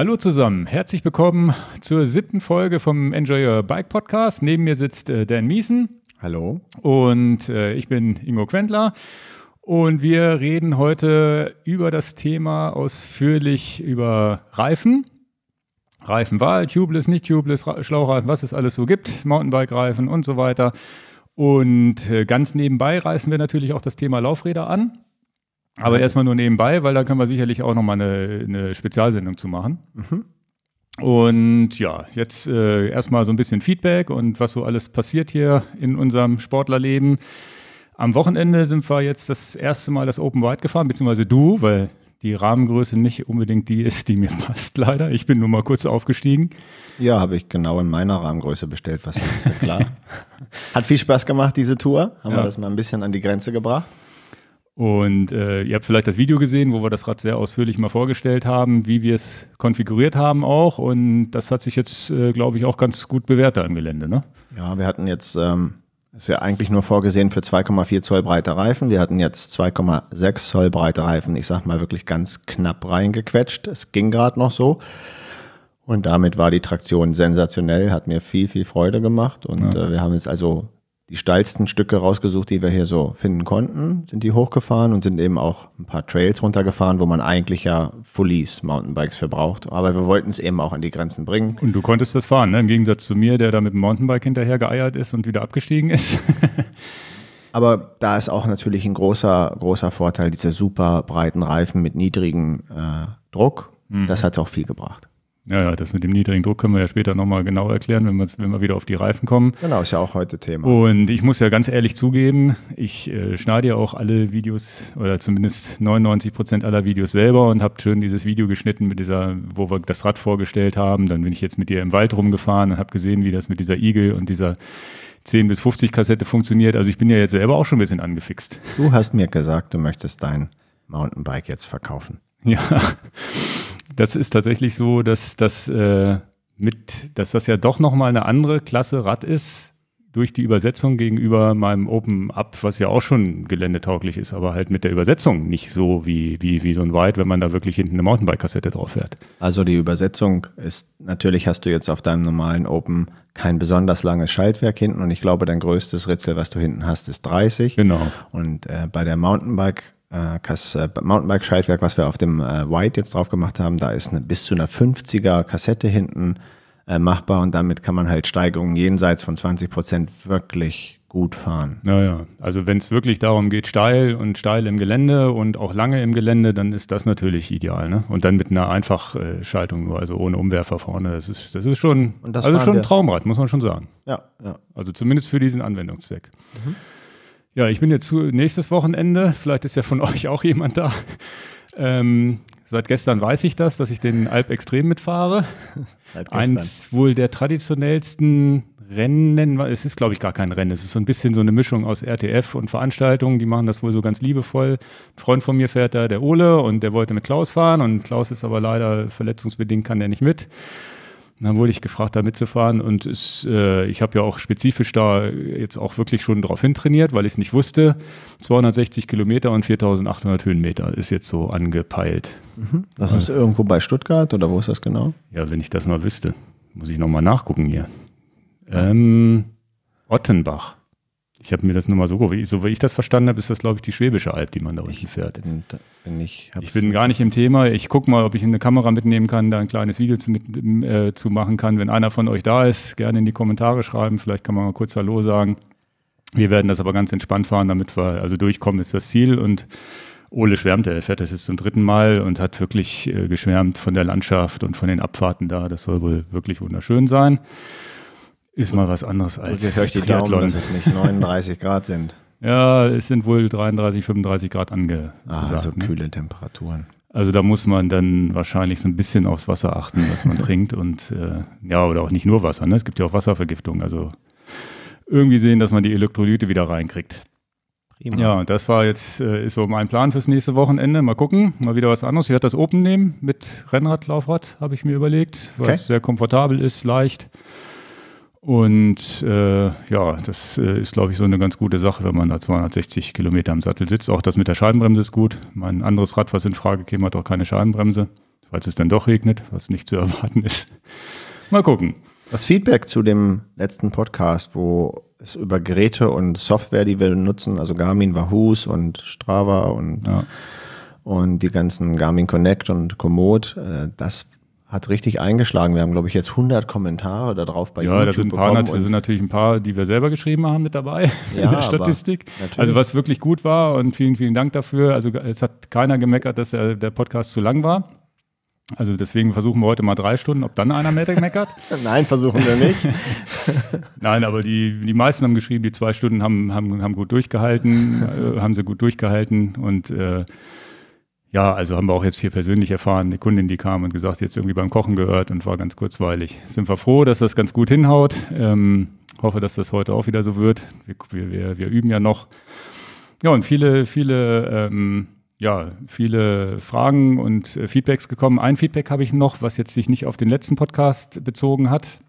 Hallo zusammen, herzlich willkommen zur siebten Folge vom Enjoy Your Bike Podcast. Neben mir sitzt äh, Dan Miesen. Hallo. Und äh, ich bin Ingo Quendler. Und wir reden heute über das Thema ausführlich über Reifen. Reifenwahl, Tubeless, nicht Tubeless, Schlauchreifen, was es alles so gibt, Mountainbike-Reifen und so weiter. Und äh, ganz nebenbei reißen wir natürlich auch das Thema Laufräder an. Aber erstmal nur nebenbei, weil da können wir sicherlich auch nochmal eine, eine Spezialsendung zu machen. Mhm. Und ja, jetzt äh, erstmal so ein bisschen Feedback und was so alles passiert hier in unserem Sportlerleben. Am Wochenende sind wir jetzt das erste Mal das Open Wide gefahren, beziehungsweise du, weil die Rahmengröße nicht unbedingt die ist, die mir passt, leider. Ich bin nur mal kurz aufgestiegen. Ja, habe ich genau in meiner Rahmengröße bestellt, was ist ja klar. Hat viel Spaß gemacht, diese Tour. Haben ja. wir das mal ein bisschen an die Grenze gebracht. Und äh, ihr habt vielleicht das Video gesehen, wo wir das Rad sehr ausführlich mal vorgestellt haben, wie wir es konfiguriert haben auch. Und das hat sich jetzt, äh, glaube ich, auch ganz gut bewährt da im Gelände. Ne? Ja, wir hatten jetzt, ähm, ist ja eigentlich nur vorgesehen für 2,4 Zoll breite Reifen. Wir hatten jetzt 2,6 Zoll breite Reifen, ich sag mal wirklich ganz knapp reingequetscht. Es ging gerade noch so. Und damit war die Traktion sensationell, hat mir viel, viel Freude gemacht. Und ja. äh, wir haben es also die steilsten Stücke rausgesucht, die wir hier so finden konnten, sind die hochgefahren und sind eben auch ein paar Trails runtergefahren, wo man eigentlich ja Fullies, Mountainbikes für braucht. Aber wir wollten es eben auch an die Grenzen bringen. Und du konntest das fahren, ne? im Gegensatz zu mir, der da mit dem Mountainbike hinterher geeiert ist und wieder abgestiegen ist. Aber da ist auch natürlich ein großer, großer Vorteil, diese super breiten Reifen mit niedrigem äh, Druck. Mhm. Das hat auch viel gebracht. Ja, ja, das mit dem niedrigen Druck können wir ja später nochmal genau erklären, wenn wir, wenn wir wieder auf die Reifen kommen. Genau, ist ja auch heute Thema. Und ich muss ja ganz ehrlich zugeben, ich äh, schneide ja auch alle Videos oder zumindest 99 Prozent aller Videos selber und habe schön dieses Video geschnitten mit dieser, wo wir das Rad vorgestellt haben. Dann bin ich jetzt mit dir im Wald rumgefahren und habe gesehen, wie das mit dieser Igel und dieser 10 bis 50 Kassette funktioniert. Also ich bin ja jetzt selber auch schon ein bisschen angefixt. Du hast mir gesagt, du möchtest dein Mountainbike jetzt verkaufen. Ja, das ist tatsächlich so, dass das äh, mit, dass das ja doch nochmal eine andere Klasse Rad ist, durch die Übersetzung gegenüber meinem Open Up, was ja auch schon geländetauglich ist, aber halt mit der Übersetzung nicht so wie, wie, wie so ein Wide, wenn man da wirklich hinten eine Mountainbike-Kassette drauf fährt. Also die Übersetzung ist, natürlich hast du jetzt auf deinem normalen Open kein besonders langes Schaltwerk hinten und ich glaube, dein größtes Ritzel, was du hinten hast, ist 30. Genau. Und äh, bei der Mountainbike das äh, äh, Mountainbike-Schaltwerk, was wir auf dem äh, White jetzt drauf gemacht haben, da ist eine, bis zu einer 50er Kassette hinten machbar und damit kann man halt Steigungen jenseits von 20 Prozent wirklich gut fahren. Naja, also wenn es wirklich darum geht, steil und steil im Gelände und auch lange im Gelände, dann ist das natürlich ideal. Ne? Und dann mit einer Einfachschaltung nur, also ohne Umwerfer vorne. Das ist, das ist schon, also schon ein Traumrad, muss man schon sagen. Ja, ja. Also zumindest für diesen Anwendungszweck. Mhm. Ja, ich bin jetzt zu, nächstes Wochenende. Vielleicht ist ja von euch auch jemand da. Ähm, seit gestern weiß ich das, dass ich den Alp Extrem mitfahre. Eins wohl der traditionellsten Rennen. Es ist, glaube ich, gar kein Rennen. Es ist so ein bisschen so eine Mischung aus RTF und Veranstaltungen. Die machen das wohl so ganz liebevoll. Ein Freund von mir fährt da, der Ole, und der wollte mit Klaus fahren. Und Klaus ist aber leider verletzungsbedingt, kann der nicht mit dann wurde ich gefragt, da mitzufahren und es, äh, ich habe ja auch spezifisch da jetzt auch wirklich schon drauf hintrainiert, weil ich es nicht wusste. 260 Kilometer und 4800 Höhenmeter ist jetzt so angepeilt. Mhm. Das also, ist irgendwo bei Stuttgart oder wo ist das genau? Ja, wenn ich das mal wüsste, muss ich nochmal nachgucken hier. Ähm, Ottenbach. Ich habe mir das nur mal so, so wie ich das verstanden habe, ist das, glaube ich, die Schwäbische Alb, die man da unten fährt. Bin, bin ich, ich bin gar nicht im Thema. Ich gucke mal, ob ich eine Kamera mitnehmen kann, da ein kleines Video zu, mit, äh, zu machen kann. Wenn einer von euch da ist, gerne in die Kommentare schreiben. Vielleicht kann man mal kurz Hallo sagen. Wir werden das aber ganz entspannt fahren, damit wir also durchkommen, ist das Ziel. Und Ole schwärmte, er fährt das jetzt zum dritten Mal und hat wirklich äh, geschwärmt von der Landschaft und von den Abfahrten da. Das soll wohl wirklich wunderschön sein. Ist mal was anderes als ich euch die Triathlon. Daumen, dass es nicht 39 Grad sind. Ja, es sind wohl 33, 35 Grad ange. Ah, gesagt, also ne? kühle Temperaturen. Also da muss man dann wahrscheinlich so ein bisschen aufs Wasser achten, was man trinkt und äh, ja, oder auch nicht nur Wasser, ne? Es gibt ja auch Wasservergiftung. Also irgendwie sehen, dass man die Elektrolyte wieder reinkriegt. Prima. Ja, das war jetzt, äh, ist so mein Plan fürs nächste Wochenende. Mal gucken, mal wieder was anderes. Ich werde das Open nehmen mit Rennrad, Laufrad, habe ich mir überlegt, weil okay. es sehr komfortabel ist, leicht. Und äh, ja, das äh, ist, glaube ich, so eine ganz gute Sache, wenn man da 260 Kilometer am Sattel sitzt. Auch das mit der Scheibenbremse ist gut. Mein anderes Rad, was in Frage käme, hat auch keine Scheibenbremse, falls es dann doch regnet, was nicht zu erwarten ist. Mal gucken. Das Feedback zu dem letzten Podcast, wo es über Geräte und Software, die wir nutzen, also Garmin, Wahoos und Strava und, ja. und die ganzen Garmin Connect und Komoot, äh, das hat richtig eingeschlagen. Wir haben, glaube ich, jetzt 100 Kommentare darauf bei ja, YouTube. Ja, da sind, ein paar, nat sind natürlich ein paar, die wir selber geschrieben haben, mit dabei ja, in der Statistik. Also, was wirklich gut war und vielen, vielen Dank dafür. Also, es hat keiner gemeckert, dass der, äh, der Podcast zu lang war. Also deswegen versuchen wir heute mal drei Stunden, ob dann einer mehr meckert. Nein, versuchen wir nicht. Nein, aber die, die meisten haben geschrieben, die zwei Stunden haben, haben, haben gut durchgehalten, äh, haben sie gut durchgehalten und äh, ja, also haben wir auch jetzt hier persönlich erfahren, eine Kundin, die kam und gesagt, jetzt irgendwie beim Kochen gehört und war ganz kurzweilig. Sind wir froh, dass das ganz gut hinhaut. Ähm, hoffe, dass das heute auch wieder so wird. Wir, wir, wir üben ja noch. Ja, und viele, viele, ähm, ja, viele Fragen und äh, Feedbacks gekommen. Ein Feedback habe ich noch, was jetzt sich nicht auf den letzten Podcast bezogen hat.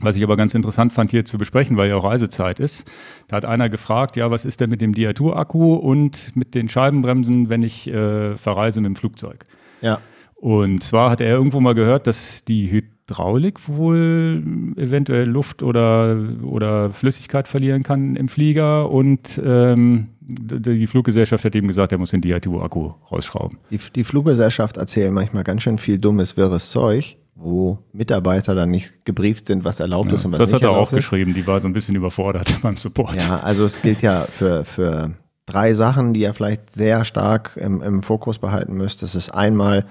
Was ich aber ganz interessant fand, hier zu besprechen, weil ja auch Reisezeit ist. Da hat einer gefragt, ja, was ist denn mit dem Diatur-Akku und mit den Scheibenbremsen, wenn ich äh, verreise mit dem Flugzeug? Ja. Und zwar hat er irgendwo mal gehört, dass die Hydraulik wohl eventuell Luft oder, oder Flüssigkeit verlieren kann im Flieger. Und ähm, die Fluggesellschaft hat ihm gesagt, er muss den Diatur-Akku rausschrauben. Die, die Fluggesellschaft erzählt manchmal ganz schön viel dummes, wirres Zeug wo Mitarbeiter dann nicht gebrieft sind, was erlaubt ja, ist und was nicht erlaubt ist. Das hat er auch geschrieben, die war so ein bisschen überfordert beim Support. Ja, also es gilt ja für, für drei Sachen, die ihr vielleicht sehr stark im, im Fokus behalten müsst. Das ist einmal,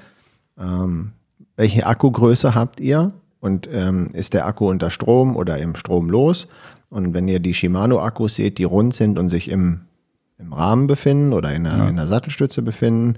ähm, welche Akkugröße habt ihr und ähm, ist der Akku unter Strom oder im Strom los? Und wenn ihr die Shimano-Akkus seht, die rund sind und sich im, im Rahmen befinden oder in der, ja. in der Sattelstütze befinden,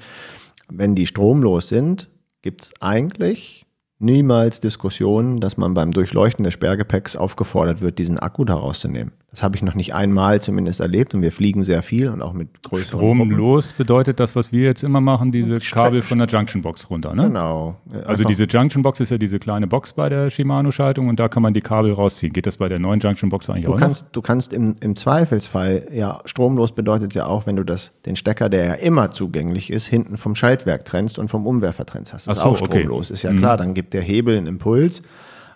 wenn die stromlos sind, gibt es eigentlich niemals Diskussionen, dass man beim Durchleuchten des Sperrgepäcks aufgefordert wird, diesen Akku daraus zu nehmen. Das habe ich noch nicht einmal zumindest erlebt und wir fliegen sehr viel und auch mit größeren Stromlos bedeutet das, was wir jetzt immer machen, diese Kabel von der Junction Box runter, ne? Genau. also diese Junction Box ist ja diese kleine Box bei der Shimano-Schaltung und da kann man die Kabel rausziehen. Geht das bei der neuen Junction Box eigentlich du auch? Kannst, noch? Du kannst im, im Zweifelsfall, ja, stromlos bedeutet ja auch, wenn du das, den Stecker, der ja immer zugänglich ist, hinten vom Schaltwerk trennst und vom Umwerfer trennst, Das ist so, auch stromlos. Okay. Ist ja mhm. klar, dann gibt der Hebel einen Impuls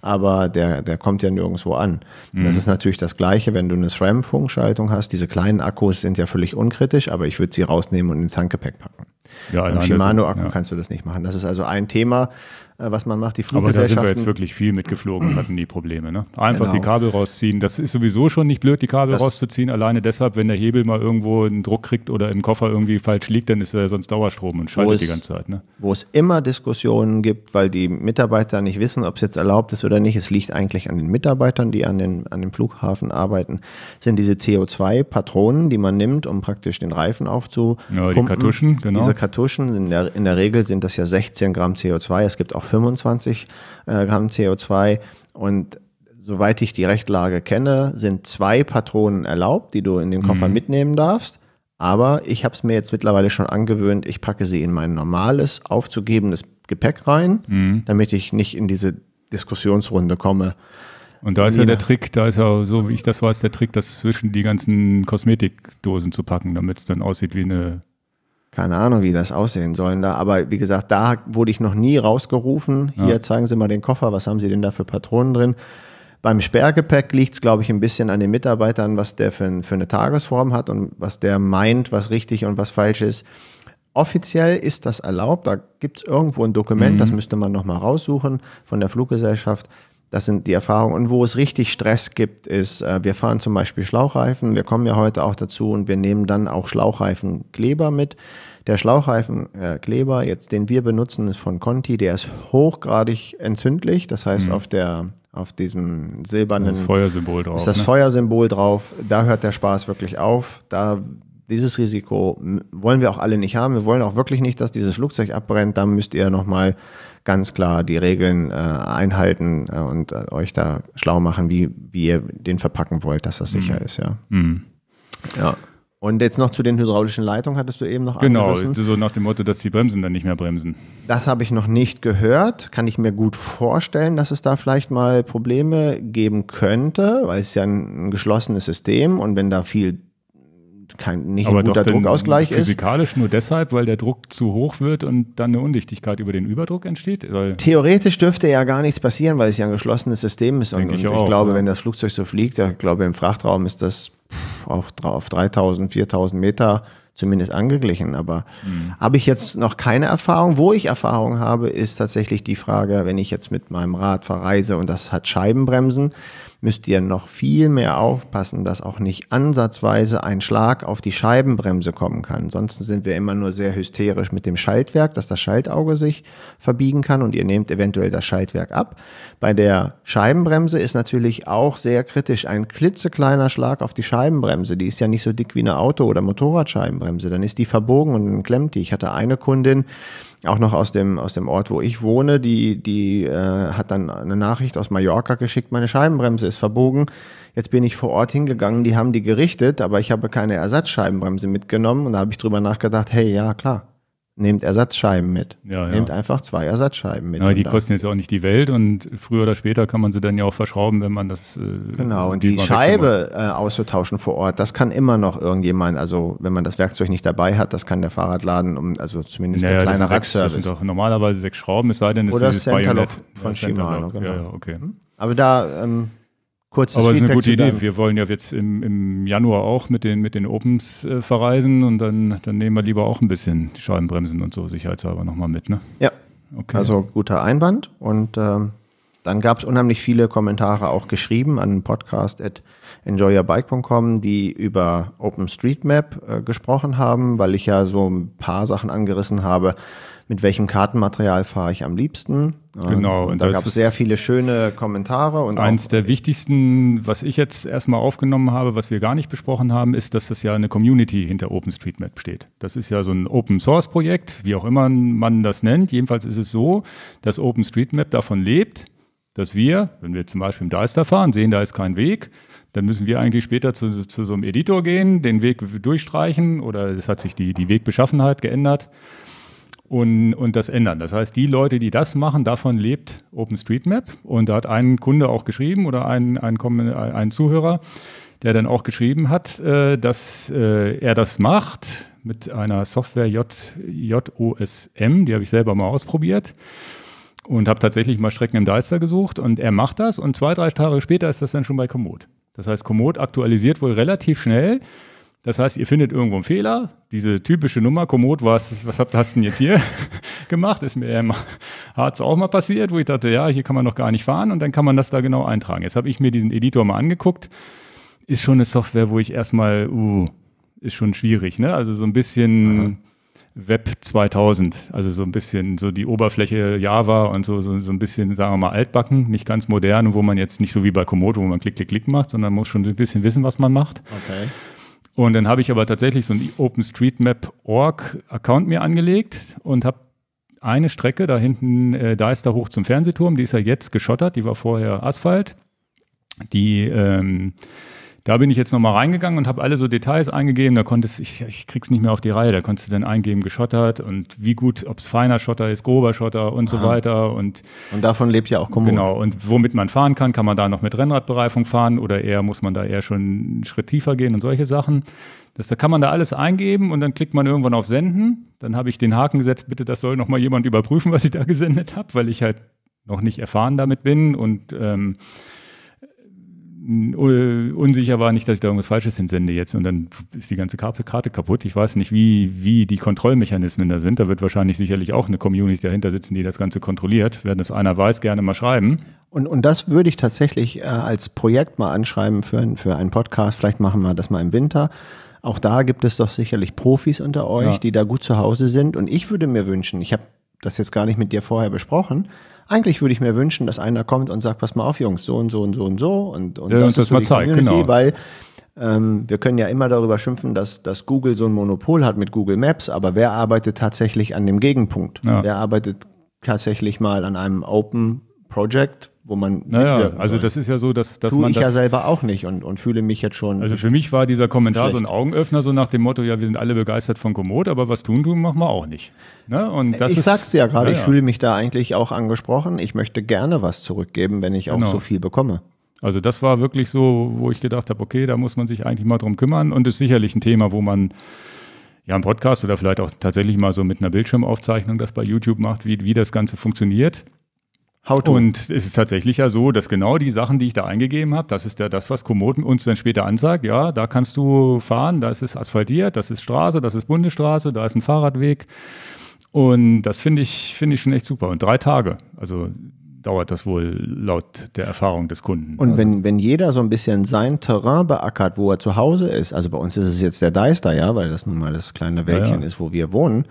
aber der, der kommt ja nirgendwo an. Mhm. Das ist natürlich das Gleiche, wenn du eine SRAM-Funkschaltung hast. Diese kleinen Akkus sind ja völlig unkritisch, aber ich würde sie rausnehmen und ins Handgepäck packen. Ja, Beim Shimano-Akku ja. kannst du das nicht machen. Das ist also ein Thema, äh, was man macht. Die Fluggesellschaften. Aber da sind wir jetzt wirklich viel mitgeflogen und hatten nie Probleme. Ne? Einfach genau. die Kabel rausziehen. Das ist sowieso schon nicht blöd, die Kabel das rauszuziehen. Alleine deshalb, wenn der Hebel mal irgendwo einen Druck kriegt oder im Koffer irgendwie falsch liegt, dann ist er sonst Dauerstrom und schaltet es, die ganze Zeit. Ne? Wo es immer Diskussionen gibt, weil die Mitarbeiter nicht wissen, ob es jetzt erlaubt ist oder nicht. Es liegt eigentlich an den Mitarbeitern, die an, den, an dem Flughafen arbeiten. Sind diese CO2-Patronen, die man nimmt, um praktisch den Reifen aufzupumpen. Ja, die Kartuschen, genau. Diese Kartuschen, in der, in der Regel sind das ja 16 Gramm CO2. Es gibt auch 25 äh, Gramm CO2. Und soweit ich die Rechtlage kenne, sind zwei Patronen erlaubt, die du in den Koffer mhm. mitnehmen darfst. Aber ich habe es mir jetzt mittlerweile schon angewöhnt, ich packe sie in mein normales, aufzugebendes Gepäck rein, mhm. damit ich nicht in diese Diskussionsrunde komme. Und da ist ja der Trick, da ist ja, so wie ich das weiß, der Trick, das zwischen die ganzen Kosmetikdosen zu packen, damit es dann aussieht wie eine keine Ahnung, wie das aussehen sollen da. Aber wie gesagt, da wurde ich noch nie rausgerufen. Hier ja. zeigen Sie mal den Koffer, was haben Sie denn da für Patronen drin? Beim Sperrgepäck liegt es, glaube ich, ein bisschen an den Mitarbeitern, was der für, für, eine Tagesform hat und was der meint, was richtig und was falsch ist. Offiziell ist das erlaubt. Da gibt es irgendwo ein Dokument, mhm. das müsste man nochmal raussuchen von der Fluggesellschaft. Das sind die Erfahrungen. Und wo es richtig Stress gibt, ist, äh, wir fahren zum Beispiel Schlauchreifen. Wir kommen ja heute auch dazu und wir nehmen dann auch Schlauchreifenkleber mit. Der Schlauchreifenkleber, äh, jetzt den wir benutzen, ist von Conti. Der ist hochgradig entzündlich. Das heißt, mhm. auf der auf diesem silbernen das Feuersymbol drauf, ist das ne? Feuersymbol drauf. Da hört der Spaß wirklich auf. Da dieses Risiko wollen wir auch alle nicht haben. Wir wollen auch wirklich nicht, dass dieses Flugzeug abbrennt. Da müsst ihr nochmal ganz klar die Regeln äh, einhalten äh, und äh, euch da schlau machen, wie, wie ihr den verpacken wollt, dass das sicher mhm. ist, ja. Mhm. Ja. Und jetzt noch zu den hydraulischen Leitungen hattest du eben noch Genau, angerissen. so nach dem Motto, dass die Bremsen dann nicht mehr bremsen. Das habe ich noch nicht gehört. Kann ich mir gut vorstellen, dass es da vielleicht mal Probleme geben könnte, weil es ja ein, geschlossenes System und wenn da viel kein, nicht aber ein guter Druckausgleich physikalisch ist. Physikalisch nur deshalb, weil der Druck zu hoch wird und dann eine Undichtigkeit über den Überdruck entsteht? Theoretisch dürfte ja gar nichts passieren, weil es ja ein geschlossenes System ist. Und, ich, und auch, ich, glaube, ja. wenn das Flugzeug so fliegt, ich glaube, im Frachtraum ist das auch auf 3000, 4000 Meter zumindest angeglichen. Aber mhm. habe ich jetzt noch keine Erfahrung. Wo ich Erfahrung habe, ist tatsächlich die Frage, wenn ich jetzt mit meinem Rad verreise und das hat Scheibenbremsen, müsst ihr noch viel mehr aufpassen, dass auch nicht ansatzweise ein Schlag auf die Scheibenbremse kommen kann. Sonst sind wir immer nur sehr hysterisch mit dem Schaltwerk, dass das Schaltauge sich verbiegen kann und ihr nehmt eventuell das Schaltwerk ab. Bei der Scheibenbremse ist natürlich auch sehr kritisch ein klitzekleiner Schlag auf die Scheibenbremse. Die ist ja nicht so dick wie eine Auto- oder Motorradscheibenbremse. Dann ist die verbogen und dann klemmt die. Ich hatte eine Kundin, auch noch aus dem, aus dem Ort, wo ich wohne, die, die äh, hat dann eine Nachricht aus Mallorca geschickt, meine Scheibenbremse ist verbogen. Jetzt bin ich vor Ort hingegangen, die haben die gerichtet, aber ich habe keine Ersatzscheibenbremse mitgenommen und da habe ich drüber nachgedacht, hey, ja klar, nehmt Ersatzscheiben mit. Ja, ja. Nehmt einfach zwei Ersatzscheiben mit. Ja, die kosten jetzt auch nicht die Welt und früher oder später kann man sie dann ja auch verschrauben, wenn man das. Äh, genau, und die Scheibe äh, auszutauschen vor Ort, das kann immer noch irgendjemand, also wenn man das Werkzeug nicht dabei hat, das kann der Fahrradladen, um, also zumindest naja, der kleine Rackservice. Das sind doch normalerweise sechs Schrauben, es sei denn, es ist Oder dieses Centerlock von Shimano, genau. Ja, okay. Mhm. Aber da. Ähm, kurzes Aber es ist eine gute Idee. Wir wollen ja jetzt im, im Januar auch mit den, mit den Opens äh, verreisen und dann, dann nehmen wir lieber auch ein bisschen die Scheibenbremsen und so sicherheitshalber nochmal mit, ne? Ja. Okay. Also guter Einwand und ähm, dann gab es unheimlich viele Kommentare auch geschrieben an Podcast die über OpenStreetMap äh, gesprochen haben, weil ich ja so ein paar Sachen angerissen habe, mit welchem Kartenmaterial fahre ich am liebsten. Genau. Und, und da gab es sehr viele schöne Kommentare. Und eins der wichtigsten, was ich jetzt erstmal aufgenommen habe, was wir gar nicht besprochen haben, ist, dass das ja eine Community hinter OpenStreetMap steht. Das ist ja so ein Open-Source-Projekt, wie auch immer man das nennt. Jedenfalls ist es so, dass OpenStreetMap davon lebt, dass wir, wenn wir zum Beispiel im Deister fahren, sehen, da ist kein Weg, dann müssen wir eigentlich später zu, zu so einem Editor gehen, den Weg durchstreichen oder es hat sich die, die Wegbeschaffenheit geändert und, und das ändern. Das heißt, die Leute, die das machen, davon lebt OpenStreetMap. Und da hat ein Kunde auch geschrieben oder ein, ein, ein Zuhörer, der dann auch geschrieben hat, äh, dass äh, er das macht mit einer Software J, JOSM, die habe ich selber mal ausprobiert und habe tatsächlich mal Strecken im Deister gesucht und er macht das und zwei, drei Tage später ist das dann schon bei Komoot. Das heißt, Komoot aktualisiert wohl relativ schnell das heißt, ihr findet irgendwo einen Fehler, diese typische Nummer, Komoot, was, was habt, hast du denn jetzt hier gemacht? Ist mir hat es auch mal passiert, wo ich dachte, ja, hier kann man noch gar nicht fahren und dann kann man das da genau eintragen. Jetzt habe ich mir diesen Editor mal angeguckt. Ist schon eine Software, wo ich erstmal, uh, ist schon schwierig, ne? Also so ein bisschen mhm. Web 2000, also so ein bisschen so die Oberfläche Java und so, so, so ein bisschen, sagen wir mal, altbacken, nicht ganz modern, wo man jetzt nicht so wie bei Komoot, wo man klick, klick, klick macht, sondern muss schon ein bisschen wissen, was man macht. Okay. Und dann habe ich aber tatsächlich so ein OpenStreetMap.org-Account mir angelegt und habe eine Strecke da hinten, äh, da ist da hoch zum Fernsehturm, die ist ja jetzt geschottert, die war vorher Asphalt. Die ähm, da bin ich jetzt nochmal reingegangen und habe alle so Details eingegeben. Da konntest ich, ich krieg's nicht mehr auf die Reihe. Da konntest du dann eingeben, geschottert und wie gut, ob es feiner Schotter ist, grober Schotter und Aha. so weiter. Und, und davon lebt ja auch Komoot. Genau. Und womit man fahren kann, kann man da noch mit Rennradbereifung fahren oder eher muss man da eher schon einen Schritt tiefer gehen und solche Sachen. Das, da kann man da alles eingeben und dann klickt man irgendwann auf Senden. Dann habe ich den Haken gesetzt, bitte, das soll nochmal jemand überprüfen, was ich da gesendet habe, weil ich halt noch nicht erfahren damit bin und ähm, äh, unsicher war, nicht, dass ich da irgendwas Falsches hinsende jetzt und dann ist die ganze Karte, Karte kaputt. Ich weiß nicht, wie, wie die Kontrollmechanismen da sind. Da wird wahrscheinlich sicherlich auch eine Community dahinter sitzen, die das Ganze kontrolliert. Wenn das einer weiß, gerne mal schreiben. Und, und das würde ich tatsächlich äh, als Projekt mal anschreiben für, für einen Podcast. Vielleicht machen wir das mal im Winter. Auch da gibt es doch sicherlich Profis unter euch, ja. die da gut zu Hause sind. Und ich würde mir wünschen, ich habe das jetzt gar nicht mit dir vorher besprochen, eigentlich würde ich mir wünschen, dass einer kommt und sagt, pass mal auf, Jungs, so und so und so und so und, und ja, das, und das ist mal zeigt, genau. weil ähm, wir können ja immer darüber schimpfen, dass, dass Google so ein Monopol hat mit Google Maps, aber wer arbeitet tatsächlich an dem Gegenpunkt? Ja. Wer arbeitet tatsächlich mal an einem Open Project, wo man. Naja, also soll. das ist ja so, dass, dass Tue man. Ich das, ja selber auch nicht und, und fühle mich jetzt schon. Also für mich war dieser Kommentar schlecht. so ein Augenöffner, so nach dem Motto: Ja, wir sind alle begeistert von Komoot, aber was tun, tun, machen wir auch nicht. Ne? Und das ich ist, sag's ja gerade, naja. ich fühle mich da eigentlich auch angesprochen. Ich möchte gerne was zurückgeben, wenn ich auch genau. so viel bekomme. Also das war wirklich so, wo ich gedacht habe, okay, da muss man sich eigentlich mal drum kümmern und ist sicherlich ein Thema, wo man ja, ein Podcast oder vielleicht auch tatsächlich mal so mit einer Bildschirmaufzeichnung das bei YouTube macht, wie, wie das Ganze funktioniert. Und es ist tatsächlich ja so, dass genau die Sachen, die ich da eingegeben habe, das ist ja das, was Komoot uns dann später ansagt. Ja, da kannst du fahren, da ist es asphaltiert, das ist Straße, das ist Bundesstraße, da ist ein Fahrradweg. Und das finde ich, finde ich schon echt super. Und drei Tage, also dauert das wohl laut der Erfahrung des Kunden. Und wenn, also wenn jeder so ein bisschen sein Terrain beackert, wo er zu Hause ist, also bei uns ist es jetzt der Deister, ja, weil das nun mal das kleine Wäldchen ja, ja. ist, wo wir wohnen,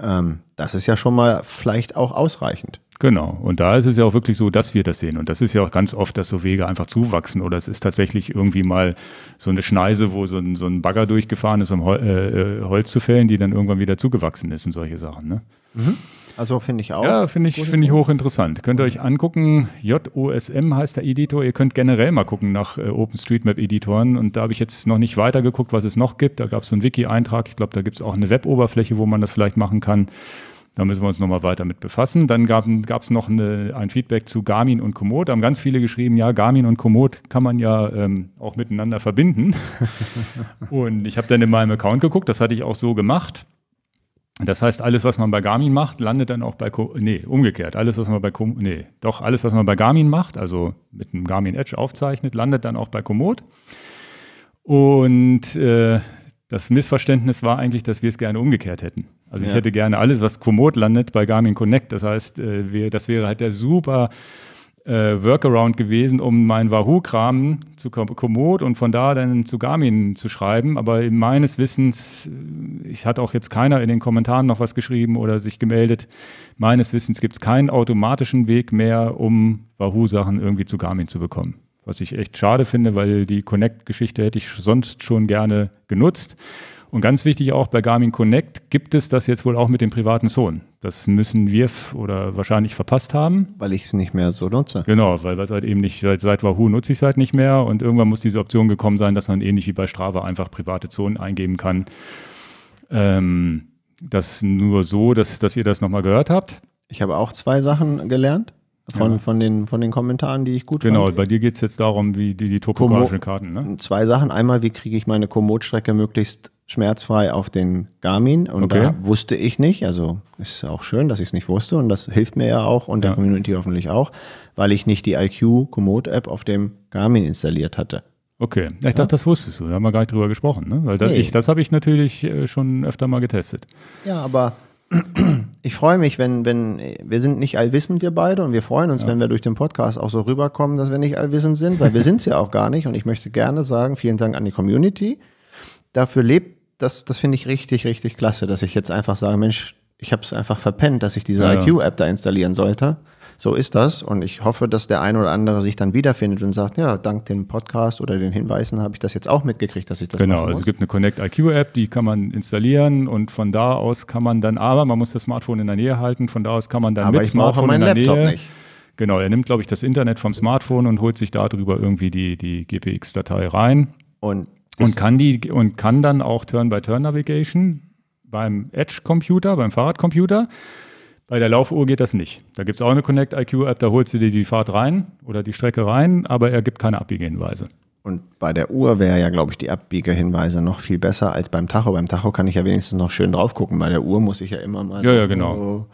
ähm, das ist ja schon mal vielleicht auch ausreichend. Genau. Und da ist es ja auch wirklich so, dass wir das sehen. Und das ist ja auch ganz oft, dass so Wege einfach zuwachsen oder es ist tatsächlich irgendwie mal so eine Schneise, wo so ein, so ein Bagger durchgefahren ist, um Hol äh, äh Holz zu fällen, die dann irgendwann wieder zugewachsen ist und solche Sachen. Ne? Mhm. Also finde ich auch. Ja, finde ich, find ich hochinteressant. Könnt ihr euch angucken, JOSM heißt der Editor. Ihr könnt generell mal gucken nach äh, OpenStreetMap-Editoren. Und da habe ich jetzt noch nicht weiter geguckt, was es noch gibt. Da gab es so einen Wiki-Eintrag. Ich glaube, da gibt es auch eine Web-Oberfläche, wo man das vielleicht machen kann. Da müssen wir uns nochmal weiter mit befassen. Dann gab es noch eine, ein Feedback zu Garmin und Komoot. Da haben ganz viele geschrieben, ja, Garmin und Komoot kann man ja ähm, auch miteinander verbinden. und ich habe dann in meinem Account geguckt, das hatte ich auch so gemacht. Das heißt, alles, was man bei Garmin macht, landet dann auch bei Ko nee, umgekehrt. Alles, was man bei Kom nee, doch alles, was man bei Garmin macht, also mit einem Garmin Edge aufzeichnet, landet dann auch bei Komoot. Und äh, das Missverständnis war eigentlich, dass wir es gerne umgekehrt hätten. Also ja. ich hätte gerne alles, was Komoot landet, bei Garmin Connect. Das heißt, äh, wir, das wäre halt der super äh, Workaround gewesen, um meinen Wahoo-Kram zu Komoot und von da dann zu Garmin zu schreiben. Aber meines Wissens, äh, ich hatte auch jetzt keiner in den Kommentaren noch was geschrieben oder sich gemeldet, meines Wissens gibt es keinen automatischen Weg mehr, um Wahoo-Sachen irgendwie zu Garmin zu bekommen. Was ich echt schade finde, weil die Connect-Geschichte hätte ich sonst schon gerne genutzt. Und ganz wichtig auch bei Garmin Connect gibt es das jetzt wohl auch mit den privaten Zonen. Das müssen wir oder wahrscheinlich verpasst haben. Weil ich es nicht mehr so nutze. Genau, weil was halt eben nicht, seit, seit Wahoo nutze ich es halt nicht mehr und irgendwann muss diese Option gekommen sein, dass man ähnlich wie bei Strava einfach private Zonen eingeben kann. Ähm, das nur so, dass, dass ihr das nochmal gehört habt. Ich habe auch zwei Sachen gelernt von, ja. von, den, von den Kommentaren, die ich gut genau, fand. Genau, bei dir geht es jetzt darum, wie die, die topografischen Karten. Ne? Zwei Sachen. Einmal, wie kriege ich meine Komoot-Strecke möglichst schmerzfrei auf den Garmin und okay. da wusste ich nicht, also ist auch schön, dass ich es nicht wusste und das hilft mir ja auch und der ja. Community hoffentlich auch, weil ich nicht die IQ Komoot App auf dem Garmin installiert hatte. Okay, ich ja. dachte, das wusstest du, da haben wir gar nicht drüber gesprochen, ne? weil das, nee. ich, das habe ich natürlich äh, schon öfter mal getestet. Ja, aber ich freue mich, wenn, wenn wir sind nicht allwissend, wir beide, und wir freuen uns, ja. wenn wir durch den Podcast auch so rüberkommen, dass wir nicht allwissend sind, weil wir sind es ja auch gar nicht. Und ich möchte gerne sagen, vielen Dank an die Community. Dafür lebt das, das finde ich richtig, richtig klasse, dass ich jetzt einfach sage, Mensch, ich habe es einfach verpennt, dass ich diese ja. IQ-App da installieren sollte. So ist das und ich hoffe, dass der ein oder andere sich dann wiederfindet und sagt, ja, dank dem Podcast oder den Hinweisen habe ich das jetzt auch mitgekriegt, dass ich das Genau, also es gibt eine Connect IQ-App, die kann man installieren und von da aus kann man dann, aber man muss das Smartphone in der Nähe halten, von da aus kann man dann aber mit ich Smartphone meinen in der Laptop Nähe. Nicht. Genau, er nimmt, glaube ich, das Internet vom Smartphone und holt sich darüber irgendwie die, die GPX-Datei rein. Und und kann die und kann dann auch Turn-by-Turn-Navigation beim Edge-Computer, beim Fahrradcomputer. Bei der Laufuhr geht das nicht. Da gibt es auch eine Connect IQ-App, da holst du dir die Fahrt rein oder die Strecke rein, aber er gibt keine Abbiegehinweise. Und bei der Uhr wäre ja, glaube ich, die Abbiegerhinweise noch viel besser als beim Tacho. Beim Tacho kann ich ja wenigstens noch schön drauf gucken. Bei der Uhr muss ich ja immer mal. Ja, ja, genau. So,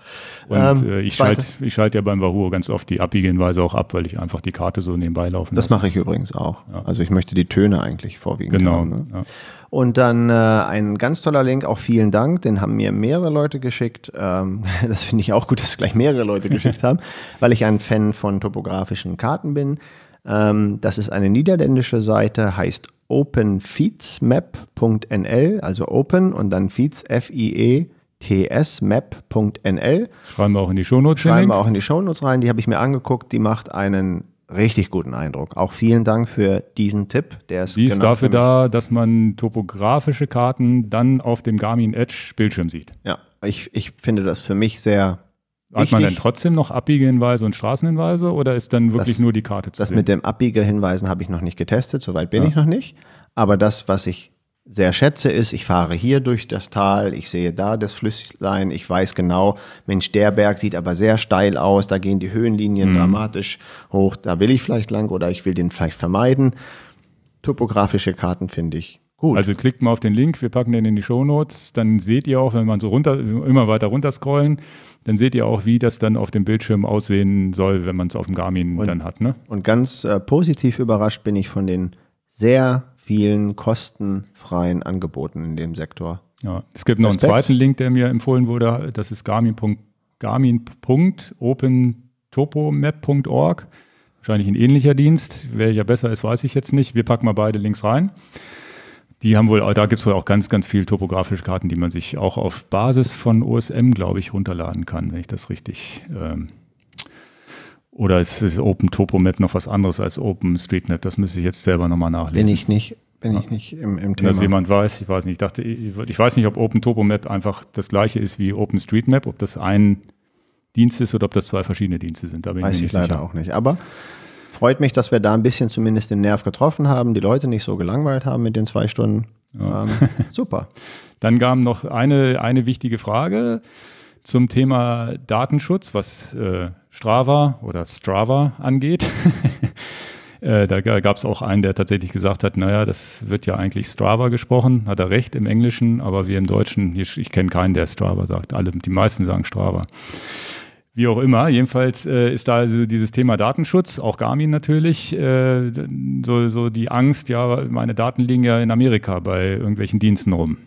und ähm, äh, ich schalte schalt ja beim Wahoo ganz oft die Abbiegehinweise auch ab, weil ich einfach die Karte so nebenbei laufen Das mache ich übrigens auch. Ja. Also ich möchte die Töne eigentlich vorwiegend. Genau. Haben, ne? ja. Und dann äh, ein ganz toller Link, auch vielen Dank. Den haben mir mehrere Leute geschickt. Ähm, das finde ich auch gut, dass gleich mehrere Leute geschickt haben, weil ich ein Fan von topografischen Karten bin. Ähm, das ist eine niederländische Seite, heißt openfeedsmap.nl, also open und dann feeds, F-I-E, tsmap.nl. Schreiben wir auch in die Shownotes rein. Schreiben wir auch in die Shownotes rein. Die habe ich mir angeguckt. Die macht einen richtig guten Eindruck. Auch vielen Dank für diesen Tipp. Der ist die genau ist dafür da, dass man topografische Karten dann auf dem Garmin Edge Bildschirm sieht. Ja, ich, ich finde das für mich sehr hat man denn trotzdem noch Abbiegehinweise und Straßenhinweise oder ist dann wirklich das, nur die Karte zu Das sehen? mit dem Abbiegehinweisen habe ich noch nicht getestet, soweit bin ja. ich noch nicht. Aber das, was ich sehr schätze, ist, ich fahre hier durch das Tal, ich sehe da das Flüsslein, ich weiß genau, Mensch, der Berg sieht aber sehr steil aus, da gehen die Höhenlinien mhm. dramatisch hoch, da will ich vielleicht lang oder ich will den vielleicht vermeiden. Topografische Karten finde ich Gut. Also klickt mal auf den Link, wir packen den in die Show Notes. Dann seht ihr auch, wenn man so runter, immer weiter runterscrollen, dann seht ihr auch, wie das dann auf dem Bildschirm aussehen soll, wenn man es auf dem Garmin und, dann hat. Ne? Und ganz äh, positiv überrascht bin ich von den sehr vielen kostenfreien Angeboten in dem Sektor. Ja, es gibt noch Respekt. einen zweiten Link, der mir empfohlen wurde. Das ist garmin.open.topomap.org. Wahrscheinlich ein ähnlicher Dienst. Wer ja besser ist, weiß ich jetzt nicht. Wir packen mal beide Links rein. Die haben wohl, da gibt es wohl auch ganz, ganz viele topografische Karten, die man sich auch auf Basis von OSM, glaube ich, runterladen kann, wenn ich das richtig. Ähm, oder ist, ist Open Topomap noch was anderes als Open Street Map? Das müsste ich jetzt selber nochmal nachlesen. Bin ich nicht, bin ich nicht im, im Thema. Dass jemand weiß, ich weiß nicht. Ich dachte, ich weiß nicht, ob Open Topomap einfach das gleiche ist wie Open Street Map, ob das ein Dienst ist oder ob das zwei verschiedene Dienste sind. Da bin weiß ich, ich leider sicher. auch nicht. Aber freut mich, dass wir da ein bisschen zumindest den Nerv getroffen haben, die Leute nicht so gelangweilt haben mit den zwei Stunden. Ja. Ähm, super. Dann kam noch eine, eine wichtige Frage zum Thema Datenschutz, was äh, Strava oder Strava angeht. Äh, da gab es auch einen, der tatsächlich gesagt hat, naja, das wird ja eigentlich Strava gesprochen, hat er recht im Englischen, aber wir im Deutschen, ich, ich kenne keinen, der Strava sagt. Alle, die meisten sagen Strava wie auch immer. Jedenfalls äh, ist da also dieses Thema Datenschutz, auch Garmin natürlich, äh, so, so die Angst, ja, meine Daten liegen ja in Amerika bei irgendwelchen Diensten rum.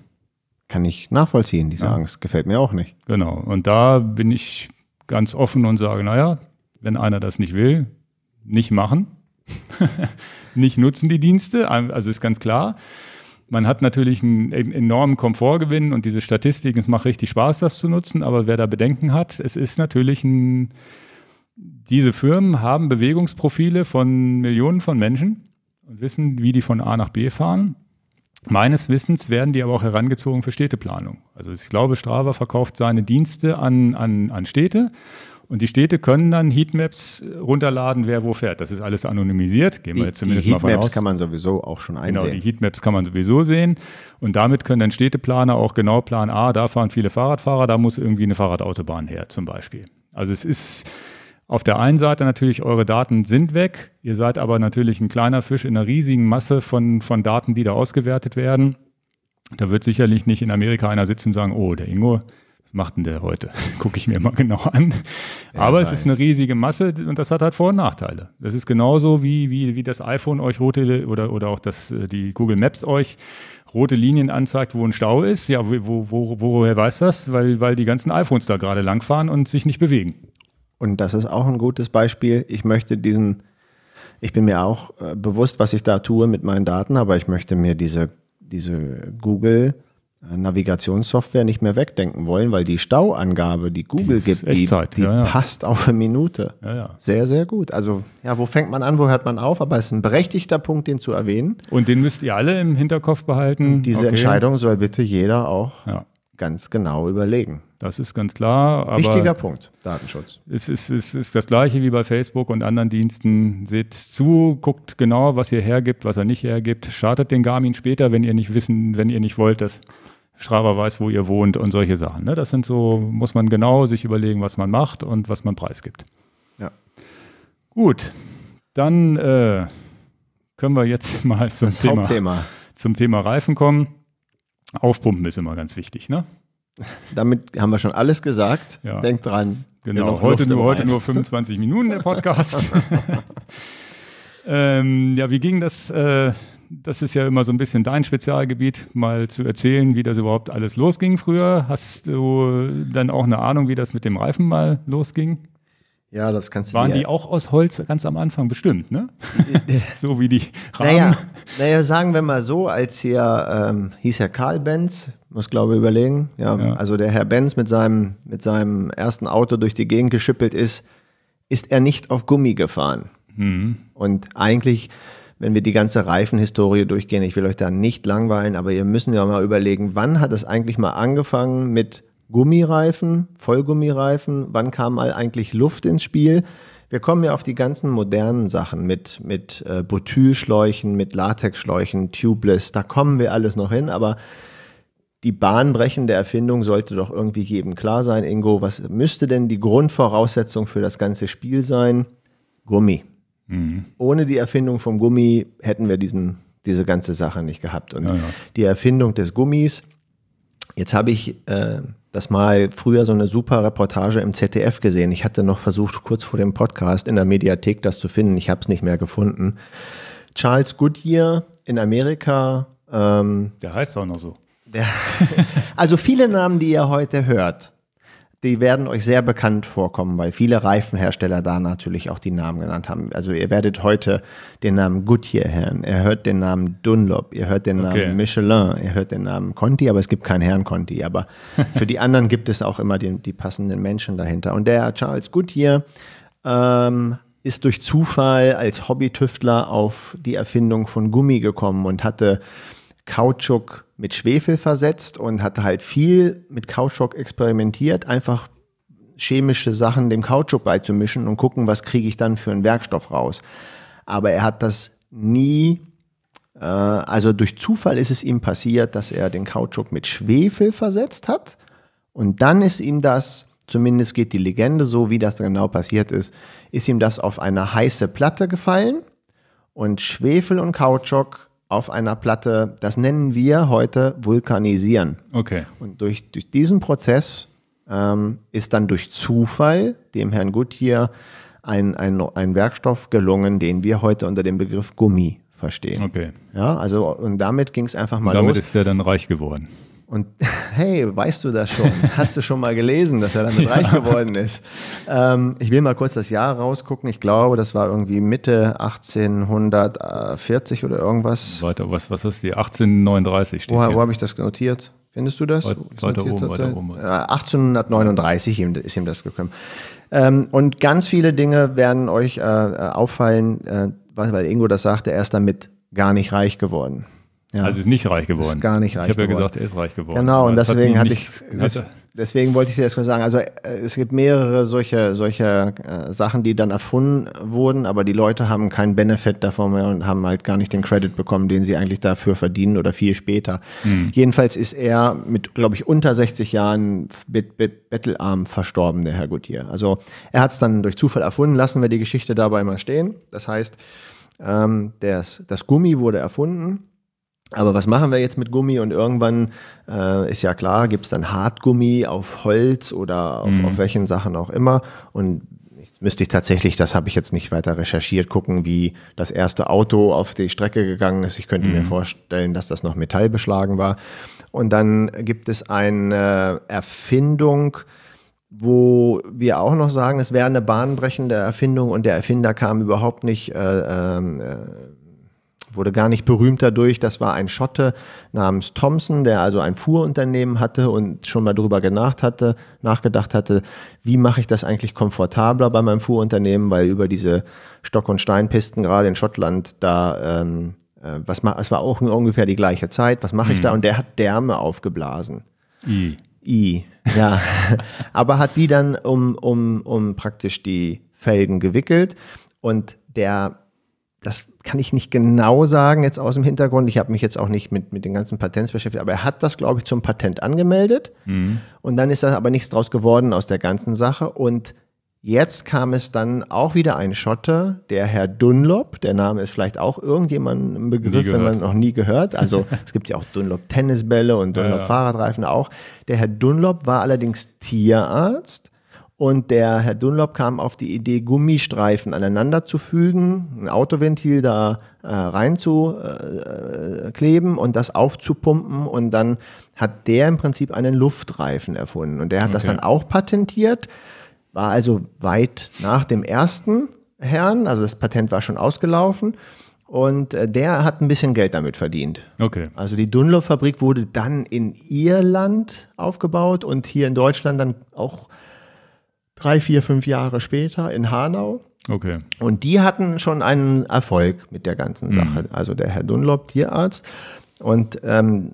Kann ich nachvollziehen, diese ja. Angst. Gefällt mir auch nicht. Genau. Und da bin ich ganz offen und sage, naja, wenn einer das nicht will, nicht machen. nicht nutzen die Dienste, also ist ganz klar man hat natürlich einen e-, enormen Komfortgewinn und diese Statistiken, es macht richtig Spaß, das zu nutzen, aber wer da Bedenken hat, es ist natürlich ein, diese Firmen haben Bewegungsprofile von Millionen von Menschen und wissen, wie die von A nach B fahren. Meines Wissens werden die aber auch herangezogen für Städteplanung. Also ich glaube, Strava verkauft seine Dienste an, an, an Städte und die Städte können dann Heatmaps runterladen, wer wo fährt. Das ist alles anonymisiert, gehen die, wir jetzt zumindest mal von aus. Heatmaps kann man sowieso auch schon genau, einsehen. Genau, die Heatmaps kann man sowieso sehen. Und damit können dann Städteplaner auch genau planen, ah, da fahren viele Fahrradfahrer, da muss irgendwie eine Fahrradautobahn her zum Beispiel. Also es ist auf der einen Seite natürlich, eure Daten sind weg, ihr seid aber natürlich ein kleiner Fisch in einer riesigen Masse von, von Daten, die da ausgewertet werden. Da wird sicherlich nicht in Amerika einer sitzen und sagen, oh, der Ingo, was macht denn der heute? Gucke ich mir mal genau an. Aber es ist eine riesige Masse und das hat halt Vor- und Nachteile. Das ist genauso wie, wie, wie das iPhone euch rote oder, oder auch das, äh, die Google Maps euch rote Linien anzeigt, wo ein Stau ist. Ja, wo, wo, woher weiß das? Weil, weil die ganzen iPhones da gerade langfahren und sich nicht bewegen. Und das ist auch ein gutes Beispiel. Ich möchte diesen, ich bin mir auch äh, bewusst, was ich da tue mit meinen Daten, aber ich möchte mir diese, diese Google- äh, Navigationssoftware nicht mehr wegdenken wollen, weil die Stauangabe, die Google die gibt, die, die ja, ja. passt auf eine Minute. Ja, sehr, sehr gut. Also, ja, wo fängt man an, wo hört man auf? Aber es ist ein berechtigter Punkt, den zu erwähnen. Und den müsst ihr alle im Hinterkopf behalten. Und diese okay. Entscheidung soll bitte jeder auch ganz genau überlegen. Das ist ganz klar. Wichtiger Punkt, Datenschutz. Es ist, es ist das gleiche wie bei Facebook und anderen Diensten. Seht zu, guckt genau, was ihr hergibt, was er nicht hergibt. Startet den Garmin später, wenn ihr nicht wissen, wenn ihr nicht wollt, dass Strava weiß, wo ihr wohnt und solche Sachen. Ne? Das sind so, muss man genau sich überlegen, was man macht und was man preisgibt. Ja. Gut, dann äh, können wir jetzt mal zum das Thema, Hauptthema. zum Thema Reifen kommen. Aufpumpen ist immer ganz wichtig, ne? Damit haben wir schon alles gesagt. Ja. Denkt dran. Genau, heute Luft nur, heute nur 25 Minuten der Podcast. ähm, ja, wie ging das? Äh, das ist ja immer so ein bisschen dein Spezialgebiet, mal zu erzählen, wie das überhaupt alles losging früher. Hast du dann auch eine Ahnung, wie das mit dem Reifen mal losging? Ja, das kannst du Waren die auch aus Holz ganz am Anfang bestimmt, ne? so wie die Rahmen. Naja, naja, sagen wir mal so, als hier ähm, hieß Herr Karl Benz, muss glaube überlegen, ja, ja, also der Herr Benz mit seinem, mit seinem ersten Auto durch die Gegend geschippelt ist, ist er nicht auf Gummi gefahren. Mhm. Und eigentlich, wenn wir die ganze Reifenhistorie durchgehen, ich will euch da nicht langweilen, aber ihr müssen ja mal überlegen, wann hat es eigentlich mal angefangen mit Gummireifen, Vollgummireifen, wann kam mal eigentlich Luft ins Spiel? Wir kommen ja auf die ganzen modernen Sachen mit, mit äh, Botylschläuchen, mit Latexschläuchen, Tubeless, da kommen wir alles noch hin, aber die bahnbrechende Erfindung sollte doch irgendwie jedem klar sein, Ingo. Was müsste denn die Grundvoraussetzung für das ganze Spiel sein? Gummi. Mhm. Ohne die Erfindung vom Gummi hätten wir diesen, diese ganze Sache nicht gehabt. Und ja, ja. die Erfindung des Gummis, jetzt habe ich äh, das mal früher so eine super Reportage im ZDF gesehen. Ich hatte noch versucht, kurz vor dem Podcast in der Mediathek das zu finden. Ich habe es nicht mehr gefunden. Charles Goodyear in Amerika. Ähm, der heißt auch noch so. Der, also viele Namen, die ihr heute hört, die werden euch sehr bekannt vorkommen, weil viele Reifenhersteller da natürlich auch die Namen genannt haben. Also ihr werdet heute den Namen Goodyear hören, ihr hört den Namen Dunlop, ihr hört den okay. Namen Michelin, ihr hört den Namen Conti, aber es gibt keinen Herrn Conti. Aber für die anderen gibt es auch immer die, die passenden Menschen dahinter. Und der Charles Goodyear ähm, ist durch Zufall als Hobbytüftler auf die Erfindung von Gummi gekommen und hatte Kautschuk mit Schwefel versetzt und hat halt viel mit Kautschuk experimentiert, einfach chemische Sachen dem Kautschuk beizumischen und gucken, was kriege ich dann für einen Werkstoff raus. Aber er hat das nie, äh, also durch Zufall ist es ihm passiert, dass er den Kautschuk mit Schwefel versetzt hat. Und dann ist ihm das, zumindest geht die Legende so, wie das genau passiert ist, ist ihm das auf eine heiße Platte gefallen. Und Schwefel und Kautschuk auf einer Platte. Das nennen wir heute Vulkanisieren. Okay. Und durch, durch diesen Prozess ähm, ist dann durch Zufall dem Herrn Guthier ein, ein, ein Werkstoff gelungen, den wir heute unter dem Begriff Gummi verstehen. Okay. Ja, also und damit ging es einfach mal und damit los. Damit ist er dann reich geworden. Und hey, weißt du das schon? Hast du schon mal gelesen, dass er damit reich geworden ist? Ähm, ich will mal kurz das Jahr rausgucken. Ich glaube, das war irgendwie Mitte 1840 oder irgendwas. Weiter, was, was hast du hier? 1839 steht Wo, wo habe ich das notiert? Findest du das? Weit, weiter oben, weiter oben. 1839 äh, ist ihm das gekommen. Ähm, und ganz viele Dinge werden euch äh, äh auffallen, äh, weil Ingo das sagte, er ist damit gar nicht reich geworden. Ja. Also ist nicht reich geworden. Ist gar nicht reich ich geworden. Ich habe ja gesagt, er ist reich geworden. Genau, und deswegen hatte ich, hatte. Also deswegen wollte ich dir das mal sagen. Also äh, es gibt mehrere solche, solche äh, Sachen, die dann erfunden wurden, aber die Leute haben keinen Benefit davon mehr und haben halt gar nicht den Credit bekommen, den sie eigentlich dafür verdienen oder viel später. Hm. Jedenfalls ist er mit, glaube ich, unter 60 Jahren mit, mit bettelarm verstorben, der Herr Goodyear. Also er hat es dann durch Zufall erfunden. Lassen wir die Geschichte dabei mal stehen. Das heißt, ähm, das, das Gummi wurde erfunden aber was machen wir jetzt mit Gummi? Und irgendwann äh, ist ja klar, gibt es dann Hartgummi auf Holz oder auf, mhm. auf welchen Sachen auch immer. Und jetzt müsste ich tatsächlich, das habe ich jetzt nicht weiter recherchiert, gucken, wie das erste Auto auf die Strecke gegangen ist. Ich könnte mhm. mir vorstellen, dass das noch metallbeschlagen war. Und dann gibt es eine Erfindung, wo wir auch noch sagen, es wäre eine bahnbrechende Erfindung und der Erfinder kam überhaupt nicht äh, ähm, äh, wurde gar nicht berühmt dadurch. Das war ein Schotte namens Thompson, der also ein Fuhrunternehmen hatte und schon mal darüber hatte, nachgedacht hatte, wie mache ich das eigentlich komfortabler bei meinem Fuhrunternehmen, weil über diese Stock- und Steinpisten gerade in Schottland da ähm, äh, was es war auch ungefähr die gleiche Zeit, was mache ich mhm. da? Und der hat Därme aufgeblasen. I. I, ja. Aber hat die dann um, um, um praktisch die Felgen gewickelt und der das kann ich nicht genau sagen jetzt aus dem Hintergrund. Ich habe mich jetzt auch nicht mit, mit den ganzen Patents beschäftigt, aber er hat das, glaube ich, zum Patent angemeldet. Mhm. Und dann ist da aber nichts draus geworden aus der ganzen Sache. Und jetzt kam es dann auch wieder ein Schotte, der Herr Dunlop. Der Name ist vielleicht auch irgendjemandem im Begriff, wenn man noch nie gehört. Also es gibt ja auch Dunlop Tennisbälle und Dunlop ja, ja. Fahrradreifen auch. Der Herr Dunlop war allerdings Tierarzt und der Herr Dunlop kam auf die Idee, Gummistreifen aneinander zu fügen, ein Autoventil da äh, reinzukleben äh, und das aufzupumpen. Und dann hat der im Prinzip einen Luftreifen erfunden. Und der hat okay. das dann auch patentiert, war also weit nach dem ersten Herrn. Also das Patent war schon ausgelaufen. Und äh, der hat ein bisschen Geld damit verdient. Okay. Also die Dunlop-Fabrik wurde dann in Irland aufgebaut und hier in Deutschland dann auch drei, vier, fünf Jahre später in Hanau. Okay. Und die hatten schon einen Erfolg mit der ganzen mhm. Sache. Mhm. Also der Herr Dunlop, Tierarzt. Und ähm,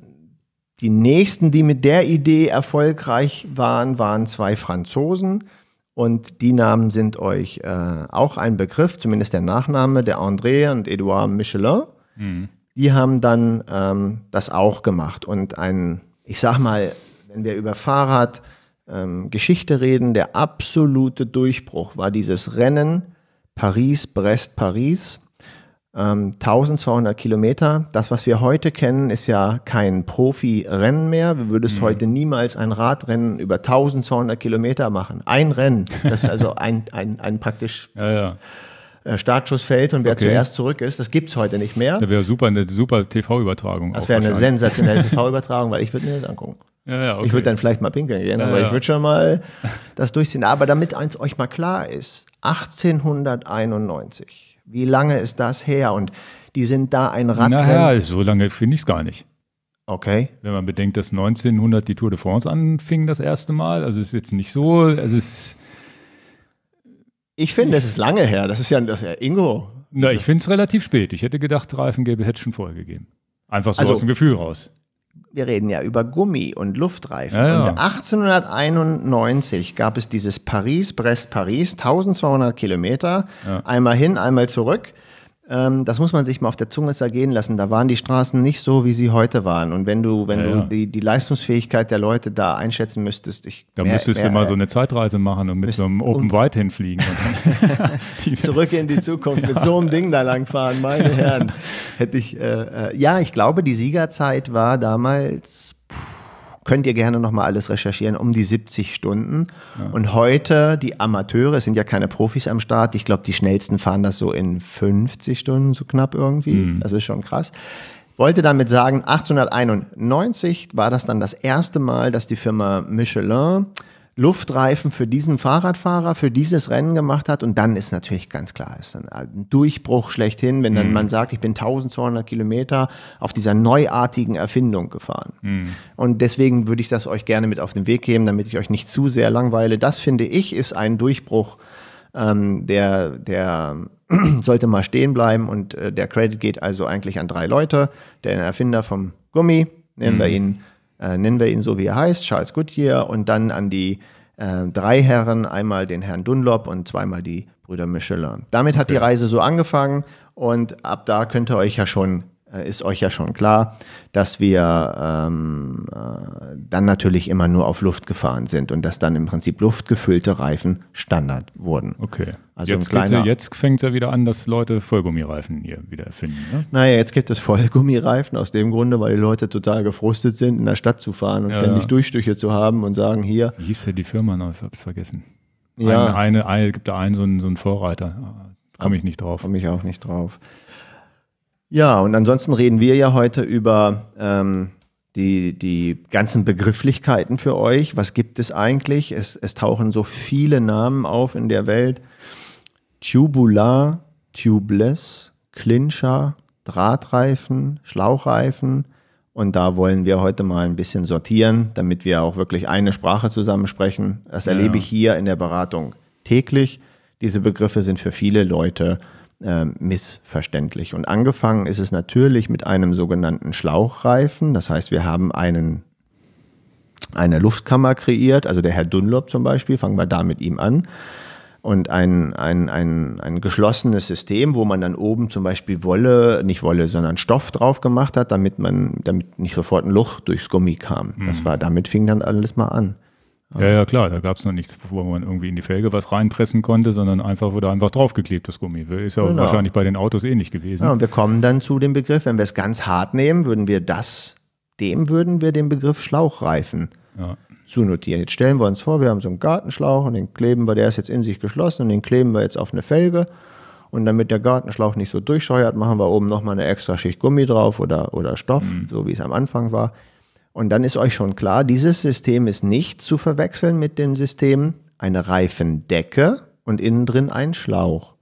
die nächsten, die mit der Idee erfolgreich waren, waren zwei Franzosen. Und die Namen sind euch äh, auch ein Begriff, zumindest der Nachname, der André und Edouard Michelin. Mhm. Die haben dann ähm, das auch gemacht. Und ein, ich sag mal, wenn wir über Fahrrad, ähm, Geschichte reden. Der absolute Durchbruch war dieses Rennen Paris-Brest-Paris. Ähm, 1200 Kilometer. Das, was wir heute kennen, ist ja kein Profi-Rennen mehr. Du würdest mhm. heute niemals ein Radrennen über 1200 Kilometer machen. Ein Rennen. Das ist also ein, ein, ein praktisch. Ja, ja. Äh, Startschuss fällt und wer okay. zuerst zurück ist. Das gibt es heute nicht mehr. Das wäre super, eine super TV-Übertragung. Das wäre eine sensationelle TV-Übertragung, weil ich würde mir das angucken. Ja, ja, okay. Ich würde dann vielleicht mal pinkeln gehen, ja, aber ich würde schon mal das durchziehen. Aber damit eins euch mal klar ist, 1891, wie lange ist das her? Und die sind da ein Rad. Naja, so lange finde ich es gar nicht. Okay. Wenn man bedenkt, dass 1900 die Tour de France anfing das erste Mal, also ist jetzt nicht so, es ist. Ich finde, es ist lange her. Das ist ja, das ist ja Ingo. Na, ich finde es relativ spät. Ich hätte gedacht, Reifengelbe hätte schon vorher gegeben. Einfach so also, aus dem Gefühl raus wir reden ja über Gummi und Luftreifen. Ja, ja. Und 1891 gab es dieses Paris-Brest-Paris, -Paris, 1200 Kilometer, ja. einmal hin, einmal zurück. Ähm, das muss man sich mal auf der Zunge zergehen lassen. Da waren die Straßen nicht so, wie sie heute waren. Und wenn du, wenn ja, du ja. Die, die Leistungsfähigkeit der Leute da einschätzen müsstest, ich. Da müsstest mehr, du mal so äh, eine Zeitreise machen und mit so einem Open Wide hinfliegen. Zurück in die Zukunft, mit so einem Ding da langfahren, meine Herren. Hätte ich, äh, äh, ja, ich glaube, die Siegerzeit war damals. Pff, könnt ihr gerne nochmal alles recherchieren, um die 70 Stunden. Ja. Und heute die Amateure, es sind ja keine Profis am Start, ich glaube, die schnellsten fahren das so in 50 Stunden, so knapp irgendwie. Mhm. Das ist schon krass. Wollte damit sagen, 1891 war das dann das erste Mal, dass die Firma Michelin Luftreifen für diesen Fahrradfahrer, für dieses Rennen gemacht hat. Und dann ist natürlich ganz klar, ist dann ein Durchbruch schlechthin, wenn dann mhm. man sagt, ich bin 1200 Kilometer auf dieser neuartigen Erfindung gefahren. Mhm. Und deswegen würde ich das euch gerne mit auf den Weg geben, damit ich euch nicht zu sehr langweile. Das finde ich ist ein Durchbruch, ähm, der, der sollte mal stehen bleiben. Und äh, der Credit geht also eigentlich an drei Leute. Der Erfinder vom Gummi, nennen mhm. wir ihn äh, nennen wir ihn so, wie er heißt, Charles Goodyear, und dann an die äh, drei Herren, einmal den Herrn Dunlop und zweimal die Brüder Michelin. Damit hat okay. die Reise so angefangen und ab da könnt ihr euch ja schon äh, ist euch ja schon klar, dass wir ähm, äh, dann natürlich immer nur auf Luft gefahren sind und dass dann im Prinzip luftgefüllte Reifen Standard wurden. Okay. Also jetzt, ja, jetzt fängt es ja wieder an, dass Leute Vollgummireifen hier wieder erfinden. Ne? Naja, jetzt gibt es Vollgummireifen aus dem Grunde, weil die Leute total gefrustet sind, in der Stadt zu fahren und ja, ständig ja. Durchstüche zu haben und sagen hier. Wie hieß denn die Firma noch? Ich hab's vergessen. Ja. Eine, eine, eine, gibt da einen so einen, so einen Vorreiter. Ah, Komme ich nicht drauf. Komme ich auch nicht drauf. Ja, und ansonsten reden wir ja heute über ähm, die, die ganzen Begrifflichkeiten für euch. Was gibt es eigentlich? Es, es tauchen so viele Namen auf in der Welt. Tubular, Tubeless, Clincher, Drahtreifen, Schlauchreifen. Und da wollen wir heute mal ein bisschen sortieren, damit wir auch wirklich eine Sprache zusammensprechen. Das erlebe ja. ich hier in der Beratung täglich. Diese Begriffe sind für viele Leute äh, missverständlich. Und angefangen ist es natürlich mit einem sogenannten Schlauchreifen. Das heißt, wir haben einen, eine Luftkammer kreiert, also der Herr Dunlop zum Beispiel, fangen wir da mit ihm an. Und ein, ein, ein, ein geschlossenes System, wo man dann oben zum Beispiel Wolle, nicht Wolle, sondern Stoff drauf gemacht hat, damit man, damit nicht sofort ein Loch durchs Gummi kam. Mhm. Das war, damit fing dann alles mal an. Ja, ja, klar, da gab es noch nichts, wo man irgendwie in die Felge was reinpressen konnte, sondern einfach wurde einfach draufgeklebt, das Gummi. Ist ja genau. wahrscheinlich bei den Autos ähnlich eh gewesen. Ja, und wir kommen dann zu dem Begriff, wenn wir es ganz hart nehmen, würden wir das, dem würden wir den Begriff Schlauchreifen ja. zunotieren. Jetzt stellen wir uns vor, wir haben so einen Gartenschlauch und den kleben wir, der ist jetzt in sich geschlossen und den kleben wir jetzt auf eine Felge. Und damit der Gartenschlauch nicht so durchscheuert, machen wir oben nochmal eine extra Schicht Gummi drauf oder, oder Stoff, mhm. so wie es am Anfang war. Und dann ist euch schon klar, dieses System ist nicht zu verwechseln mit dem System eine Reifendecke und innen drin ein Schlauch.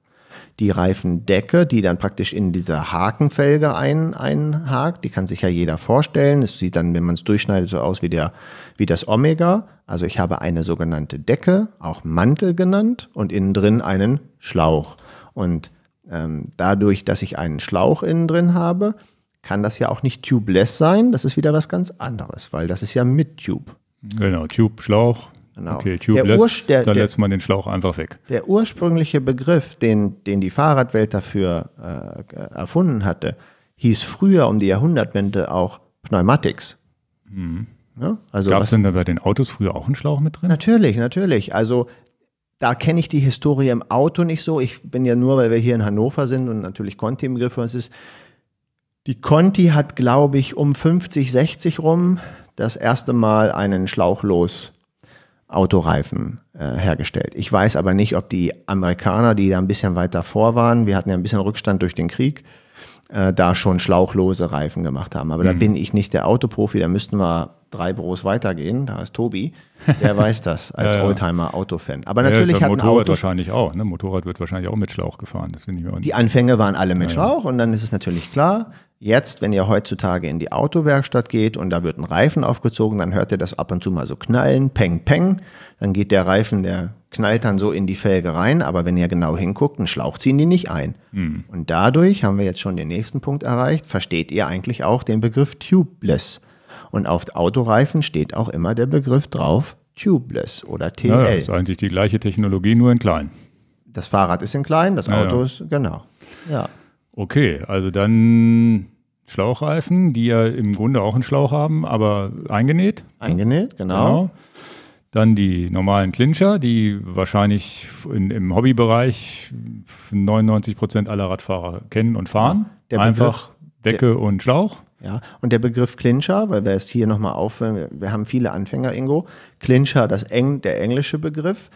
Die Reifendecke, die dann praktisch in diese Hakenfelge ein, einhakt, die kann sich ja jeder vorstellen. Es sieht dann, wenn man es durchschneidet, so aus wie, der, wie das Omega. Also ich habe eine sogenannte Decke, auch Mantel genannt, und innen drin einen Schlauch. Und ähm, dadurch, dass ich einen Schlauch innen drin habe, kann das ja auch nicht tubeless sein. Das ist wieder was ganz anderes, weil das ist ja mit Tube. Mhm. Genau, Tube, Schlauch. Genau. Okay, tubeless, der, da der, lässt man den Schlauch einfach weg. Der ursprüngliche Begriff, den, den die Fahrradwelt dafür äh, erfunden hatte, hieß früher um die Jahrhundertwende auch Pneumatics. Mhm. Ja, also Gab es denn da bei den Autos früher auch einen Schlauch mit drin? Natürlich, natürlich. Also da kenne ich die Historie im Auto nicht so. Ich bin ja nur, weil wir hier in Hannover sind und natürlich Conti im Griff und uns ist die Conti hat, glaube ich, um 50, 60 rum das erste Mal einen schlauchlos Autoreifen äh, hergestellt. Ich weiß aber nicht, ob die Amerikaner, die da ein bisschen weiter vor waren, wir hatten ja ein bisschen Rückstand durch den Krieg, äh, da schon schlauchlose Reifen gemacht haben. Aber mhm. da bin ich nicht der Autoprofi, da müssten wir drei Büros weitergehen. Da ist Tobi, der weiß das als ja, ja. Oldtimer-Autofan. Aber natürlich ja, ja hat Motorrad Auto wahrscheinlich auch. Ne? Motorrad wird wahrscheinlich auch mit Schlauch gefahren. Das bin ich mir auch nicht. die Anfänge waren alle mit Schlauch und dann ist es natürlich klar, Jetzt, wenn ihr heutzutage in die Autowerkstatt geht und da wird ein Reifen aufgezogen, dann hört ihr das ab und zu mal so knallen, peng, peng. Dann geht der Reifen, der knallt dann so in die Felge rein, aber wenn ihr genau hinguckt, einen Schlauch ziehen die nicht ein. Mhm. Und dadurch haben wir jetzt schon den nächsten Punkt erreicht, versteht ihr eigentlich auch den Begriff tubeless. Und auf Autoreifen steht auch immer der Begriff drauf tubeless oder TL. Naja, ist eigentlich die gleiche Technologie, nur in klein. Das Fahrrad ist in klein, das Auto naja. ist, genau. Ja. Okay, also dann Schlauchreifen, die ja im Grunde auch einen Schlauch haben, aber eingenäht. Eingenäht, genau. genau. Dann die normalen Clincher, die wahrscheinlich in, im Hobbybereich 99 Prozent aller Radfahrer kennen und fahren. Ja, Einfach Begriff, Decke der, und Schlauch. Ja, und der Begriff Clincher, weil wir es hier nochmal auffüllen, wir haben viele Anfänger, Ingo. Clincher, das Eng, der englische Begriff.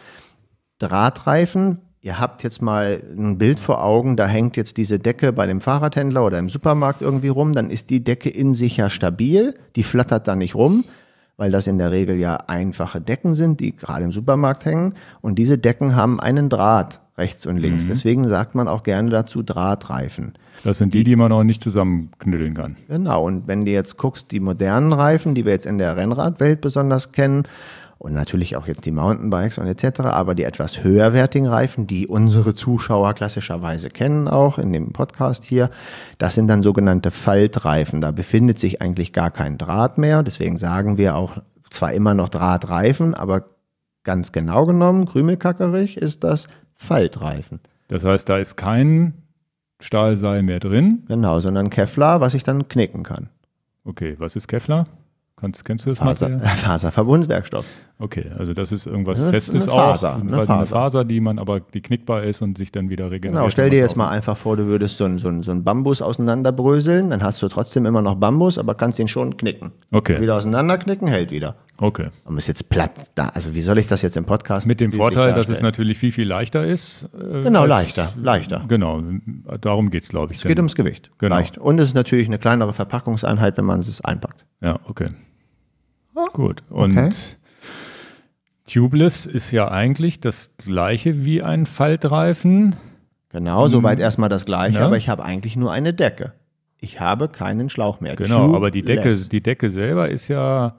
Drahtreifen ihr habt jetzt mal ein Bild vor Augen, da hängt jetzt diese Decke bei dem Fahrradhändler oder im Supermarkt irgendwie rum, dann ist die Decke in sich ja stabil, die flattert da nicht rum, weil das in der Regel ja einfache Decken sind, die gerade im Supermarkt hängen. Und diese Decken haben einen Draht rechts und links. Mhm. Deswegen sagt man auch gerne dazu Drahtreifen. Das sind die, die, die man auch nicht zusammenknüdeln kann. Genau. Und wenn du jetzt guckst, die modernen Reifen, die wir jetzt in der Rennradwelt besonders kennen, und natürlich auch jetzt die Mountainbikes und etc., aber die etwas höherwertigen Reifen, die unsere Zuschauer klassischerweise kennen, auch in dem Podcast hier, das sind dann sogenannte Faltreifen. Da befindet sich eigentlich gar kein Draht mehr. Deswegen sagen wir auch zwar immer noch Drahtreifen, aber ganz genau genommen, krümelkackerig ist das Faltreifen. Das heißt, da ist kein Stahlseil mehr drin? Genau, sondern Kevlar, was ich dann knicken kann. Okay, was ist Kevlar? Kannst, kennst du das Faser, Material? Faserverbundwerkstoff. Okay, also das ist irgendwas das Festes ist eine Faser, auch. Eine Faser. eine Faser, die man aber, die knickbar ist und sich dann wieder regeneriert. Genau, stell dir jetzt mal einfach vor, du würdest so einen so so ein Bambus auseinanderbröseln, dann hast du trotzdem immer noch Bambus, aber kannst ihn schon knicken. Okay. Wieder auseinanderknicken, hält wieder. Okay. Um es jetzt platt da. Also wie soll ich das jetzt im Podcast? Mit dem Vorteil, dass es natürlich viel, viel leichter ist. Äh, genau, als, leichter, leichter. Genau, darum geht es, glaube ich. Es geht ums Gewicht. Genau. Leicht. Und es ist natürlich eine kleinere Verpackungseinheit, wenn man es einpackt. Ja, okay. Oh. Gut. Und okay. Tubeless ist ja eigentlich das gleiche wie ein Faltreifen. Genau, hm. soweit erstmal das gleiche, ja. aber ich habe eigentlich nur eine Decke. Ich habe keinen Schlauch mehr. Genau, Tubeless. aber die Decke, die Decke selber ist ja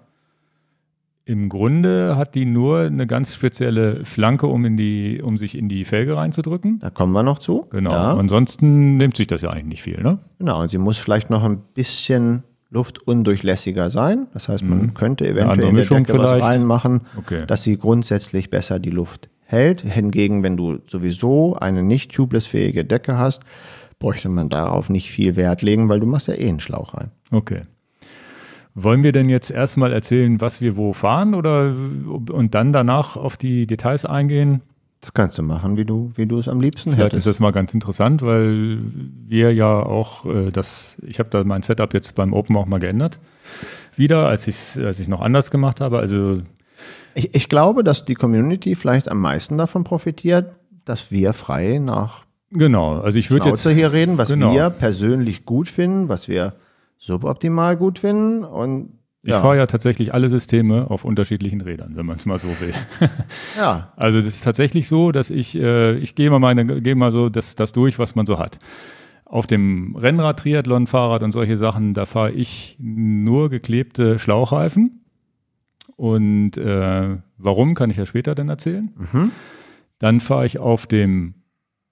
im Grunde hat die nur eine ganz spezielle Flanke, um, in die, um sich in die Felge reinzudrücken. Da kommen wir noch zu. Genau. Ja. Ansonsten nimmt sich das ja eigentlich nicht viel, ne? Genau. Und sie muss vielleicht noch ein bisschen luftundurchlässiger sein. Das heißt, man mhm. könnte eventuell in der Decke vielleicht. was reinmachen, okay. dass sie grundsätzlich besser die Luft hält. Hingegen, wenn du sowieso eine nicht tubeless-fähige Decke hast, bräuchte man darauf nicht viel Wert legen, weil du machst ja eh einen Schlauch rein. Okay. Wollen wir denn jetzt erstmal erzählen, was wir wo fahren oder und dann danach auf die Details eingehen? Das kannst du machen, wie du, wie du es am liebsten Vielleicht hättest. ist das mal ganz interessant, weil wir ja auch äh, das, ich habe da mein Setup jetzt beim Open auch mal geändert. Wieder, als ich als noch anders gemacht habe. Also ich, ich glaube, dass die Community vielleicht am meisten davon profitiert, dass wir frei nach Genau, also ich jetzt hier reden, was genau. wir persönlich gut finden, was wir suboptimal gut finden. Und ich ja. fahre ja tatsächlich alle Systeme auf unterschiedlichen Rädern, wenn man es mal so will. ja. Also das ist tatsächlich so, dass ich, äh, ich gehe mal meine, gehe mal so das, das durch, was man so hat. Auf dem Rennrad, Triathlon, Fahrrad und solche Sachen, da fahre ich nur geklebte Schlauchreifen. Und äh, warum, kann ich ja später dann erzählen. Mhm. Dann fahre ich auf dem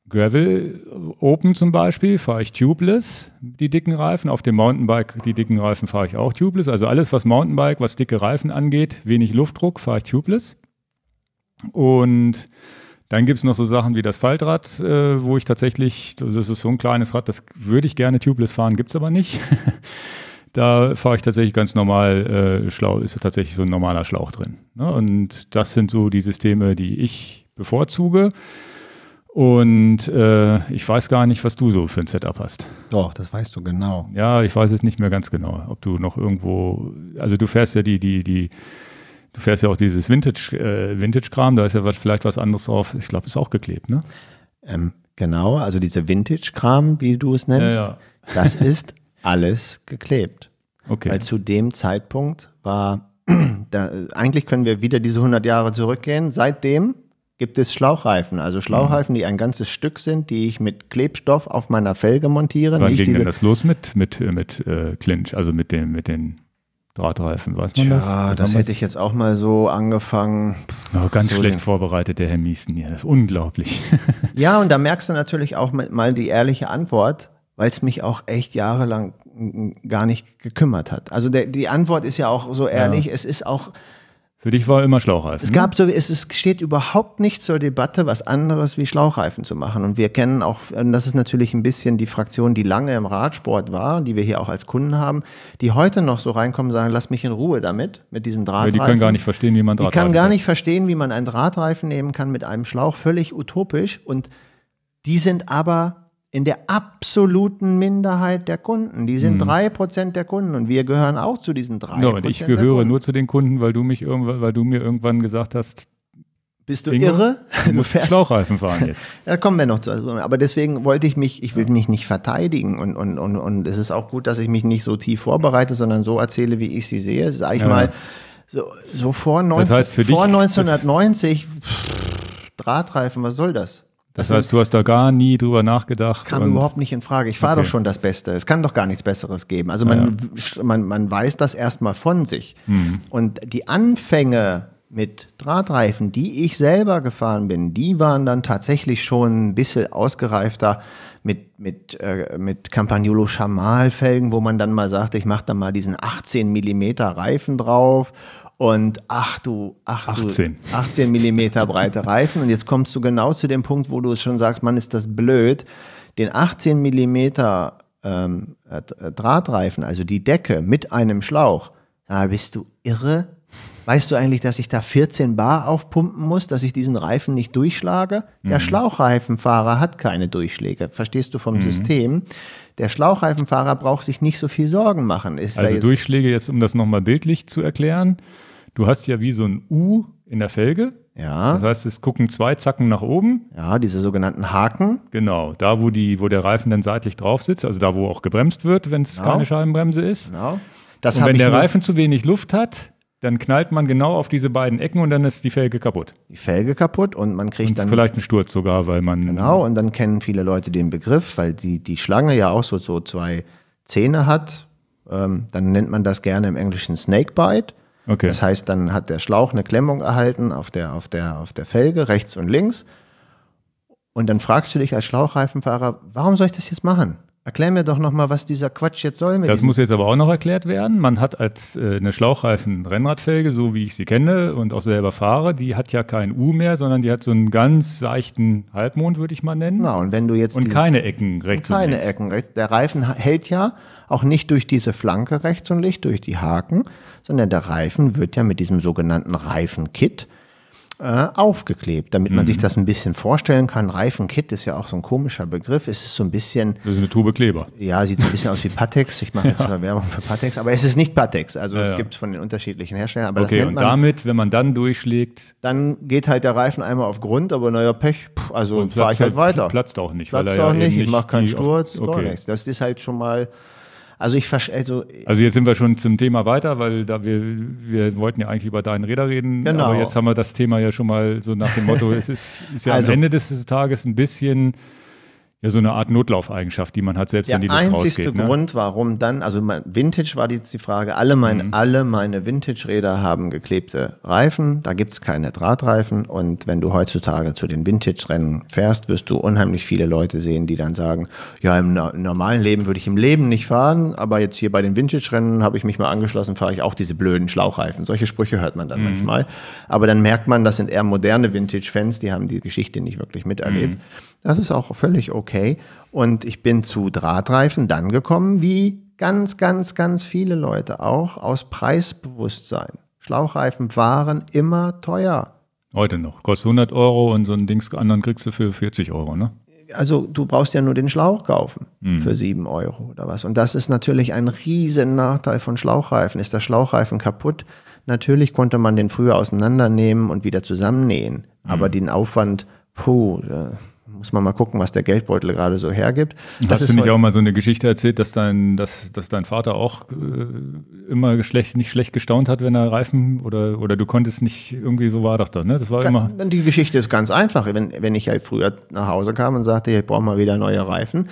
Gravel Open zum Beispiel fahre ich tubeless, die dicken Reifen. Auf dem Mountainbike, die dicken Reifen fahre ich auch tubeless. Also alles, was Mountainbike, was dicke Reifen angeht, wenig Luftdruck, fahre ich tubeless. Und dann gibt es noch so Sachen wie das Faltrad, äh, wo ich tatsächlich, das ist so ein kleines Rad, das würde ich gerne tubeless fahren, gibt es aber nicht. da fahre ich tatsächlich ganz normal, äh, schlau, ist tatsächlich so ein normaler Schlauch drin. Ne? Und das sind so die Systeme, die ich bevorzuge. Und äh, ich weiß gar nicht, was du so für ein Setup hast. Doch, das weißt du genau. Ja, ich weiß es nicht mehr ganz genau, ob du noch irgendwo, also du fährst ja die, die, die, du fährst ja auch dieses Vintage, äh, Vintage-Kram, da ist ja was, vielleicht was anderes drauf. Ich glaube, ist auch geklebt, ne? Ähm, genau, also diese Vintage-Kram, wie du es nennst, ja, ja. das ist alles geklebt. Okay. Weil zu dem Zeitpunkt war, da, eigentlich können wir wieder diese 100 Jahre zurückgehen. Seitdem gibt es Schlauchreifen. Also Schlauchreifen, mhm. die ein ganzes Stück sind, die ich mit Klebstoff auf meiner Felge montiere. Wann ging denn das los mit, mit, äh, mit äh, Clinch, also mit, dem, mit den Drahtreifen, weiß man Tja, das? Ja, das hätte ich jetzt auch mal so angefangen. Oh, ganz so schlecht den. vorbereitet, der Herr Miesen hier. Das ist unglaublich. ja, und da merkst du natürlich auch mal die ehrliche Antwort, weil es mich auch echt jahrelang gar nicht gekümmert hat. Also der, die Antwort ist ja auch so ehrlich, ja. es ist auch für dich war immer Schlauchreifen. Es ne? gab so, es, steht überhaupt nicht zur Debatte, was anderes wie Schlauchreifen zu machen. Und wir kennen auch, und das ist natürlich ein bisschen die Fraktion, die lange im Radsport war, die wir hier auch als Kunden haben, die heute noch so reinkommen und sagen, lass mich in Ruhe damit, mit diesen Drahtreifen. Weil die können gar nicht verstehen, wie man Drahtreifen. Die kann gar nicht verstehen, wie man einen Drahtreifen nehmen kann mit einem Schlauch, völlig utopisch. Und die sind aber in der absoluten Minderheit der Kunden. Die sind hm. drei hm. Prozent der Kunden und wir gehören auch zu diesen drei Prozent. Ja, ich gehöre nur zu den Kunden, weil du mich irgendwann, weil du mir irgendwann gesagt hast, bist du Ingo, irre? Du musst du Schlauchreifen fahren jetzt. da kommen wir noch zu. Also, aber deswegen wollte ich mich, ich will mich nicht verteidigen und, und, und, und es ist auch gut, dass ich mich nicht so tief vorbereite, sondern so erzähle, wie ich sie sehe. Sag ich ja. mal, so, so vor, 90, das heißt vor dich, 1990, pff, Drahtreifen, was soll das? Das, das heißt, du hast da gar nie drüber nachgedacht. Kam überhaupt nicht in Frage. Ich fahre okay. doch schon das Beste. Es kann doch gar nichts Besseres geben. Also man, ja. man, man weiß das erstmal von sich. Hm. Und die Anfänge mit Drahtreifen, die ich selber gefahren bin, die waren dann tatsächlich schon ein bisschen ausgereifter mit, mit, äh, mit Campagnolo Schamal Felgen, wo man dann mal sagt, ich mache da mal diesen 18 Millimeter Reifen drauf und ach du, ach 18. du, 18 mm breite Reifen. Und jetzt kommst du genau zu dem Punkt, wo du es schon sagst, man ist das blöd. Den 18 mm ähm, äh, äh, Drahtreifen, also die Decke mit einem Schlauch, da bist du irre. Weißt du eigentlich, dass ich da 14 Bar aufpumpen muss, dass ich diesen Reifen nicht durchschlage? Mhm. Der Schlauchreifenfahrer hat keine Durchschläge. Verstehst du vom mhm. System? Der Schlauchreifenfahrer braucht sich nicht so viel Sorgen machen. Ist also jetzt Durchschläge jetzt, um das nochmal bildlich zu erklären du hast ja wie so ein U in der Felge. Ja. Das heißt, es gucken zwei Zacken nach oben. Ja, diese sogenannten Haken. Genau, da wo, die, wo der Reifen dann seitlich drauf sitzt, also da wo auch gebremst wird, wenn es genau. keine Scheibenbremse ist. Genau. Das und wenn der Reifen zu wenig Luft hat, dann knallt man genau auf diese beiden Ecken und dann ist die Felge kaputt. Die Felge kaputt und man kriegt und dann. Vielleicht einen Sturz sogar, weil man. Genau, und dann kennen viele Leute den Begriff, weil die, die Schlange ja auch so, so zwei Zähne hat. Ähm, dann nennt man das gerne im Englischen Snakebite. Okay. Das heißt, dann hat der Schlauch eine Klemmung erhalten auf der, auf der, auf der Felge, rechts und links. Und dann fragst du dich als Schlauchreifenfahrer, warum soll ich das jetzt machen? Erklär mir doch nochmal, was dieser Quatsch jetzt soll. Mit das muss jetzt aber auch noch erklärt werden. Man hat als äh, eine Schlauchreifen-Rennradfelge, so wie ich sie kenne und auch selber fahre, die hat ja kein U mehr, sondern die hat so einen ganz seichten Halbmond, würde ich mal nennen. Na, und wenn du jetzt. Und keine Ecken rechts und, und Keine links. Ecken rechts. Der Reifen hält ja auch nicht durch diese Flanke rechts und links, durch die Haken, sondern der Reifen wird ja mit diesem sogenannten Reifenkit äh, aufgeklebt, damit man mhm. sich das ein bisschen vorstellen kann. Reifenkit ist ja auch so ein komischer Begriff. Es ist so ein bisschen. Das ist eine Tube Kleber. Ja, sieht so ein bisschen aus wie Patex. Ich mache jetzt ja. Werbung für Patex, aber es ist nicht Patex. Also ja, es ja. gibt es von den unterschiedlichen Herstellern. Aber okay, das nennt man, und damit, wenn man dann durchschlägt. Dann geht halt der Reifen einmal auf Grund, aber neuer Pech, also fahre ich halt, halt weiter. Platzt auch nicht. Platzt auch nicht, ich mache keinen Sturz, okay. gar nichts. Das ist halt schon mal also ich also, äh, also jetzt sind wir schon zum Thema weiter, weil da wir, wir wollten ja eigentlich über deinen Räder reden, genau. aber jetzt haben wir das Thema ja schon mal so nach dem Motto, es ist, ist ja also, am Ende des Tages ein bisschen ja, so eine Art Notlaufeigenschaft, die man hat, selbst Der wenn die Luft rausgeht. Der einzigste Grund, warum dann, also mein, Vintage war jetzt die Frage, alle, mein, mhm. alle meine Vintage-Räder haben geklebte Reifen, da gibt es keine Drahtreifen und wenn du heutzutage zu den Vintage-Rennen fährst, wirst du unheimlich viele Leute sehen, die dann sagen, ja, im, im normalen Leben würde ich im Leben nicht fahren, aber jetzt hier bei den Vintage-Rennen habe ich mich mal angeschlossen, fahre ich auch diese blöden Schlauchreifen. Solche Sprüche hört man dann mhm. manchmal, aber dann merkt man, das sind eher moderne Vintage-Fans, die haben die Geschichte nicht wirklich miterlebt. Mhm. Das ist auch völlig okay. Und ich bin zu Drahtreifen dann gekommen, wie ganz, ganz, ganz viele Leute auch aus Preisbewusstsein. Schlauchreifen waren immer teuer. Heute noch. Kostet 100 Euro und so ein Dings anderen kriegst du für 40 Euro, ne? Also du brauchst ja nur den Schlauch kaufen mhm. für 7 Euro oder was. Und das ist natürlich ein riesen Nachteil von Schlauchreifen. Ist der Schlauchreifen kaputt? Natürlich konnte man den früher auseinandernehmen und wieder zusammennähen. Mhm. Aber den Aufwand, puh, äh, muss man mal gucken, was der Geldbeutel gerade so hergibt. Das Hast du nicht auch mal so eine Geschichte erzählt, dass dein, dass, dass dein Vater auch äh, immer schlecht, nicht schlecht gestaunt hat, wenn er Reifen oder, oder du konntest nicht irgendwie so war doch das, ne? Das war immer. Die Geschichte ist ganz einfach. Wenn, wenn ich halt früher nach Hause kam und sagte, ich brauche mal wieder neue Reifen.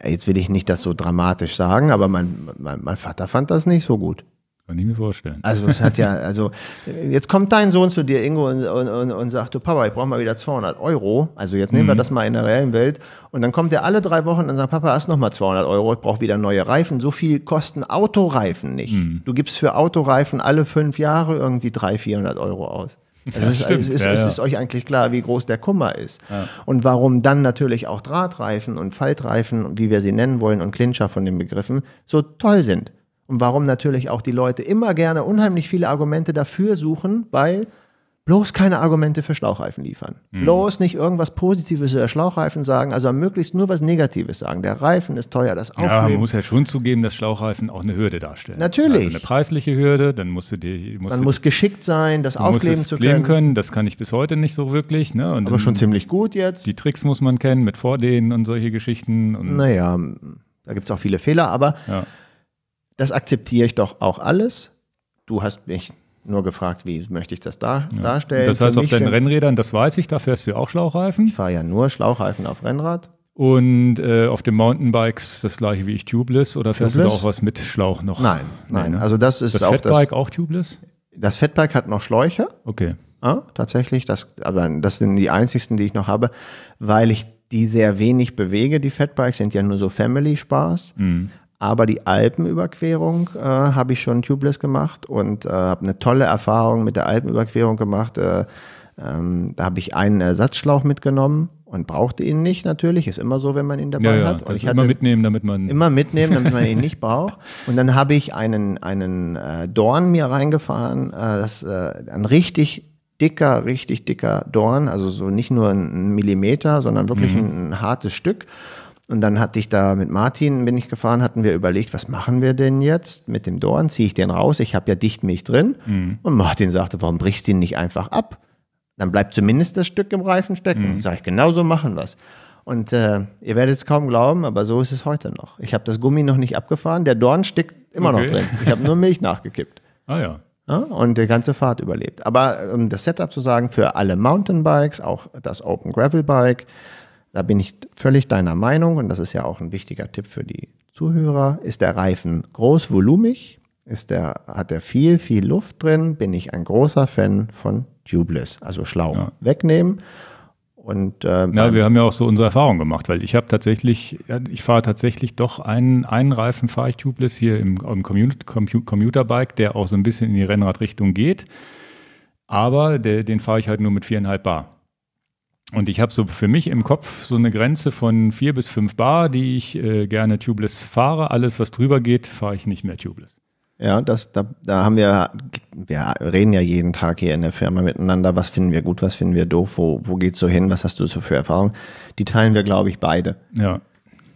Äh, jetzt will ich nicht das so dramatisch sagen, aber mein, mein, mein Vater fand das nicht so gut. Kann ich mir vorstellen. Also es hat ja, also jetzt kommt dein Sohn zu dir, Ingo, und, und, und sagt, du Papa, ich brauche mal wieder 200 Euro. Also jetzt nehmen mhm. wir das mal in der reellen Welt. Und dann kommt er alle drei Wochen und sagt, Papa, hast noch mal 200 Euro, ich brauche wieder neue Reifen. So viel kosten Autoreifen nicht. Mhm. Du gibst für Autoreifen alle fünf Jahre irgendwie 300, 400 Euro aus. Also ja, es, ist, ja, ja. es, ist, euch eigentlich klar, wie groß der Kummer ist. Und warum dann natürlich auch Drahtreifen und Faltreifen, wie wir sie nennen wollen, und Clincher von den Begriffen, so toll sind. Und warum natürlich auch die Leute immer gerne unheimlich viele Argumente dafür suchen, weil bloß keine Argumente für Schlauchreifen liefern. Mhm. Bloß nicht irgendwas Positives über Schlauchreifen sagen, also möglichst nur was Negatives sagen. Der Reifen ist teuer, das Aufheben. Ja, man muss ja schon zugeben, dass Schlauchreifen auch eine Hürde darstellen. Natürlich. Also eine preisliche Hürde, dann musst du dir... Musst man du, muss geschickt sein, das aufkleben zu können. kleben können, das kann ich bis heute nicht so wirklich. Ne? Aber schon ziemlich gut jetzt. Die Tricks muss man kennen mit Vordehnen und solche Geschichten. Und naja, da gibt es auch viele Fehler, aber... Ja das akzeptiere ich doch auch alles. Du hast mich nur gefragt, wie möchte ich das da, ja. darstellen. Das heißt, auf deinen Rennrädern, das weiß ich, da fährst du auch Schlauchreifen. Ich fahre ja nur Schlauchreifen auf Rennrad. Und äh, auf den Mountainbikes das gleiche wie ich, Tubeless? Oder fährst tubeless? du da auch was mit Schlauch noch? Nein, nein. nein. Ne? Also das ist das auch Fatbike das, auch Tubeless? Das Fatbike hat noch Schläuche. Okay. Ja, tatsächlich. Das, aber das sind die einzigsten, die ich noch habe, weil ich die sehr wenig bewege. Die Fatbikes sind ja nur so Family-Spaß. Mhm. Aber die Alpenüberquerung äh, habe ich schon tubeless gemacht und äh, habe eine tolle Erfahrung mit der Alpenüberquerung gemacht. Äh, ähm, da habe ich einen Ersatzschlauch mitgenommen und brauchte ihn nicht natürlich. Ist immer so, wenn man ihn dabei ja, ja. hat. Und also ich hatte immer mitnehmen, damit man immer mitnehmen, damit man ihn nicht braucht. Und dann habe ich einen einen äh, Dorn mir reingefahren, äh, das äh, ein richtig dicker, richtig dicker Dorn, also so nicht nur ein Millimeter, sondern wirklich mhm. ein, ein hartes Stück und dann hatte ich da mit Martin, bin ich gefahren, hatten wir überlegt, was machen wir denn jetzt mit dem Dorn? Ziehe ich den raus? Ich habe ja Dichtmilch drin. Mhm. Und Martin sagte, warum brichst du ihn nicht einfach ab? Dann bleibt zumindest das Stück im Reifen stecken. Mhm. Sag ich, genau so machen wir Und äh, ihr werdet es kaum glauben, aber so ist es heute noch. Ich habe das Gummi noch nicht abgefahren, der Dorn steckt immer okay. noch drin. Ich habe nur Milch nachgekippt. Ah ja. Ja, und die ganze Fahrt überlebt. Aber um das Setup zu sagen, für alle Mountainbikes, auch das Open Gravel Bike, da bin ich völlig deiner Meinung und das ist ja auch ein wichtiger Tipp für die Zuhörer. Ist der Reifen großvolumig? Ist der, hat er viel, viel Luft drin? Bin ich ein großer Fan von Tubeless, also Schlauch ja. wegnehmen. Und, äh, ja, wir haben ja auch so unsere Erfahrung gemacht, weil ich habe tatsächlich, ich fahre tatsächlich doch einen, einen Reifen fahre ich tubeless hier im, im Commuterbike, der auch so ein bisschen in die Rennradrichtung geht. Aber der, den fahre ich halt nur mit viereinhalb Bar. Und ich habe so für mich im Kopf so eine Grenze von vier bis fünf Bar, die ich äh, gerne tubeless fahre. Alles, was drüber geht, fahre ich nicht mehr tubeless. Ja, das, da, da haben wir, wir reden ja jeden Tag hier in der Firma miteinander. Was finden wir gut, was finden wir doof, wo, wo es so hin, was hast du so für Erfahrungen? Die teilen wir, glaube ich, beide. Ja.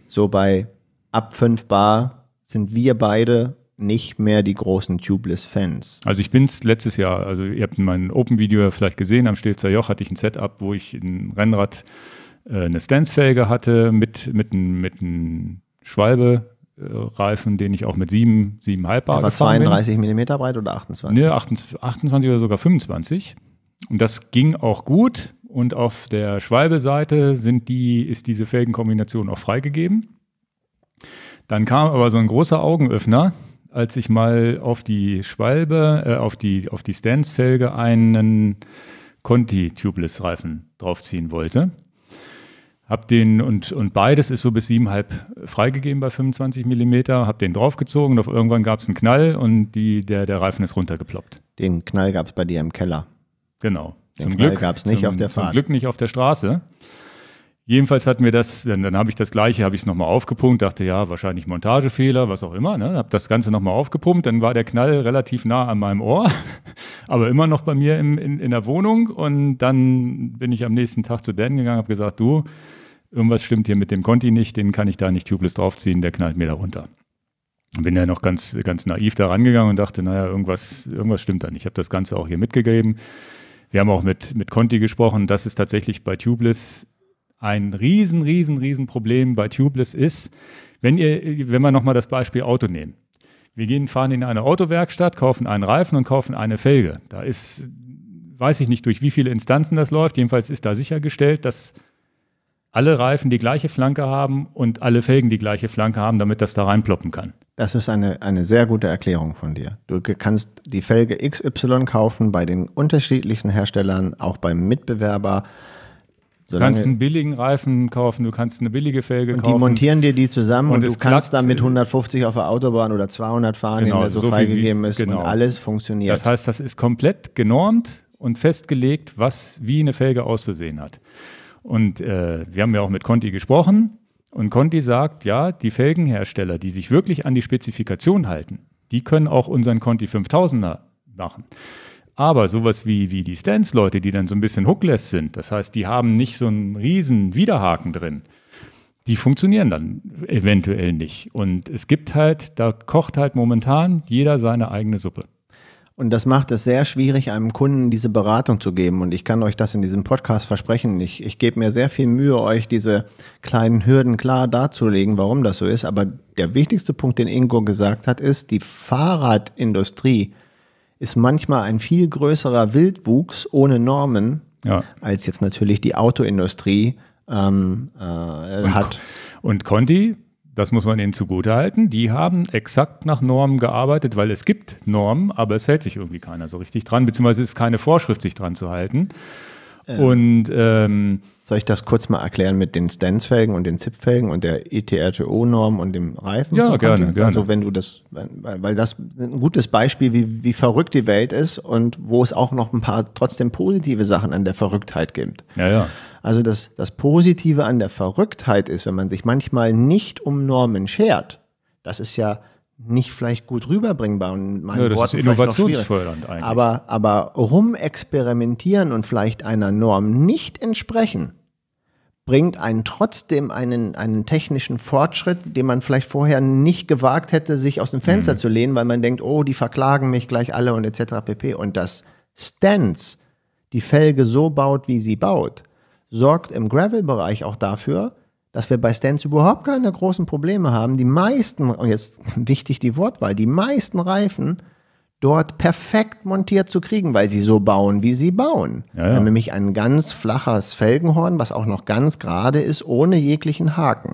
So bei ab fünf Bar sind wir beide nicht mehr die großen Tubeless-Fans. Also ich bin es letztes Jahr, also ihr habt mein Open-Video vielleicht gesehen, am Stilzer Joch hatte ich ein Setup, wo ich ein Rennrad, äh, eine Stance-Felge hatte mit, mit, mit einem Schwalbe, Reifen, den ich auch mit 7, 7,5 Bar Etwa 32 mm breit oder 28? Ne, 28, 28 oder sogar 25. Und das ging auch gut. Und auf der Schwalbe-Seite sind die, ist diese Felgenkombination auch freigegeben. Dann kam aber so ein großer Augenöffner, als ich mal auf die Schwalbe, äh, auf die, auf die Stance-Felge einen Conti-Tubeless-Reifen draufziehen wollte. Hab den und, und beides ist so bis 7,5 freigegeben bei 25 mm, hab den draufgezogen und auf irgendwann gab es einen Knall und die, der, der Reifen ist runtergeploppt. Den Knall gab es bei dir im Keller. Genau. Den zum Knall Glück gab es nicht zum, auf der Fahrt. Zum Glück nicht auf der Straße. Jedenfalls hatten wir das, dann, dann habe ich das gleiche, habe ich es nochmal aufgepumpt, dachte ja, wahrscheinlich Montagefehler, was auch immer, ne? habe das Ganze nochmal aufgepumpt, dann war der Knall relativ nah an meinem Ohr, aber immer noch bei mir im, in, in der Wohnung und dann bin ich am nächsten Tag zu Dan gegangen, habe gesagt, du, irgendwas stimmt hier mit dem Conti nicht, den kann ich da nicht tubeless draufziehen, der knallt mir da runter. Bin ja noch ganz, ganz naiv da rangegangen und dachte, naja, irgendwas, irgendwas stimmt da nicht. Ich habe das Ganze auch hier mitgegeben. Wir haben auch mit, mit Conti gesprochen. Das ist tatsächlich bei Tubeless ein riesen, riesen, riesen Problem bei Tubeless ist, wenn ihr, wenn wir nochmal das Beispiel Auto nehmen. Wir gehen, fahren in eine Autowerkstatt, kaufen einen Reifen und kaufen eine Felge. Da ist, weiß ich nicht, durch wie viele Instanzen das läuft. Jedenfalls ist da sichergestellt, dass alle Reifen die gleiche Flanke haben und alle Felgen die gleiche Flanke haben, damit das da reinploppen kann. Das ist eine, eine sehr gute Erklärung von dir. Du kannst die Felge XY kaufen bei den unterschiedlichsten Herstellern, auch beim Mitbewerber du kannst einen billigen Reifen kaufen, du kannst eine billige Felge kaufen. Und die montieren dir die zusammen und, und du kannst damit 150 äh, auf der Autobahn oder 200 fahren, genau, der so, so freigegeben wie, ist genau. und alles funktioniert. Das heißt, das ist komplett genormt und festgelegt, was wie eine Felge auszusehen hat. Und äh, wir haben ja auch mit Conti gesprochen und Conti sagt, ja, die Felgenhersteller, die sich wirklich an die Spezifikation halten, die können auch unseren Conti 5000er machen. Aber sowas wie, wie die Stance-Leute, die dann so ein bisschen hookless sind, das heißt, die haben nicht so einen riesen Widerhaken drin, die funktionieren dann eventuell nicht. Und es gibt halt, da kocht halt momentan jeder seine eigene Suppe. Und das macht es sehr schwierig, einem Kunden diese Beratung zu geben. Und ich kann euch das in diesem Podcast versprechen. Ich, ich gebe mir sehr viel Mühe, euch diese kleinen Hürden klar darzulegen, warum das so ist. Aber der wichtigste Punkt, den Ingo gesagt hat, ist, die Fahrradindustrie ist manchmal ein viel größerer Wildwuchs ohne Normen, ja. als jetzt natürlich die Autoindustrie ähm, äh, und, hat. Und Conti, das muss man ihnen zugutehalten, die haben exakt nach Normen gearbeitet, weil es gibt Normen, aber es hält sich irgendwie keiner so richtig dran, beziehungsweise ist keine Vorschrift, sich dran zu halten. Ähm, und ähm, soll ich das kurz mal erklären mit den Stance-Felgen und den ZIP-Felgen und der ETRTO-Norm und dem Reifen? Ja, gerne, also, gerne. Also wenn du das, weil, weil das ein gutes Beispiel, wie, wie verrückt die Welt ist und wo es auch noch ein paar trotzdem positive Sachen an der Verrücktheit gibt. Ja, ja. Also das, das Positive an der Verrücktheit ist, wenn man sich manchmal nicht um Normen schert, das ist ja nicht vielleicht gut rüberbringbar. Und mein ja, das ist innovationsfördernd eigentlich. Aber, aber rumexperimentieren und vielleicht einer Norm nicht entsprechen, bringt einen trotzdem einen, einen technischen Fortschritt, den man vielleicht vorher nicht gewagt hätte, sich aus dem Fenster mhm. zu lehnen, weil man denkt, oh, die verklagen mich gleich alle und etc. pp. Und das Stance die Felge so baut, wie sie baut, sorgt im Gravel-Bereich auch dafür, dass wir bei Stents überhaupt keine großen Probleme haben. Die meisten, und jetzt wichtig die Wortwahl, die meisten Reifen dort perfekt montiert zu kriegen, weil sie so bauen, wie sie bauen. Ja, ja. Wir äh, haben nämlich ein ganz flaches Felgenhorn, was auch noch ganz gerade ist, ohne jeglichen Haken.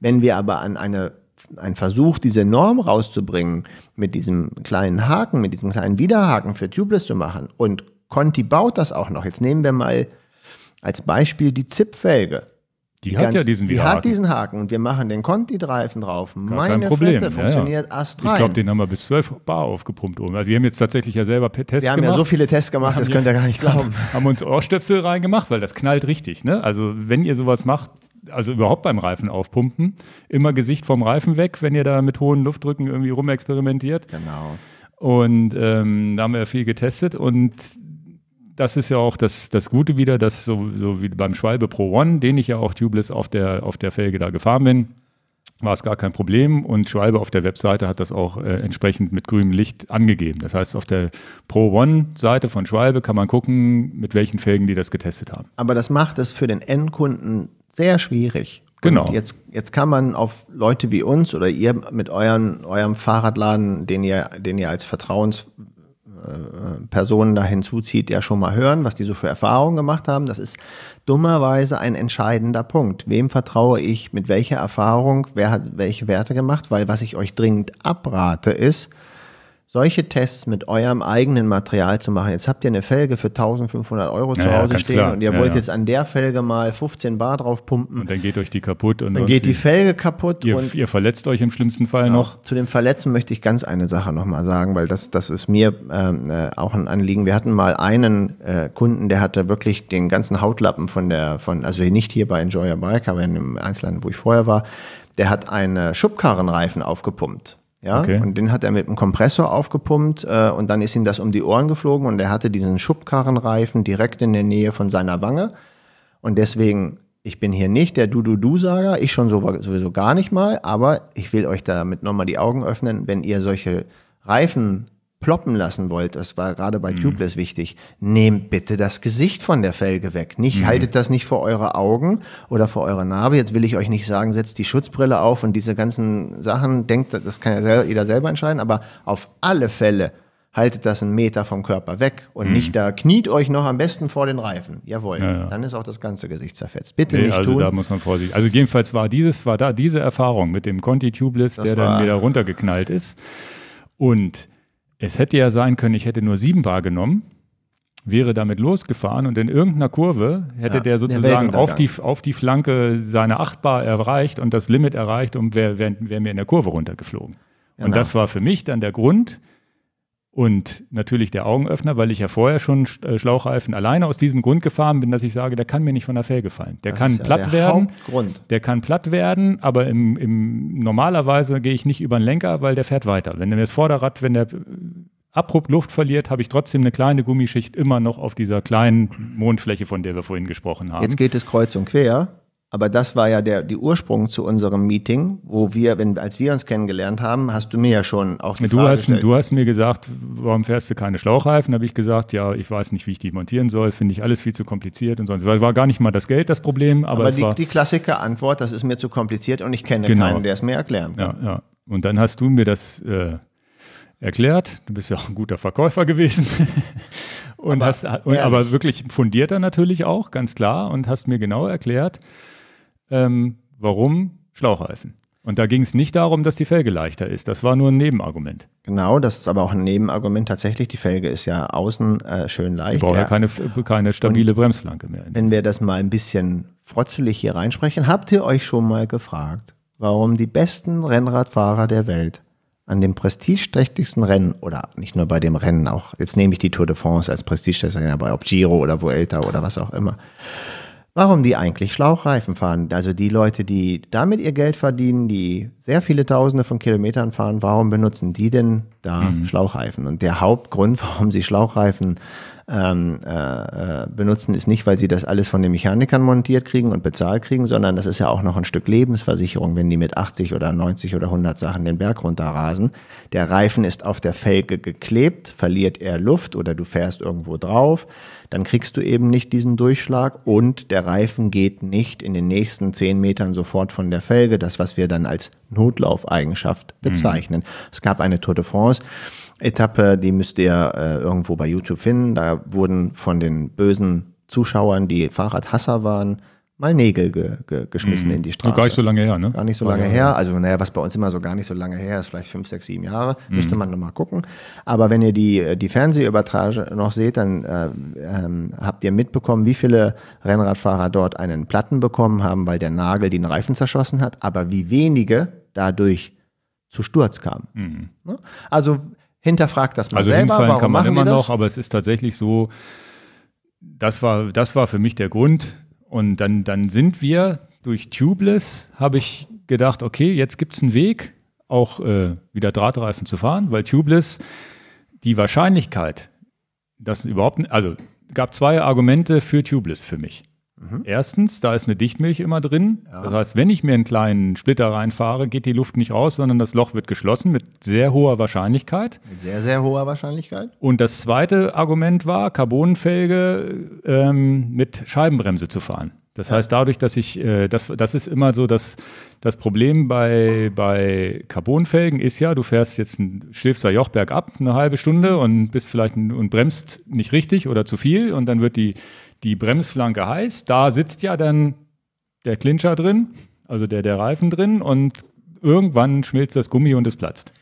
Wenn wir aber an eine ein Versuch, diese Norm rauszubringen, mit diesem kleinen Haken, mit diesem kleinen Widerhaken für Tubeless zu machen. Und Conti baut das auch noch. Jetzt nehmen wir mal als Beispiel die Zipfelge. Die, die hat ganz, ja diesen die Haken. hat diesen Haken und wir machen den Conti-Reifen drauf. Gar Meine Problem. Fresse, funktioniert ja, ja. astrein. Ich glaube, den haben wir bis 12 Bar aufgepumpt oben. Also wir haben jetzt tatsächlich ja selber Tests gemacht. Wir haben gemacht. ja so viele Tests gemacht, das ja, könnt ihr gar nicht glauben. Haben uns Ohrstöpsel reingemacht, weil das knallt richtig. Ne? Also wenn ihr sowas macht, also überhaupt beim Reifen aufpumpen, immer Gesicht vom Reifen weg, wenn ihr da mit hohen Luftdrücken irgendwie rumexperimentiert. Genau. Und ähm, da haben wir ja viel getestet und das ist ja auch das, das Gute wieder, dass so, so wie beim Schwalbe Pro One, den ich ja auch tubeless auf der, auf der Felge da gefahren bin, war es gar kein Problem. Und Schwalbe auf der Webseite hat das auch äh, entsprechend mit grünem Licht angegeben. Das heißt, auf der Pro One-Seite von Schwalbe kann man gucken, mit welchen Felgen die das getestet haben. Aber das macht es für den Endkunden sehr schwierig. Genau. Und jetzt, jetzt kann man auf Leute wie uns oder ihr mit euren, eurem Fahrradladen, den ihr, den ihr als Vertrauens äh, Personen da hinzuzieht, ja schon mal hören, was die so für Erfahrungen gemacht haben. Das ist dummerweise ein entscheidender Punkt. Wem vertraue ich, mit welcher Erfahrung, wer hat welche Werte gemacht? Weil was ich euch dringend abrate ist, solche Tests mit eurem eigenen Material zu machen. Jetzt habt ihr eine Felge für 1500 Euro zu Hause ja, stehen klar. und ihr ja, wollt jetzt an der Felge mal 15 Bar drauf pumpen. Und dann geht euch die kaputt. Und dann geht die Felge kaputt. Ihr, und ihr verletzt euch im schlimmsten Fall genau. noch. Zu dem Verletzen möchte ich ganz eine Sache nochmal sagen, weil das, das ist mir ähm, äh, auch ein Anliegen. Wir hatten mal einen äh, Kunden, der hatte wirklich den ganzen Hautlappen von der, von, also nicht hier bei Enjoy Your Bike, aber in dem Einzelhandel, wo ich vorher war, der hat einen Schubkarrenreifen aufgepumpt ja, okay. und den hat er mit einem Kompressor aufgepumpt äh, und dann ist ihm das um die Ohren geflogen und er hatte diesen Schubkarrenreifen direkt in der Nähe von seiner Wange. Und deswegen, ich bin hier nicht der Du-Du-Du-Sager, ich schon sowieso gar nicht mal, aber ich will euch damit nochmal die Augen öffnen, wenn ihr solche Reifen ploppen lassen wollt, das war gerade bei mhm. Tubeless wichtig, nehmt bitte das Gesicht von der Felge weg. Nicht, mhm. haltet das nicht vor eure Augen oder vor eure Narbe. Jetzt will ich euch nicht sagen, setzt die Schutzbrille auf und diese ganzen Sachen, denkt, das kann ja jeder selber entscheiden, aber auf alle Fälle haltet das einen Meter vom Körper weg und mhm. nicht da, kniet euch noch am besten vor den Reifen. Jawohl, ja, ja. dann ist auch das ganze Gesicht zerfetzt. Bitte nee, nicht also tun. Also da muss man vorsichtig. Also jedenfalls war dieses, war da diese Erfahrung mit dem Conti Tubeless, das der dann wieder runtergeknallt ist. Und es hätte ja sein können, ich hätte nur sieben Bar genommen, wäre damit losgefahren und in irgendeiner Kurve hätte ja, der sozusagen auf die, auf die Flanke seine acht Bar erreicht und das Limit erreicht und wäre wär, wär mir in der Kurve runtergeflogen. Genau. Und das war für mich dann der Grund, und natürlich der Augenöffner, weil ich ja vorher schon äh, Schlauchreifen alleine aus diesem Grund gefahren bin, dass ich sage, der kann mir nicht von der Felge fallen. Der das kann ja platt der werden. Hauptgrund. Der kann platt werden, aber im, im, normalerweise gehe ich nicht über den Lenker, weil der fährt weiter. Wenn mir das Vorderrad, wenn der äh, abrupt Luft verliert, habe ich trotzdem eine kleine Gummischicht immer noch auf dieser kleinen Mondfläche, von der wir vorhin gesprochen haben. Jetzt geht es kreuz und quer. Aber das war ja der die Ursprung zu unserem Meeting, wo wir, wenn als wir uns kennengelernt haben, hast du mir ja schon auch die du Frage hast gestellt. du hast mir gesagt, warum fährst du keine Schlauchreifen? Da Habe ich gesagt, ja, ich weiß nicht, wie ich die montieren soll, finde ich alles viel zu kompliziert und sonst. War gar nicht mal das Geld das Problem, aber, aber die, die klassische Antwort, das ist mir zu kompliziert und ich kenne genau. keinen, der es mir erklären kann. Ja, ja. Und dann hast du mir das äh, erklärt. Du bist ja auch ein guter Verkäufer gewesen. und aber, hast, und, aber wirklich fundierter natürlich auch, ganz klar, und hast mir genau erklärt, ähm, warum? Schlauchreifen. Und da ging es nicht darum, dass die Felge leichter ist. Das war nur ein Nebenargument. Genau, das ist aber auch ein Nebenargument tatsächlich. Die Felge ist ja außen äh, schön leicht. Wir brauchen ja keine, keine stabile Und Bremsflanke mehr. Wenn wir das mal ein bisschen frotzelig hier reinsprechen, habt ihr euch schon mal gefragt, warum die besten Rennradfahrer der Welt an dem prestigeträchtigsten Rennen oder nicht nur bei dem Rennen, auch jetzt nehme ich die Tour de France als prestigeträchtiges Rennen, aber ob Giro oder Vuelta oder was auch immer, warum die eigentlich Schlauchreifen fahren. Also die Leute, die damit ihr Geld verdienen, die sehr viele Tausende von Kilometern fahren, warum benutzen die denn da mhm. Schlauchreifen? Und der Hauptgrund, warum sie Schlauchreifen ähm, äh, äh, benutzen, ist nicht, weil sie das alles von den Mechanikern montiert kriegen und bezahlt kriegen, sondern das ist ja auch noch ein Stück Lebensversicherung, wenn die mit 80 oder 90 oder 100 Sachen den Berg runterrasen. Der Reifen ist auf der Felge geklebt, verliert er Luft oder du fährst irgendwo drauf dann kriegst du eben nicht diesen Durchschlag und der Reifen geht nicht in den nächsten zehn Metern sofort von der Felge, das, was wir dann als Notlaufeigenschaft mhm. bezeichnen. Mhm. Es gab eine Tour de France. Etappe, die müsst ihr äh, irgendwo bei YouTube finden. Da wurden von den bösen Zuschauern, die Fahrradhasser waren, mal Nägel ge ge geschmissen mhm. in die Straße. Gar nicht so lange her, ne? Gar nicht so lange ja, her. Also, naja, was bei uns immer so gar nicht so lange her ist, vielleicht fünf, sechs, sieben Jahre, mhm. müsste man nochmal gucken. Aber wenn ihr die, äh, die Fernsehübertrage noch seht, dann äh, ähm, habt ihr mitbekommen, wie viele Rennradfahrer dort einen Platten bekommen haben, weil der Nagel den Reifen zerschossen hat, aber wie wenige dadurch zu Sturz kamen. Mhm. Ne? Also hinterfragt das mal also selber. Hinfallen warum kann man machen immer noch, aber es ist tatsächlich so, das war, das war für mich der Grund und dann, dann sind wir durch Tubeless, habe ich gedacht, okay, jetzt gibt es einen Weg, auch äh, wieder Drahtreifen zu fahren, weil Tubeless die Wahrscheinlichkeit, dass überhaupt, also gab zwei Argumente für Tubeless für mich. Mhm. Erstens, da ist eine Dichtmilch immer drin. Ja. Das heißt, wenn ich mir einen kleinen Splitter reinfahre, geht die Luft nicht raus, sondern das Loch wird geschlossen mit sehr hoher Wahrscheinlichkeit. Mit sehr, sehr hoher Wahrscheinlichkeit. Und das zweite Argument war, Carbonfelge ähm, mit Scheibenbremse zu fahren. Das ja. heißt, dadurch, dass ich, äh, das, das ist immer so, dass das Problem bei, bei Carbonfelgen ist ja, du fährst jetzt ein Schilfser Jochberg ab eine halbe Stunde und bist vielleicht und bremst nicht richtig oder zu viel und dann wird die die Bremsflanke heiß. Da sitzt ja dann der Clincher drin, also der, der Reifen drin und irgendwann schmilzt das Gummi und es platzt.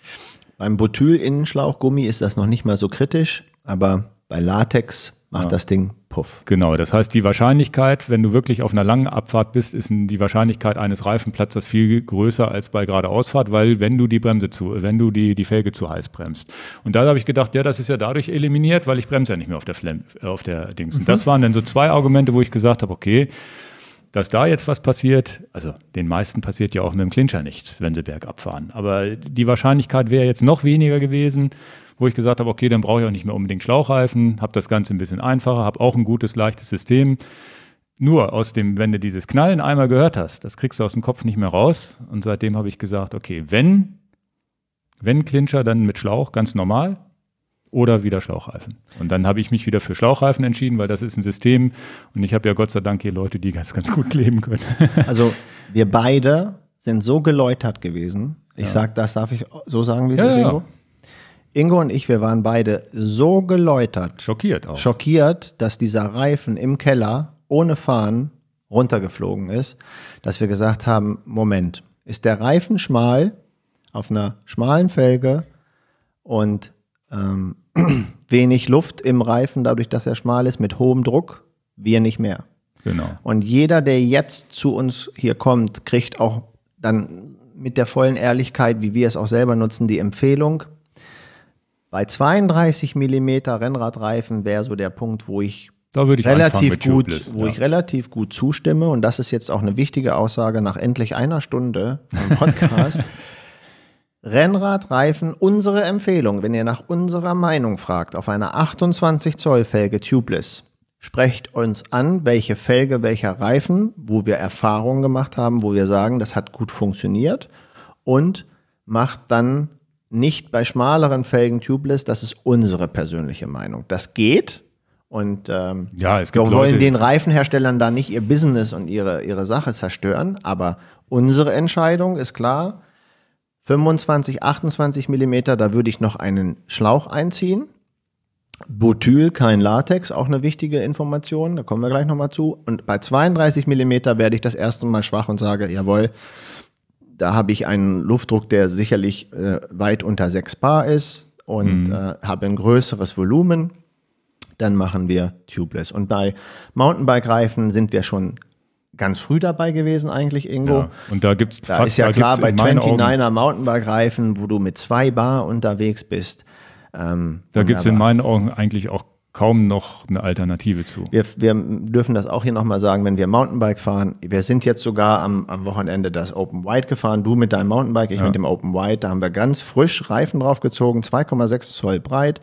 Beim Botyl-Innenschlauchgummi ist das noch nicht mal so kritisch, aber bei Latex macht ja. das Ding puff. Genau, das heißt, die Wahrscheinlichkeit, wenn du wirklich auf einer langen Abfahrt bist, ist die Wahrscheinlichkeit eines Reifenplatzes viel größer als bei geradeausfahrt, weil wenn du die Bremse zu, wenn du die, die Felge zu heiß bremst. Und da habe ich gedacht, ja, das ist ja dadurch eliminiert, weil ich bremse ja nicht mehr auf der Flem, äh, auf der Dings. Und mhm. das waren dann so zwei Argumente, wo ich gesagt habe, okay, dass da jetzt was passiert, also den meisten passiert ja auch mit dem Clincher nichts, wenn sie bergab fahren. Aber die Wahrscheinlichkeit wäre jetzt noch weniger gewesen, wo ich gesagt habe, okay, dann brauche ich auch nicht mehr unbedingt Schlauchreifen, habe das Ganze ein bisschen einfacher, habe auch ein gutes, leichtes System. Nur aus dem, wenn du dieses Knallen einmal gehört hast, das kriegst du aus dem Kopf nicht mehr raus. Und seitdem habe ich gesagt, okay, wenn, wenn Clincher, dann mit Schlauch, ganz normal, oder wieder Schlauchreifen. Und dann habe ich mich wieder für Schlauchreifen entschieden, weil das ist ein System und ich habe ja Gott sei Dank hier Leute, die ganz, ganz gut leben können. Also wir beide sind so geläutert gewesen. Ich ja. sage, das darf ich so sagen, wie es ja, ist, ja. Ingo und ich, wir waren beide so geläutert. Schockiert auch. Schockiert, dass dieser Reifen im Keller ohne Fahren runtergeflogen ist, dass wir gesagt haben, Moment, ist der Reifen schmal auf einer schmalen Felge und ähm, wenig Luft im Reifen, dadurch, dass er schmal ist, mit hohem Druck, wir nicht mehr. Genau. Und jeder, der jetzt zu uns hier kommt, kriegt auch dann mit der vollen Ehrlichkeit, wie wir es auch selber nutzen, die Empfehlung, bei 32 mm Rennradreifen wäre so der Punkt, wo ich da würde ich relativ gut, Tubeless, wo ja. ich relativ gut zustimme und das ist jetzt auch eine wichtige Aussage nach endlich einer Stunde vom Podcast. Rennradreifen, unsere Empfehlung, wenn ihr nach unserer Meinung fragt, auf einer 28 Zoll Felge Tubeless. Sprecht uns an, welche Felge, welcher Reifen, wo wir Erfahrungen gemacht haben, wo wir sagen, das hat gut funktioniert und macht dann nicht bei schmaleren Felgen tubeless. Das ist unsere persönliche Meinung. Das geht. Und ähm, ja, es gibt wir wollen Leute, den Reifenherstellern da nicht ihr Business und ihre, ihre Sache zerstören. Aber unsere Entscheidung ist klar. 25, 28 Millimeter, da würde ich noch einen Schlauch einziehen. Botyl, kein Latex, auch eine wichtige Information, da kommen wir gleich nochmal zu. Und bei 32 Millimeter werde ich das erste Mal schwach und sage, jawohl, da habe ich einen Luftdruck, der sicherlich äh, weit unter 6 Bar ist und mhm. äh, habe ein größeres Volumen. Dann machen wir Tubeless. Und bei Mountainbike-Reifen sind wir schon ganz früh dabei gewesen eigentlich, Ingo. Ja, und da gibt es fast... ist ja klar, bei 29er Mountainbike-Reifen, wo du mit 2 Bar unterwegs bist, ähm, da gibt es in meinen Augen eigentlich auch kaum noch eine Alternative zu. Wir, wir dürfen das auch hier nochmal sagen, wenn wir Mountainbike fahren. Wir sind jetzt sogar am, am Wochenende das Open Wide gefahren. Du mit deinem Mountainbike, ich ja. mit dem Open Wide. Da haben wir ganz frisch Reifen draufgezogen, 2,6 Zoll breit,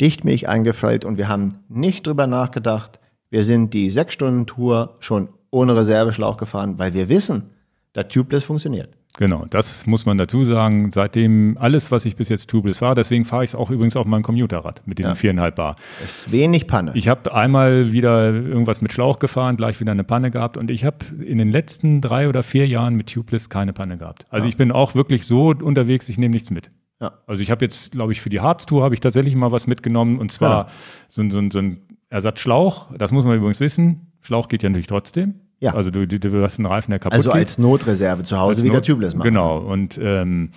Dichtmilch eingefällt und wir haben nicht drüber nachgedacht. Wir sind die sechs stunden tour schon ohne Reserveschlauch gefahren, weil wir wissen, der Tubeless funktioniert. Genau, das muss man dazu sagen. Seitdem alles, was ich bis jetzt tubeless war, deswegen fahre ich es auch übrigens auf meinem Computerrad mit diesem viereinhalb ja. Bar. Ist wenig Panne. Ich habe einmal wieder irgendwas mit Schlauch gefahren, gleich wieder eine Panne gehabt und ich habe in den letzten drei oder vier Jahren mit tubeless keine Panne gehabt. Also ja. ich bin auch wirklich so unterwegs, ich nehme nichts mit. Ja. Also ich habe jetzt, glaube ich, für die Harztour habe ich tatsächlich mal was mitgenommen und zwar genau. so, so, so ein Ersatzschlauch. Das muss man übrigens wissen. Schlauch geht ja natürlich trotzdem. Ja. Also du, du, du hast einen Reifen, der kaputt Also geht. als Notreserve zu Hause als wieder Not Tubeless macht. Genau. Und ähm,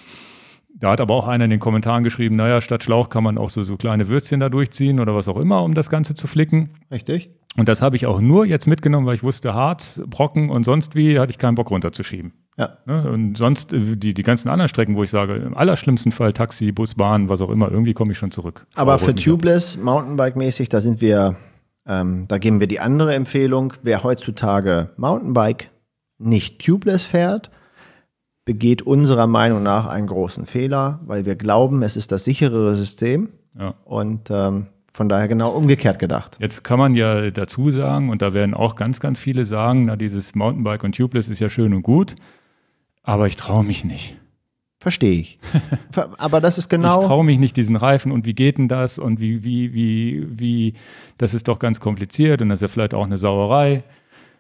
da hat aber auch einer in den Kommentaren geschrieben, naja, statt Schlauch kann man auch so, so kleine Würstchen da durchziehen oder was auch immer, um das Ganze zu flicken. Richtig. Und das habe ich auch nur jetzt mitgenommen, weil ich wusste, Harz, Brocken und sonst wie, hatte ich keinen Bock runterzuschieben. Ja. Ne? Und sonst äh, die, die ganzen anderen Strecken, wo ich sage, im allerschlimmsten Fall Taxi, Bus, Bahn, was auch immer, irgendwie komme ich schon zurück. Aber für Tubeless, Mountainbike-mäßig, da sind wir ähm, da geben wir die andere Empfehlung. Wer heutzutage Mountainbike nicht tubeless fährt, begeht unserer Meinung nach einen großen Fehler, weil wir glauben, es ist das sicherere System. Ja. Und ähm, von daher genau umgekehrt gedacht. Jetzt kann man ja dazu sagen, und da werden auch ganz, ganz viele sagen, na, dieses Mountainbike und Tubeless ist ja schön und gut, aber ich traue mich nicht. Verstehe ich. Aber das ist genau. Ich traue mich nicht, diesen Reifen und wie geht denn das und wie, wie, wie, wie, das ist doch ganz kompliziert und das ist ja vielleicht auch eine Sauerei.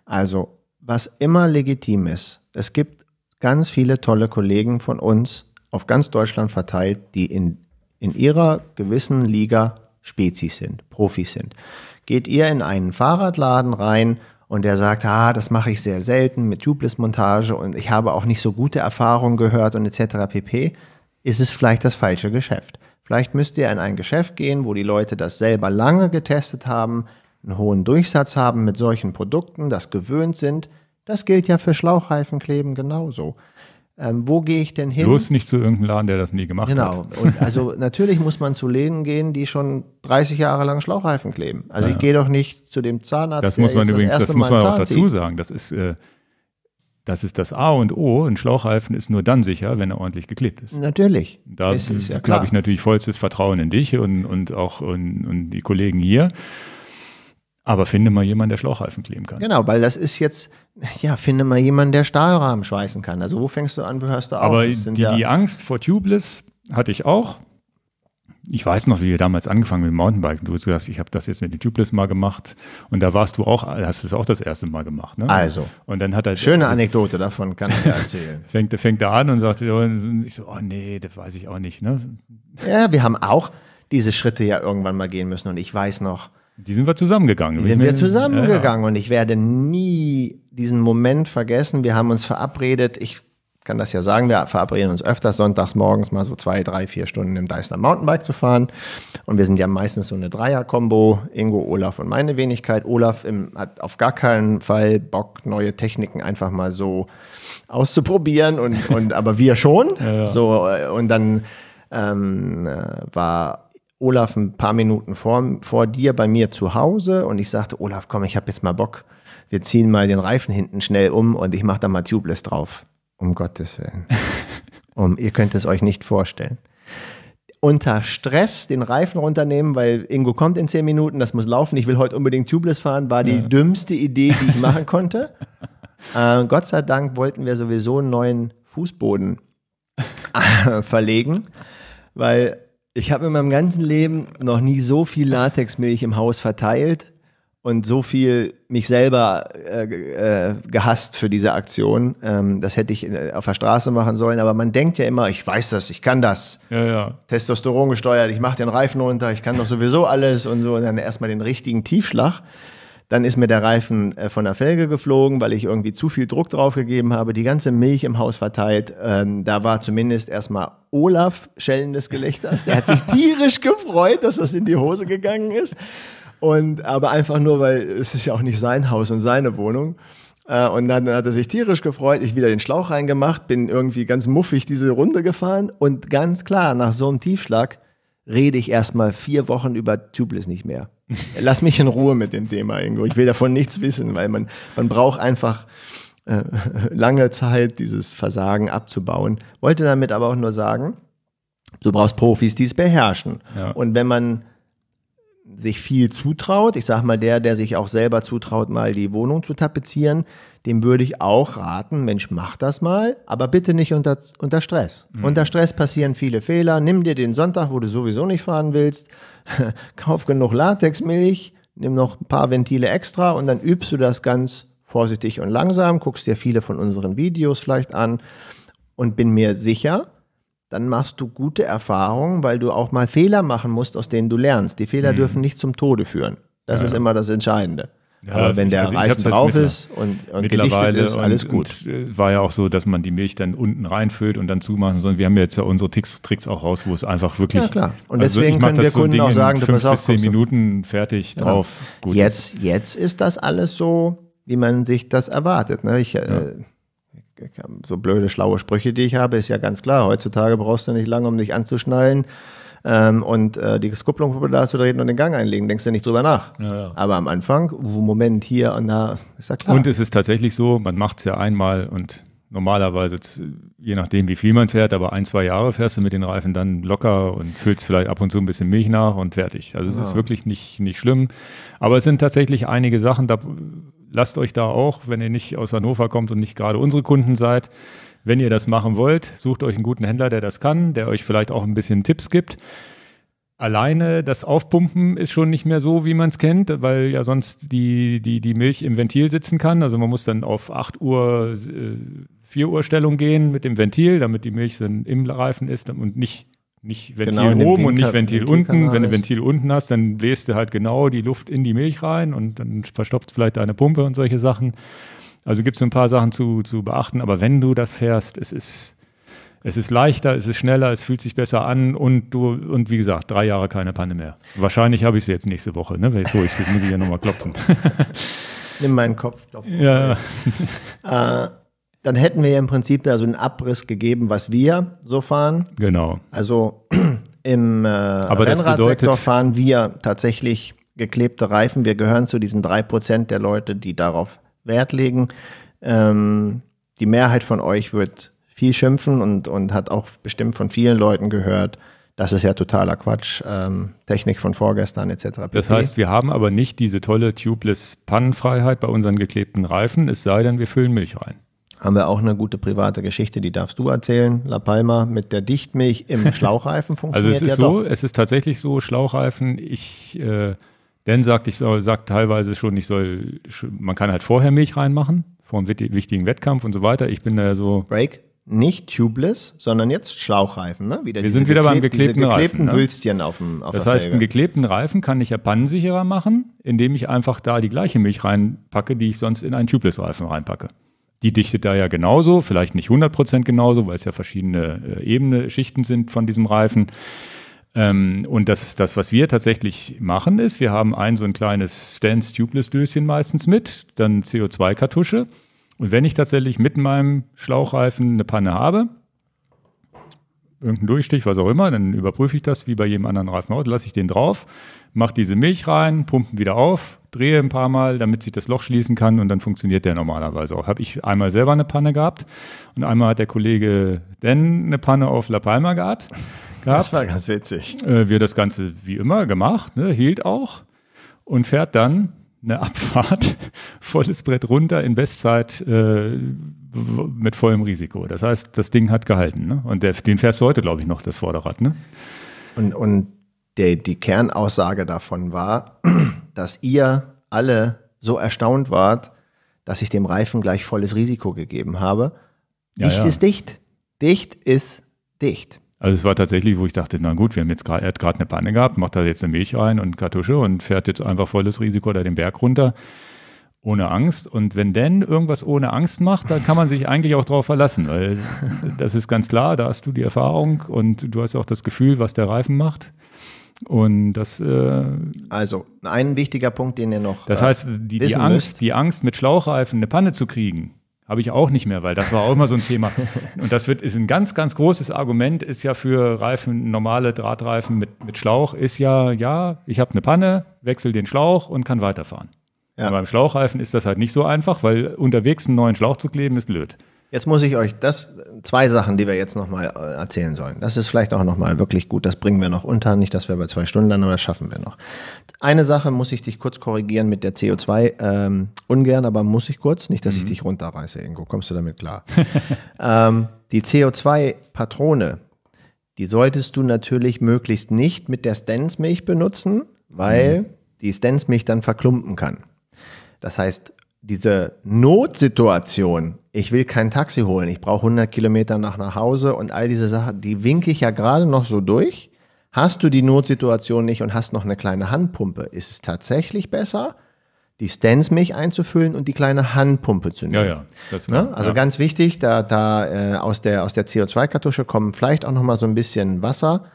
Also, was immer legitim ist, es gibt ganz viele tolle Kollegen von uns auf ganz Deutschland verteilt, die in, in ihrer gewissen Liga Spezies sind, Profis sind. Geht ihr in einen Fahrradladen rein, und der sagt, ah, das mache ich sehr selten mit Tubeless-Montage und ich habe auch nicht so gute Erfahrungen gehört und etc. pp., ist es vielleicht das falsche Geschäft. Vielleicht müsst ihr in ein Geschäft gehen, wo die Leute das selber lange getestet haben, einen hohen Durchsatz haben mit solchen Produkten, das gewöhnt sind. Das gilt ja für Schlauchreifenkleben genauso. Ähm, wo gehe ich denn hin? Bloß nicht zu irgendeinem Laden, der das nie gemacht genau. hat. Genau. also natürlich muss man zu Läden gehen, die schon 30 Jahre lang Schlauchreifen kleben. Also ja. ich gehe doch nicht zu dem Zahnarzt. Das muss man übrigens, das, das muss man auch dazu sagen. Das ist, äh, das ist das A und O. Ein Schlauchreifen ist nur dann sicher, wenn er ordentlich geklebt ist. Natürlich. Da habe ich natürlich vollstes Vertrauen in dich und, und auch und, und die Kollegen hier. Aber finde mal jemanden, der Schlauchreifen kleben kann. Genau, weil das ist jetzt, ja, finde mal jemanden, der Stahlrahmen schweißen kann. Also wo fängst du an, wo hörst du auf? Aber die, ja die Angst vor Tubeless hatte ich auch. Ich weiß noch, wie wir damals angefangen mit dem Mountainbiken. Du hast gesagt, ich habe das jetzt mit dem Tubeless mal gemacht. Und da warst du auch, hast du es auch das erste Mal gemacht. Ne? Also. Und dann hat er. Schöne also, Anekdote davon, kann ich dir erzählen. fängt, fängt er an und sagt, ich so, oh nee, das weiß ich auch nicht. Ne? Ja, wir haben auch diese Schritte ja irgendwann mal gehen müssen. Und ich weiß noch, die sind wir zusammengegangen. Die sind wir zusammengegangen ja, ja. und ich werde nie diesen Moment vergessen. Wir haben uns verabredet. Ich kann das ja sagen, wir verabreden uns öfters sonntags morgens mal so zwei, drei, vier Stunden im Deisner Mountainbike zu fahren. Und wir sind ja meistens so eine Dreier-Kombo, Ingo, Olaf und meine Wenigkeit. Olaf im, hat auf gar keinen Fall Bock, neue Techniken einfach mal so auszuprobieren, und, und aber wir schon. ja, so, äh, und dann ähm, äh, war Olaf ein paar Minuten vor, vor dir bei mir zu Hause und ich sagte, Olaf, komm, ich habe jetzt mal Bock. Wir ziehen mal den Reifen hinten schnell um und ich mache da mal Tubeless drauf. Um Gottes Willen. um, ihr könnt es euch nicht vorstellen. Unter Stress den Reifen runternehmen, weil Ingo kommt in zehn Minuten, das muss laufen, ich will heute unbedingt Tubeless fahren, war die ja. dümmste Idee, die ich machen konnte. Äh, Gott sei Dank wollten wir sowieso einen neuen Fußboden äh, verlegen, weil ich habe in meinem ganzen Leben noch nie so viel Latexmilch im Haus verteilt und so viel mich selber äh, äh, gehasst für diese Aktion. Ähm, das hätte ich äh, auf der Straße machen sollen, aber man denkt ja immer, ich weiß das, ich kann das. Ja, ja. Testosteron gesteuert, ich mache den Reifen runter, ich kann doch sowieso alles und so und dann erstmal den richtigen Tiefschlag. Dann ist mir der Reifen äh, von der Felge geflogen, weil ich irgendwie zu viel Druck drauf gegeben habe, die ganze Milch im Haus verteilt. Ähm, da war zumindest erstmal Olaf schellendes Gelächters. Der hat sich tierisch gefreut, dass das in die Hose gegangen ist. Und aber einfach nur, weil es ist ja auch nicht sein Haus und seine Wohnung. Äh, und dann hat er sich tierisch gefreut, ich wieder den Schlauch reingemacht, bin irgendwie ganz muffig diese Runde gefahren und ganz klar, nach so einem Tiefschlag rede ich erstmal vier Wochen über Tubeless nicht mehr. Lass mich in Ruhe mit dem Thema, irgendwo. Ich will davon nichts wissen, weil man, man braucht einfach äh, lange Zeit, dieses Versagen abzubauen. Wollte damit aber auch nur sagen, du brauchst Profis, die es beherrschen. Ja. Und wenn man sich viel zutraut, ich sage mal der, der sich auch selber zutraut, mal die Wohnung zu tapezieren, dem würde ich auch raten, Mensch, mach das mal, aber bitte nicht unter, unter Stress. Mhm. Unter Stress passieren viele Fehler. Nimm dir den Sonntag, wo du sowieso nicht fahren willst, kauf genug Latexmilch, nimm noch ein paar Ventile extra und dann übst du das ganz vorsichtig und langsam, guckst dir viele von unseren Videos vielleicht an und bin mir sicher, dann machst du gute Erfahrungen, weil du auch mal Fehler machen musst, aus denen du lernst. Die Fehler hm. dürfen nicht zum Tode führen. Das ja, ist immer das Entscheidende. Ja, Aber wenn der also Reifen drauf ist und, und mittlerweile ist, alles und, gut. Und äh, war ja auch so, dass man die Milch dann unten reinfüllt und dann zumachen soll. Wir haben jetzt ja unsere Ticks, Tricks auch raus, wo es einfach wirklich. Ja, klar. Und also deswegen können wir so Kunden auch sagen, du pass auf. zehn Minuten fertig genau. drauf. Gut jetzt, ist. jetzt ist das alles so, wie man sich das erwartet. Ne? Ich, äh, ja. äh, so blöde, schlaue Sprüche, die ich habe, ist ja ganz klar. Heutzutage brauchst du nicht lange, um dich anzuschnallen ähm, und äh, die Kupplung da zu drehen und den Gang einlegen. Denkst du nicht drüber nach. Ja, ja. Aber am Anfang, Moment, hier und da, ist ja klar. Und es ist tatsächlich so, man macht es ja einmal und normalerweise, je nachdem wie viel man fährt, aber ein, zwei Jahre fährst du mit den Reifen dann locker und füllst vielleicht ab und zu ein bisschen Milch nach und fertig. Also es ja. ist wirklich nicht, nicht schlimm. Aber es sind tatsächlich einige Sachen, da lasst euch da auch, wenn ihr nicht aus Hannover kommt und nicht gerade unsere Kunden seid, wenn ihr das machen wollt, sucht euch einen guten Händler, der das kann, der euch vielleicht auch ein bisschen Tipps gibt. Alleine das Aufpumpen ist schon nicht mehr so, wie man es kennt, weil ja sonst die, die, die Milch im Ventil sitzen kann. Also man muss dann auf 8 Uhr, 4 äh, Uhr Stellung gehen mit dem Ventil, damit die Milch dann im Reifen ist und nicht nicht Ventil genau, oben und nicht Ventil, unten. Wenn du Ventil unten hast, dann bläst du halt genau die Luft in die Milch rein und dann verstopft vielleicht deine Pumpe und solche Sachen. Also gibt es ein paar Sachen zu, zu beachten, aber wenn du das fährst, es ist, es ist leichter, es ist schneller, es fühlt sich besser an und du, und wie gesagt, drei Jahre keine Panne mehr. Wahrscheinlich habe ich sie jetzt nächste Woche, ne? so ist, muss ich ja nochmal klopfen. Nimm meinen Kopf, klopfen. Ja. Äh, dann hätten wir ja im Prinzip da so einen Abriss gegeben, was wir so fahren. Genau. Also im äh, Rennradsektor fahren wir tatsächlich geklebte Reifen. Wir gehören zu diesen drei Prozent der Leute, die darauf Wert legen. Ähm, die Mehrheit von euch wird viel schimpfen und, und hat auch bestimmt von vielen Leuten gehört, das ist ja totaler Quatsch, ähm, Technik von vorgestern etc. Das heißt, wir haben aber nicht diese tolle tubeless Pannenfreiheit bei unseren geklebten Reifen, es sei denn, wir füllen Milch rein haben wir auch eine gute private Geschichte, die darfst du erzählen. La Palma mit der Dichtmilch im Schlauchreifen also funktioniert Also es ist ja so, doch. es ist tatsächlich so, Schlauchreifen, ich, äh, Dan sagt, ich soll, sagt teilweise schon, ich soll, man kann halt vorher Milch reinmachen, vor einem wichtigen Wettkampf und so weiter. Ich bin da so. Break? Nicht tubeless, sondern jetzt Schlauchreifen, ne? Wieder wir sind wieder beim geklebten Reifen. geklebten ne? Wülstchen auf dem auf Das heißt, einen geklebten Reifen kann ich ja pannensicherer machen, indem ich einfach da die gleiche Milch reinpacke, die ich sonst in einen tubeless Reifen reinpacke. Die Dichte da ja genauso, vielleicht nicht 100% genauso, weil es ja verschiedene äh, Ebene, Schichten sind von diesem Reifen. Ähm, und das, das, was wir tatsächlich machen, ist, wir haben ein so ein kleines Stand-Tubeless-Döschen meistens mit, dann CO2-Kartusche. Und wenn ich tatsächlich mit meinem Schlauchreifen eine Panne habe, irgendeinen Durchstich, was auch immer, dann überprüfe ich das wie bei jedem anderen Reifen auch, lasse ich den drauf, mache diese Milch rein, pumpen wieder auf, drehe ein paar Mal, damit sich das Loch schließen kann und dann funktioniert der normalerweise auch. Habe ich einmal selber eine Panne gehabt und einmal hat der Kollege denn eine Panne auf La Palma gehabt. Das war ganz witzig. Äh, wir das Ganze wie immer gemacht, ne, hielt auch und fährt dann eine Abfahrt, volles Brett runter in Bestzeit. Äh, mit vollem Risiko. Das heißt, das Ding hat gehalten. Ne? Und der, den fährst du heute, glaube ich, noch, das Vorderrad. Ne? Und, und der, die Kernaussage davon war, dass ihr alle so erstaunt wart, dass ich dem Reifen gleich volles Risiko gegeben habe. Ja, dicht ja. ist dicht. Dicht ist dicht. Also es war tatsächlich, wo ich dachte, na gut, wir haben jetzt gerade, er hat gerade eine Panne gehabt, macht da jetzt eine Milch rein und Kartusche und fährt jetzt einfach volles Risiko da den Berg runter ohne Angst. Und wenn denn irgendwas ohne Angst macht, dann kann man sich eigentlich auch darauf verlassen, weil das ist ganz klar, da hast du die Erfahrung und du hast auch das Gefühl, was der Reifen macht. Und das. Äh, also, ein wichtiger Punkt, den ihr noch. Das äh, heißt, die, die Angst, die Angst, mit Schlauchreifen eine Panne zu kriegen, habe ich auch nicht mehr, weil das war auch immer so ein Thema. Und das wird, ist ein ganz, ganz großes Argument, ist ja für Reifen, normale Drahtreifen mit, mit Schlauch, ist ja, ja, ich habe eine Panne, wechsle den Schlauch und kann weiterfahren. Ja. beim Schlauchreifen ist das halt nicht so einfach, weil unterwegs einen neuen Schlauch zu kleben ist blöd. Jetzt muss ich euch das zwei Sachen, die wir jetzt nochmal äh, erzählen sollen. Das ist vielleicht auch nochmal wirklich gut. Das bringen wir noch unter, nicht, dass wir bei zwei Stunden landen, aber das schaffen wir noch. Eine Sache muss ich dich kurz korrigieren mit der CO2 ähm, ungern, aber muss ich kurz, nicht, dass mhm. ich dich runterreiße. Ingo. kommst du damit klar. ähm, die CO2-Patrone, die solltest du natürlich möglichst nicht mit der Stance-Milch benutzen, weil mhm. die Stance-Milch dann verklumpen kann. Das heißt, diese Notsituation, ich will kein Taxi holen, ich brauche 100 Kilometer nach, nach Hause und all diese Sachen, die winke ich ja gerade noch so durch. Hast du die Notsituation nicht und hast noch eine kleine Handpumpe, ist es tatsächlich besser, die Stance-Milch einzufüllen und die kleine Handpumpe zu nehmen. Ja, ja, das ne? Also ja. ganz wichtig, da, da äh, aus der, aus der CO2-Kartusche kommen vielleicht auch nochmal so ein bisschen Wasser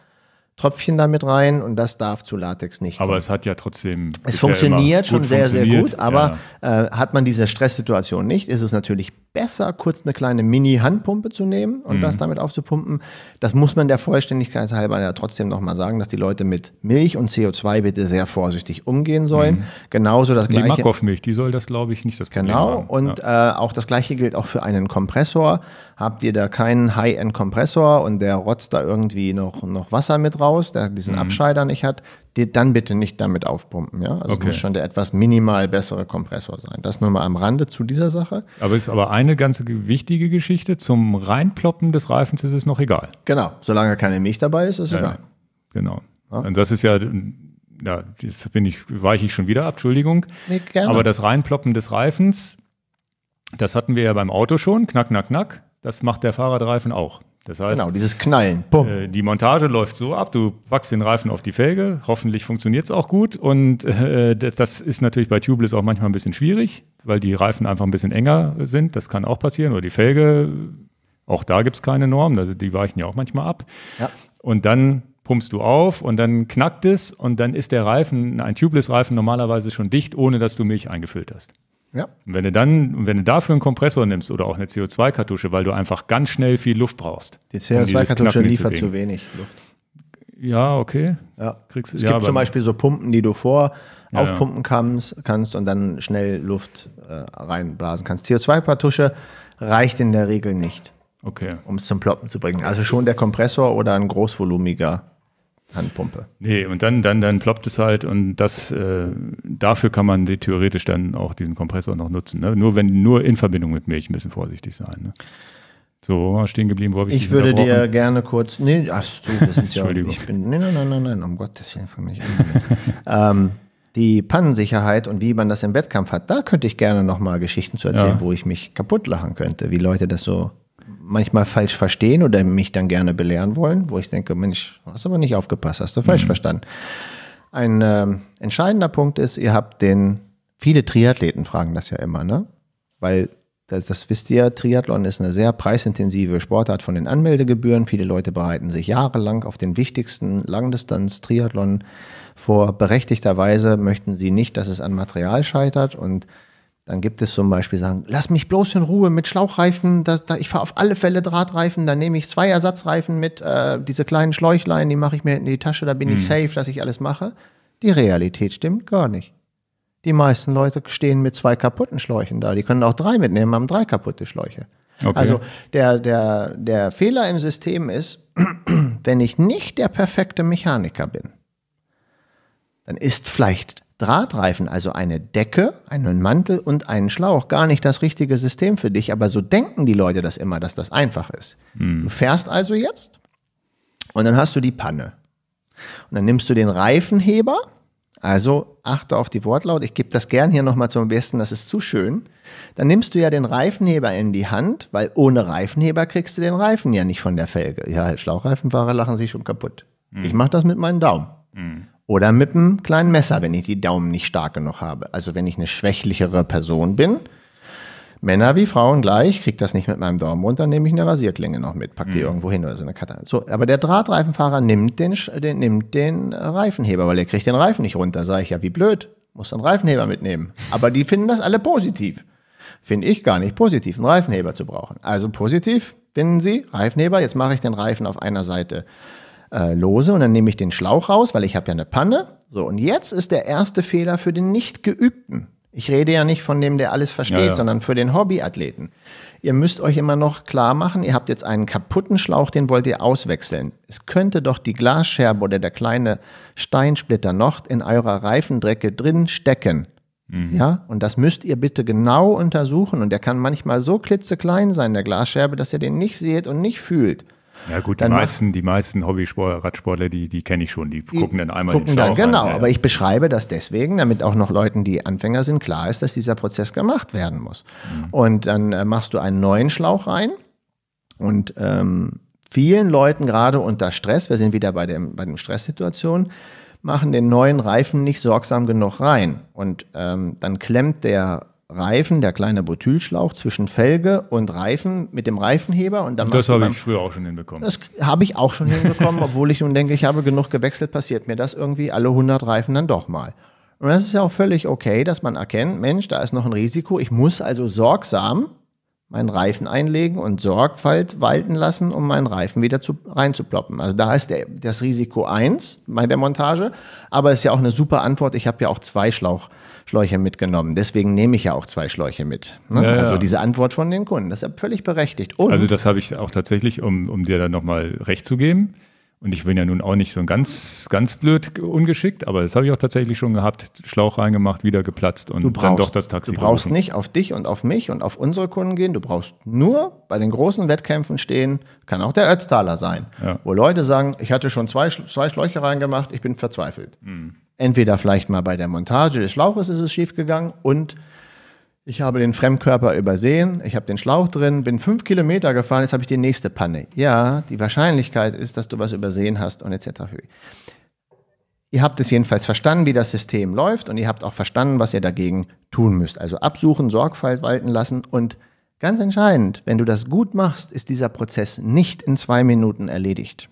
Tröpfchen damit rein und das darf zu Latex nicht. Kommen. Aber es hat ja trotzdem. Es funktioniert ja schon sehr, sehr gut, aber ja. äh, hat man diese Stresssituation nicht, ist es natürlich besser, kurz eine kleine Mini-Handpumpe zu nehmen und mhm. das damit aufzupumpen. Das muss man der Vollständigkeit halber ja trotzdem nochmal sagen, dass die Leute mit Milch und CO2 bitte sehr vorsichtig umgehen sollen. Mhm. Genauso das gleiche. Die Markov-Milch, die soll das, glaube ich, nicht das Problem Genau. Haben. Und ja. äh, auch das gleiche gilt auch für einen Kompressor. Habt ihr da keinen High-End-Kompressor und der rotzt da irgendwie noch, noch Wasser mit raus, der diesen mhm. Abscheider nicht hat, dann bitte nicht damit aufpumpen. Ja? Also okay. muss schon der etwas minimal bessere Kompressor sein. Das nur mal am Rande zu dieser Sache. Aber ist aber eine ganz wichtige Geschichte. Zum Reinploppen des Reifens ist es noch egal. Genau, solange keine Milch dabei ist, ist ja, egal. Genau. Ja? Und das ist ja ja, jetzt bin ich, weiche ich schon wieder ab, Entschuldigung. Nee, Aber das Reinploppen des Reifens, das hatten wir ja beim Auto schon, knack, knack, knack. Das macht der Fahrradreifen auch. Das heißt, genau, dieses Knallen. Äh, die Montage läuft so ab, du packst den Reifen auf die Felge, hoffentlich funktioniert es auch gut. Und äh, das ist natürlich bei Tubeless auch manchmal ein bisschen schwierig, weil die Reifen einfach ein bisschen enger sind. Das kann auch passieren. Oder die Felge, auch da gibt es keine Norm, also die weichen ja auch manchmal ab. Ja. Und dann pumpst du auf und dann knackt es und dann ist der Reifen, ein Tubeless-Reifen normalerweise schon dicht, ohne dass du Milch eingefüllt hast. Ja. Und wenn du dann, wenn du dafür einen Kompressor nimmst oder auch eine CO2-Kartusche, weil du einfach ganz schnell viel Luft brauchst. Die CO2-Kartusche um liefert zu, wenig Luft. Ja, okay. Ja. Kriegst, es ja, gibt zum Beispiel so Pumpen, die du vor ja, aufpumpen kannst, kannst und dann schnell Luft äh, reinblasen kannst. CO2-Kartusche reicht in der Regel nicht, okay. um es zum Ploppen zu bringen. Also schon der Kompressor oder ein großvolumiger Handpumpe. Nee, und dann, dann, dann ploppt es halt und das, äh, dafür kann man theoretisch dann auch diesen Kompressor noch nutzen. Ne? Nur wenn, nur in Verbindung mit Milch ein bisschen vorsichtig sein. Ne? So, stehen geblieben, wo habe ich Ich würde dir gerne kurz, nee, ach du, das sind ja, ich bin, nee, nein, nein, nein, nein, um Gottes Willen, fang mich ähm, die Pannensicherheit und wie man das im Wettkampf hat, da könnte ich gerne nochmal Geschichten zu erzählen, ja. wo ich mich kaputt lachen könnte, wie Leute das so manchmal falsch verstehen oder mich dann gerne belehren wollen, wo ich denke, Mensch, hast aber nicht aufgepasst, hast du falsch mhm. verstanden. Ein äh, entscheidender Punkt ist, ihr habt den, viele Triathleten fragen das ja immer, ne? Weil das, das wisst ihr, Triathlon ist eine sehr preisintensive Sportart von den Anmeldegebühren. Viele Leute bereiten sich jahrelang auf den wichtigsten Langdistanz-Triathlon vor. Berechtigterweise möchten sie nicht, dass es an Material scheitert und dann gibt es zum Beispiel sagen, lass mich bloß in Ruhe mit Schlauchreifen, da, da, ich fahre auf alle Fälle Drahtreifen, dann nehme ich zwei Ersatzreifen mit, äh, diese kleinen Schläuchlein, die mache ich mir in die Tasche, da bin hm. ich mhm. safe, dass ich alles mache. Die Realität stimmt gar nicht. Die meisten Leute stehen mit zwei kaputten Schläuchen da. Die können auch drei mitnehmen, haben drei kaputte Schläuche. Okay. Also der, der, der Fehler im System ist, wenn ich nicht der perfekte Mechaniker bin, dann ist vielleicht Drahtreifen, also eine Decke, einen Mantel und einen Schlauch, gar nicht das richtige System für dich. Aber so denken die Leute das immer, dass das einfach ist. Mhm. Du fährst also jetzt und dann hast du die Panne. Und dann nimmst du den Reifenheber. Also achte auf die Wortlaut. Ich gebe das gern hier nochmal zum Besten, das ist zu schön. Dann nimmst du ja den Reifenheber in die Hand, weil ohne Reifenheber kriegst du den Reifen ja nicht von der Felge. Ja, Schlauchreifenfahrer lachen sich schon kaputt. Mhm. Ich mache das mit meinen Daumen. Mhm. Oder mit einem kleinen Messer, wenn ich die Daumen nicht stark genug habe. Also wenn ich eine schwächlichere Person bin. Männer wie Frauen gleich, kriegt das nicht mit meinem Daumen runter, nehme ich eine Rasierklinge noch mit, pack die mhm. irgendwo hin oder so eine Karte. So, aber der Drahtreifenfahrer nimmt den, den, nimmt den Reifenheber, weil er kriegt den Reifen nicht runter. Sage ich ja, wie blöd, muss dann Reifenheber mitnehmen. Aber die finden das alle positiv. Finde ich gar nicht positiv, einen Reifenheber zu brauchen. Also positiv finden sie Reifenheber. Jetzt mache ich den Reifen auf einer Seite äh, lose und dann nehme ich den Schlauch raus, weil ich habe ja eine Panne. So, und jetzt ist der erste Fehler für den nicht geübten. Ich rede ja nicht von dem, der alles versteht, ja, ja. sondern für den Hobbyathleten. Ihr müsst euch immer noch klar machen, ihr habt jetzt einen kaputten Schlauch, den wollt ihr auswechseln. Es könnte doch die Glasscherbe oder der kleine Steinsplitter noch in eurer Reifendrecke drin stecken. Mhm. Ja, und das müsst ihr bitte genau untersuchen. Und der kann manchmal so klitzeklein sein, der Glasscherbe, dass ihr den nicht seht und nicht fühlt. Ja gut, die meisten, die meisten Hobby-Radsportler, die, die kenne ich schon, die gucken dann einmal gucken den dann, Genau, an, ja. aber ich beschreibe das deswegen, damit auch noch Leuten, die Anfänger sind, klar ist, dass dieser Prozess gemacht werden muss. Mhm. Und dann äh, machst du einen neuen Schlauch rein und ähm, vielen Leuten gerade unter Stress, wir sind wieder bei dem, bei dem Stresssituation, machen den neuen Reifen nicht sorgsam genug rein. Und ähm, dann klemmt der Reifen, der kleine Botylschlauch zwischen Felge und Reifen mit dem Reifenheber und dann. Das habe ich früher auch schon hinbekommen. Das habe ich auch schon hinbekommen, obwohl ich nun denke, ich habe genug gewechselt, passiert mir das irgendwie alle 100 Reifen dann doch mal. Und das ist ja auch völlig okay, dass man erkennt, Mensch, da ist noch ein Risiko. Ich muss also sorgsam meinen Reifen einlegen und Sorgfalt walten lassen, um meinen Reifen wieder zu, reinzuploppen. Also da ist der, das Risiko eins bei der Montage, aber ist ja auch eine super Antwort. Ich habe ja auch zwei Schlauch. Schläuche mitgenommen. Deswegen nehme ich ja auch zwei Schläuche mit. Ne? Ja, also ja. diese Antwort von den Kunden, das ist ja völlig berechtigt. Und also das habe ich auch tatsächlich, um, um dir dann nochmal recht zu geben. Und ich bin ja nun auch nicht so ein ganz, ganz blöd ungeschickt, aber das habe ich auch tatsächlich schon gehabt. Schlauch reingemacht, wieder geplatzt und brauchst, dann doch das Taxi. Du brauchst gerufen. nicht auf dich und auf mich und auf unsere Kunden gehen. Du brauchst nur bei den großen Wettkämpfen stehen, kann auch der Ötztaler sein, ja. wo Leute sagen, ich hatte schon zwei, zwei Schläuche reingemacht, ich bin verzweifelt. Mhm. Entweder vielleicht mal bei der Montage des Schlauches ist es schiefgegangen und ich habe den Fremdkörper übersehen, ich habe den Schlauch drin, bin fünf Kilometer gefahren, jetzt habe ich die nächste Panne. Ja, die Wahrscheinlichkeit ist, dass du was übersehen hast und etc. Ihr habt es jedenfalls verstanden, wie das System läuft und ihr habt auch verstanden, was ihr dagegen tun müsst. Also absuchen, Sorgfalt walten lassen und ganz entscheidend, wenn du das gut machst, ist dieser Prozess nicht in zwei Minuten erledigt.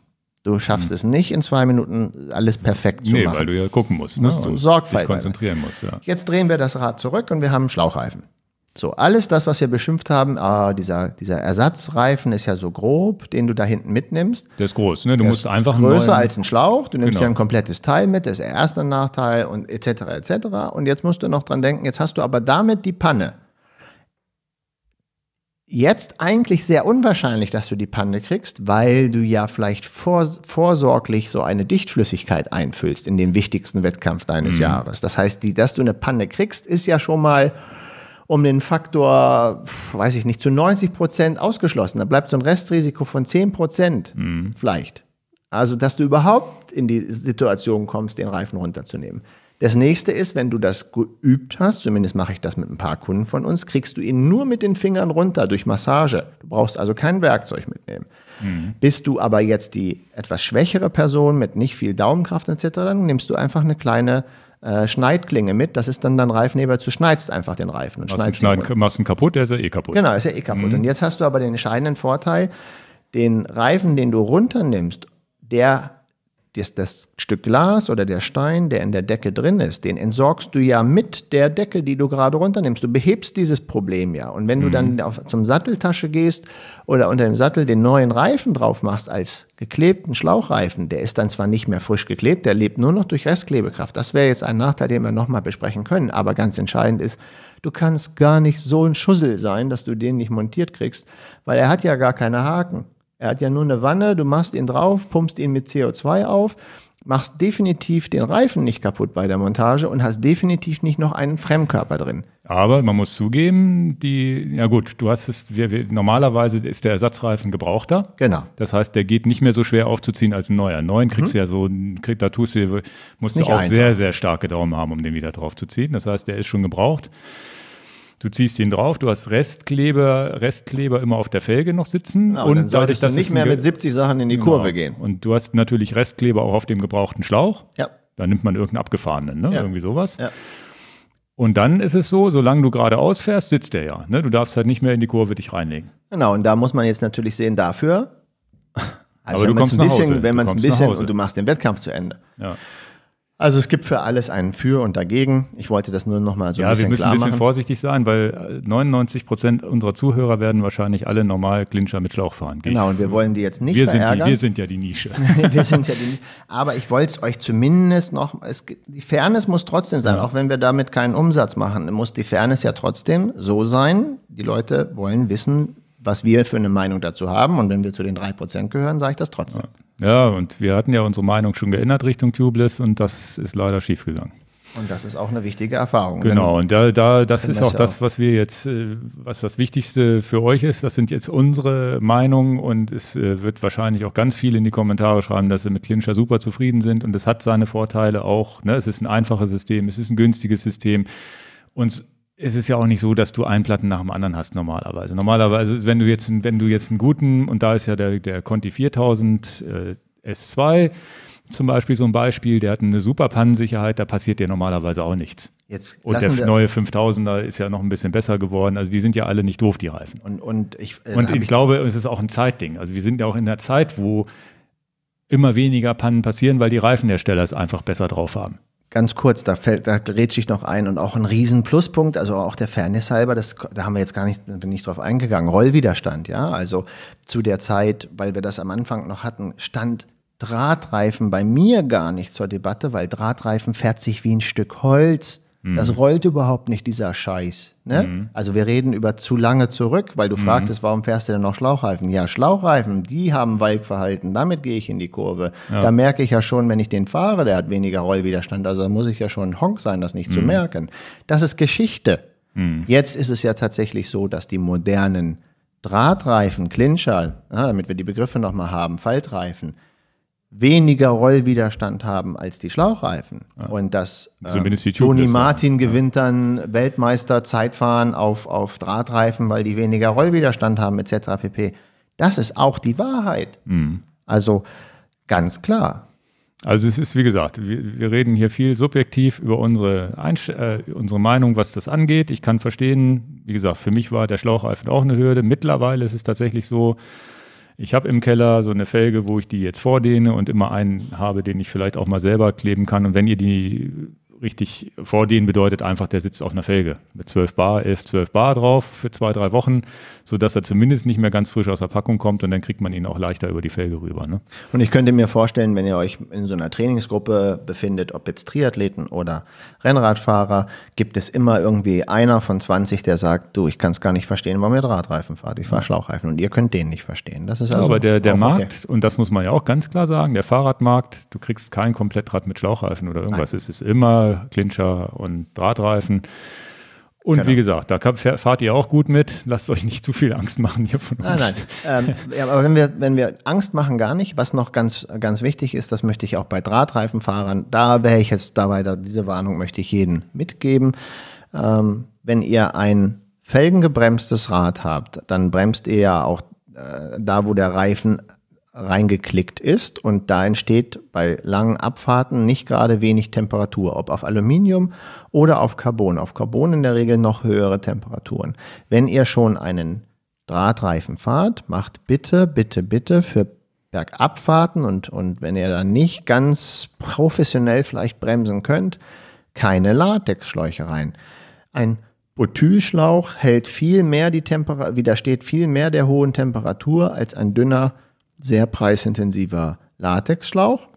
Du schaffst hm. es nicht, in zwei Minuten alles perfekt zu nee, machen. Nee, weil du ja gucken musst, ne? und Sorgfalt dich konzentrieren musst. Ja. Jetzt drehen wir das Rad zurück und wir haben Schlauchreifen. So, alles das, was wir beschimpft haben, ah, dieser, dieser Ersatzreifen ist ja so grob, den du da hinten mitnimmst. Der ist groß, ne? Du der musst einfach einen größer neuen... als ein Schlauch, du nimmst genau. ja ein komplettes Teil mit, das ist erst ein Nachteil und etc. etc. Und jetzt musst du noch dran denken, jetzt hast du aber damit die Panne jetzt eigentlich sehr unwahrscheinlich, dass du die Panne kriegst, weil du ja vielleicht vor, vorsorglich so eine Dichtflüssigkeit einfüllst in den wichtigsten Wettkampf deines mhm. Jahres. Das heißt, die, dass du eine Panne kriegst, ist ja schon mal um den Faktor, weiß ich nicht, zu 90 Prozent ausgeschlossen. Da bleibt so ein Restrisiko von 10 Prozent mhm. vielleicht. Also, dass du überhaupt in die Situation kommst, den Reifen runterzunehmen. Das nächste ist, wenn du das geübt hast, zumindest mache ich das mit ein paar Kunden von uns, kriegst du ihn nur mit den Fingern runter durch Massage. Du brauchst also kein Werkzeug mitnehmen. Mhm. Bist du aber jetzt die etwas schwächere Person mit nicht viel Daumenkraft etc., dann nimmst du einfach eine kleine äh, Schneidklinge mit. Das ist dann dein Reifenheber. Du schneidest einfach den Reifen und schneidest ihn. Machst ihn kaputt, der ist ja eh kaputt. Genau, ist ja eh kaputt. Mhm. Und jetzt hast du aber den entscheidenden Vorteil, den Reifen, den du runternimmst, der das, das Stück Glas oder der Stein, der in der Decke drin ist, den entsorgst du ja mit der Decke, die du gerade runternimmst. Du behebst dieses Problem ja. Und wenn mhm. du dann mhm. auf, zum Satteltasche gehst oder unter dem Sattel den neuen Reifen drauf machst als geklebten Schlauchreifen, der ist dann zwar nicht mehr frisch geklebt, der lebt nur noch durch Restklebekraft. Das wäre jetzt ein Nachteil, den wir nochmal besprechen können. Aber ganz entscheidend ist, du kannst gar nicht so ein Schussel sein, dass du den nicht montiert kriegst, weil er hat ja gar keine Haken. Er hat ja nur eine Wanne, du machst ihn drauf, pumpst ihn mit CO2 auf, machst definitiv den Reifen nicht kaputt bei der Montage und hast definitiv nicht noch einen Fremdkörper drin. Aber man muss zugeben, die, ja gut, du hast es, wir, wir, normalerweise ist der Ersatzreifen gebrauchter. Genau. Das heißt, der geht nicht mehr so schwer aufzuziehen als ein neuer. Neuen kriegst mhm. du ja so, krieg, da tust du, musst nicht du auch einfach. sehr, sehr starke Daumen haben, um den wieder draufzuziehen. Das heißt, der ist schon gebraucht. Du ziehst ihn drauf, du hast Restkleber, Restkleber immer auf der Felge noch sitzen. Genau, und dann solltest dadurch, du nicht mehr mit 70 Sachen in die genau. Kurve gehen. Und du hast natürlich Restkleber auch auf dem gebrauchten Schlauch. Ja. Da nimmt man irgendeinen abgefahrenen, ne? Ja. irgendwie sowas. Ja. Und dann ist es so, solange du geradeaus fährst, sitzt der ja. Ne? Du darfst halt nicht mehr in die Kurve dich reinlegen. Genau, und da muss man jetzt natürlich sehen, dafür. Also Aber du kommst ein bisschen, nach Hause. Wenn man es ein bisschen und du machst den Wettkampf zu Ende. Ja. Also es gibt für alles einen Für und Dagegen. Ich wollte das nur nochmal so ja, ein bisschen Ja, wir müssen ein bisschen vorsichtig sein, weil 99 äh, Prozent unserer Zuhörer werden wahrscheinlich alle normal Clincher mit Schlauch fahren. Genau, ich, und wir wollen die jetzt nicht wir verärgern. Sind die, wir sind ja die Nische. wir sind ja die Nische. Aber ich wollte es euch zumindest noch, es, die Fairness muss trotzdem sein, ja. auch wenn wir damit keinen Umsatz machen, muss die Fairness ja trotzdem so sein, die Leute wollen wissen, was wir für eine Meinung dazu haben. Und wenn wir zu den drei Prozent gehören, sage ich das trotzdem. Ja. ja. und wir hatten ja unsere Meinung schon geändert Richtung Tubeless und das ist leider schiefgegangen. Und das ist auch eine wichtige Erfahrung. Ne? Genau, und da, da das ist auch das, was wir jetzt, äh, was das Wichtigste für euch ist. Das sind jetzt unsere Meinungen und es äh, wird wahrscheinlich auch ganz viele in die Kommentare schreiben, dass sie mit Clincher super zufrieden sind und es hat seine Vorteile auch. Ne? Es ist ein einfaches System, es ist ein günstiges System. Uns es ist ja auch nicht so, dass du einen Platten nach dem anderen hast normalerweise. Normalerweise, wenn du jetzt, wenn du jetzt einen guten, und da ist ja der, der Conti 4000 äh, S2 zum Beispiel so ein Beispiel, der hat eine super Pannensicherheit, da passiert dir normalerweise auch nichts. Jetzt und der neue 5000er ist ja noch ein bisschen besser geworden. Also die sind ja alle nicht doof, die Reifen. Und, und, ich, äh, und ich glaube, es ist auch ein Zeitding. Also wir sind ja auch in der Zeit, wo immer weniger Pannen passieren, weil die Reifenhersteller es einfach besser drauf haben ganz kurz, da fällt, da rätsche ich noch ein und auch ein riesen Pluspunkt, also auch der Fairness halber, das, da haben wir jetzt gar nicht, bin ich drauf eingegangen, Rollwiderstand, ja, also zu der Zeit, weil wir das am Anfang noch hatten, stand Drahtreifen bei mir gar nicht zur Debatte, weil Drahtreifen fährt sich wie ein Stück Holz. Das mhm. rollt überhaupt nicht, dieser Scheiß. Ne? Mhm. Also wir reden über zu lange zurück, weil du mhm. fragtest, warum fährst du denn noch Schlauchreifen? Ja, Schlauchreifen, die haben Walkverhalten, damit gehe ich in die Kurve. Ja. Da merke ich ja schon, wenn ich den fahre, der hat weniger Rollwiderstand. Also da muss ich ja schon ein Honk sein, das nicht zu mhm. merken. Das ist Geschichte. Mhm. Jetzt ist es ja tatsächlich so, dass die modernen Drahtreifen, Clincher, damit wir die Begriffe nochmal haben, Faltreifen, weniger Rollwiderstand haben als die Schlauchreifen. Ja. Und dass Zumindest ähm, Toni Martin gewinnt dann Weltmeister Zeitfahren auf, auf Drahtreifen, weil die weniger Rollwiderstand haben, etc. pp. Das ist auch die Wahrheit. Mhm. Also ganz klar. Also es ist, wie gesagt, wir, wir reden hier viel subjektiv über unsere, äh, unsere Meinung, was das angeht. Ich kann verstehen, wie gesagt, für mich war der Schlauchreifen auch eine Hürde. Mittlerweile ist es tatsächlich so, ich habe im Keller so eine Felge, wo ich die jetzt vordehne und immer einen habe, den ich vielleicht auch mal selber kleben kann. Und wenn ihr die richtig vordehnen bedeutet einfach, der sitzt auf einer Felge mit 12 Bar, 11, 12 Bar drauf für zwei, drei Wochen, sodass er zumindest nicht mehr ganz frisch aus der Packung kommt und dann kriegt man ihn auch leichter über die Felge rüber. Ne? Und ich könnte mir vorstellen, wenn ihr euch in so einer Trainingsgruppe befindet, ob jetzt Triathleten oder Rennradfahrer, gibt es immer irgendwie einer von 20, der sagt, du, ich kann es gar nicht verstehen, warum ihr Drahtreifen fahrt, ich fahre Schlauchreifen und ihr könnt den nicht verstehen. Das ist also ja, aber der, der Markt, okay. und das muss man ja auch ganz klar sagen, der Fahrradmarkt, du kriegst kein Komplettrad mit Schlauchreifen oder irgendwas, Nein. es ist immer Springer, Clincher und Drahtreifen. Und genau. wie gesagt, da fahrt ihr auch gut mit. Lasst euch nicht zu viel Angst machen hier von uns. Nein, nein. Ähm, ja, aber wenn wir, wenn wir Angst machen, gar nicht. Was noch ganz, ganz wichtig ist, das möchte ich auch bei Drahtreifenfahrern, da wäre ich jetzt dabei, da, diese Warnung möchte ich jedem mitgeben. Ähm, wenn ihr ein felgengebremstes Rad habt, dann bremst ihr ja auch äh, da, wo der Reifen reingeklickt ist und da entsteht bei langen Abfahrten nicht gerade wenig Temperatur, ob auf Aluminium oder auf Carbon. Auf Carbon in der Regel noch höhere Temperaturen. Wenn ihr schon einen Drahtreifen fahrt, macht bitte, bitte, bitte für Bergabfahrten und, und wenn ihr dann nicht ganz professionell vielleicht bremsen könnt, keine Latexschläuche rein. Ein Botylschlauch hält viel mehr die Temperatur, widersteht viel mehr der hohen Temperatur als ein dünner sehr preisintensiver Latexschlauch.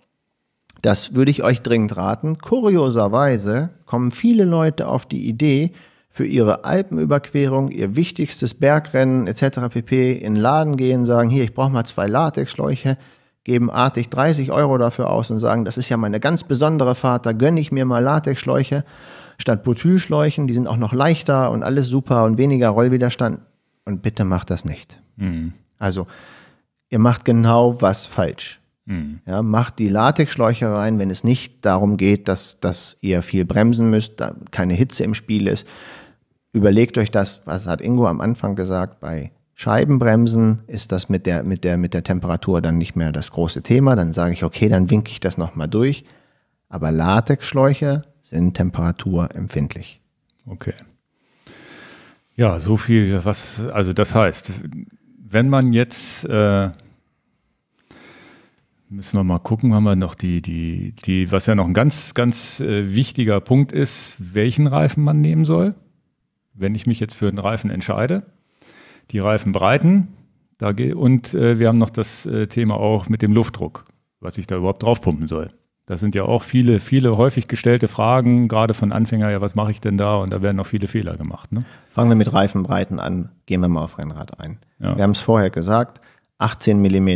Das würde ich euch dringend raten. Kurioserweise kommen viele Leute auf die Idee, für ihre Alpenüberquerung, ihr wichtigstes Bergrennen etc. pp. in den Laden gehen, sagen, hier, ich brauche mal zwei Latexschläuche, geben artig 30 Euro dafür aus und sagen, das ist ja meine ganz besondere Fahrt, da gönne ich mir mal Latexschläuche statt Butylschläuchen, die sind auch noch leichter und alles super und weniger Rollwiderstand. Und bitte macht das nicht. Mhm. Also ihr macht genau was falsch. Mhm. Ja, macht die Latexschläuche rein, wenn es nicht darum geht, dass, dass ihr viel bremsen müsst, da keine Hitze im Spiel ist. Überlegt euch das, was hat Ingo am Anfang gesagt, bei Scheibenbremsen ist das mit der, mit der, mit der Temperatur dann nicht mehr das große Thema. Dann sage ich, okay, dann winke ich das nochmal durch. Aber Latexschläuche sind temperaturempfindlich. Okay. Ja, so viel, was, also das heißt, wenn man jetzt, äh, müssen wir mal gucken, haben wir noch die, die, die, was ja noch ein ganz, ganz äh, wichtiger Punkt ist, welchen Reifen man nehmen soll. Wenn ich mich jetzt für einen Reifen entscheide, die Reifen breiten. da und äh, wir haben noch das äh, Thema auch mit dem Luftdruck, was ich da überhaupt draufpumpen soll. Das sind ja auch viele, viele häufig gestellte Fragen, gerade von Anfängern, ja, was mache ich denn da? Und da werden auch viele Fehler gemacht. Ne? Fangen wir mit Reifenbreiten an, gehen wir mal auf Rennrad ein. Ja. Wir haben es vorher gesagt, 18 mm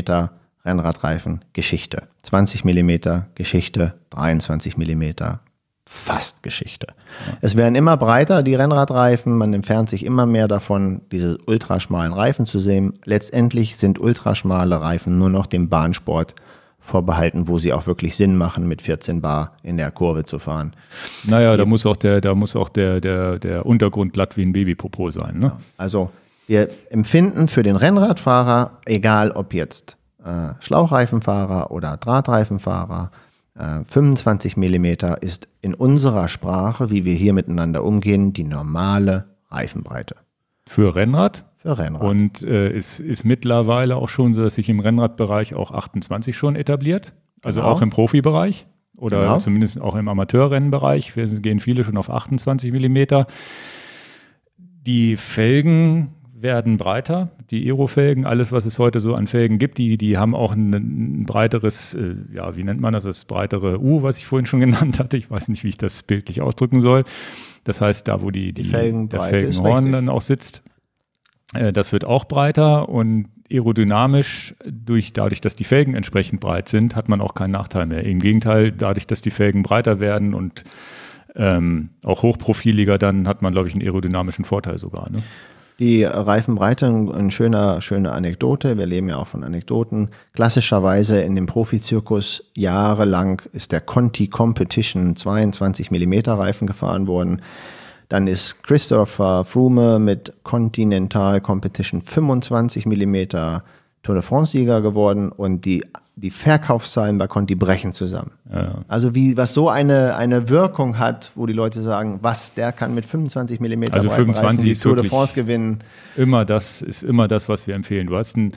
Rennradreifen, Geschichte. 20 mm Geschichte, 23 mm fast Geschichte. Ja. Es werden immer breiter, die Rennradreifen. Man entfernt sich immer mehr davon, diese ultraschmalen Reifen zu sehen. Letztendlich sind ultraschmale Reifen nur noch dem Bahnsport vorbehalten, wo sie auch wirklich Sinn machen, mit 14 Bar in der Kurve zu fahren. Naja, da muss auch der, da muss auch der, der, der Untergrund glatt wie ein Babypopo sein. Ne? Also wir empfinden für den Rennradfahrer, egal ob jetzt äh, Schlauchreifenfahrer oder Drahtreifenfahrer, äh, 25 mm ist in unserer Sprache, wie wir hier miteinander umgehen, die normale Reifenbreite. Für Rennrad? Für Rennrad. Und äh, es ist mittlerweile auch schon so, dass sich im Rennradbereich auch 28 schon etabliert. Also genau. auch im Profibereich oder genau. zumindest auch im Amateurrennenbereich. Wir gehen viele schon auf 28 mm. Die Felgen werden breiter, die Aero-Felgen, alles, was es heute so an Felgen gibt, die, die haben auch ein, ein breiteres, äh, ja, wie nennt man das, das breitere U, was ich vorhin schon genannt hatte. Ich weiß nicht, wie ich das bildlich ausdrücken soll. Das heißt, da, wo die, die, die Felgen das Felgenhorn dann auch sitzt, äh, das wird auch breiter und aerodynamisch, durch, dadurch, dass die Felgen entsprechend breit sind, hat man auch keinen Nachteil mehr. Im Gegenteil, dadurch, dass die Felgen breiter werden und ähm, auch hochprofiliger, dann hat man, glaube ich, einen aerodynamischen Vorteil sogar. Ne? Die Reifenbreite, eine schöne, schöne Anekdote. Wir leben ja auch von Anekdoten. Klassischerweise in dem Profizirkus jahrelang ist der Conti Competition 22 mm Reifen gefahren worden. Dann ist Christopher Froome mit Continental Competition 25 mm Tour de France-Sieger geworden und die, die Verkaufszahlen bei Conti brechen zusammen. Ja. Also wie, was so eine, eine Wirkung hat, wo die Leute sagen, was, der kann mit 25 mm also Tour de France gewinnen. Immer das ist immer das, was wir empfehlen. Du hast einen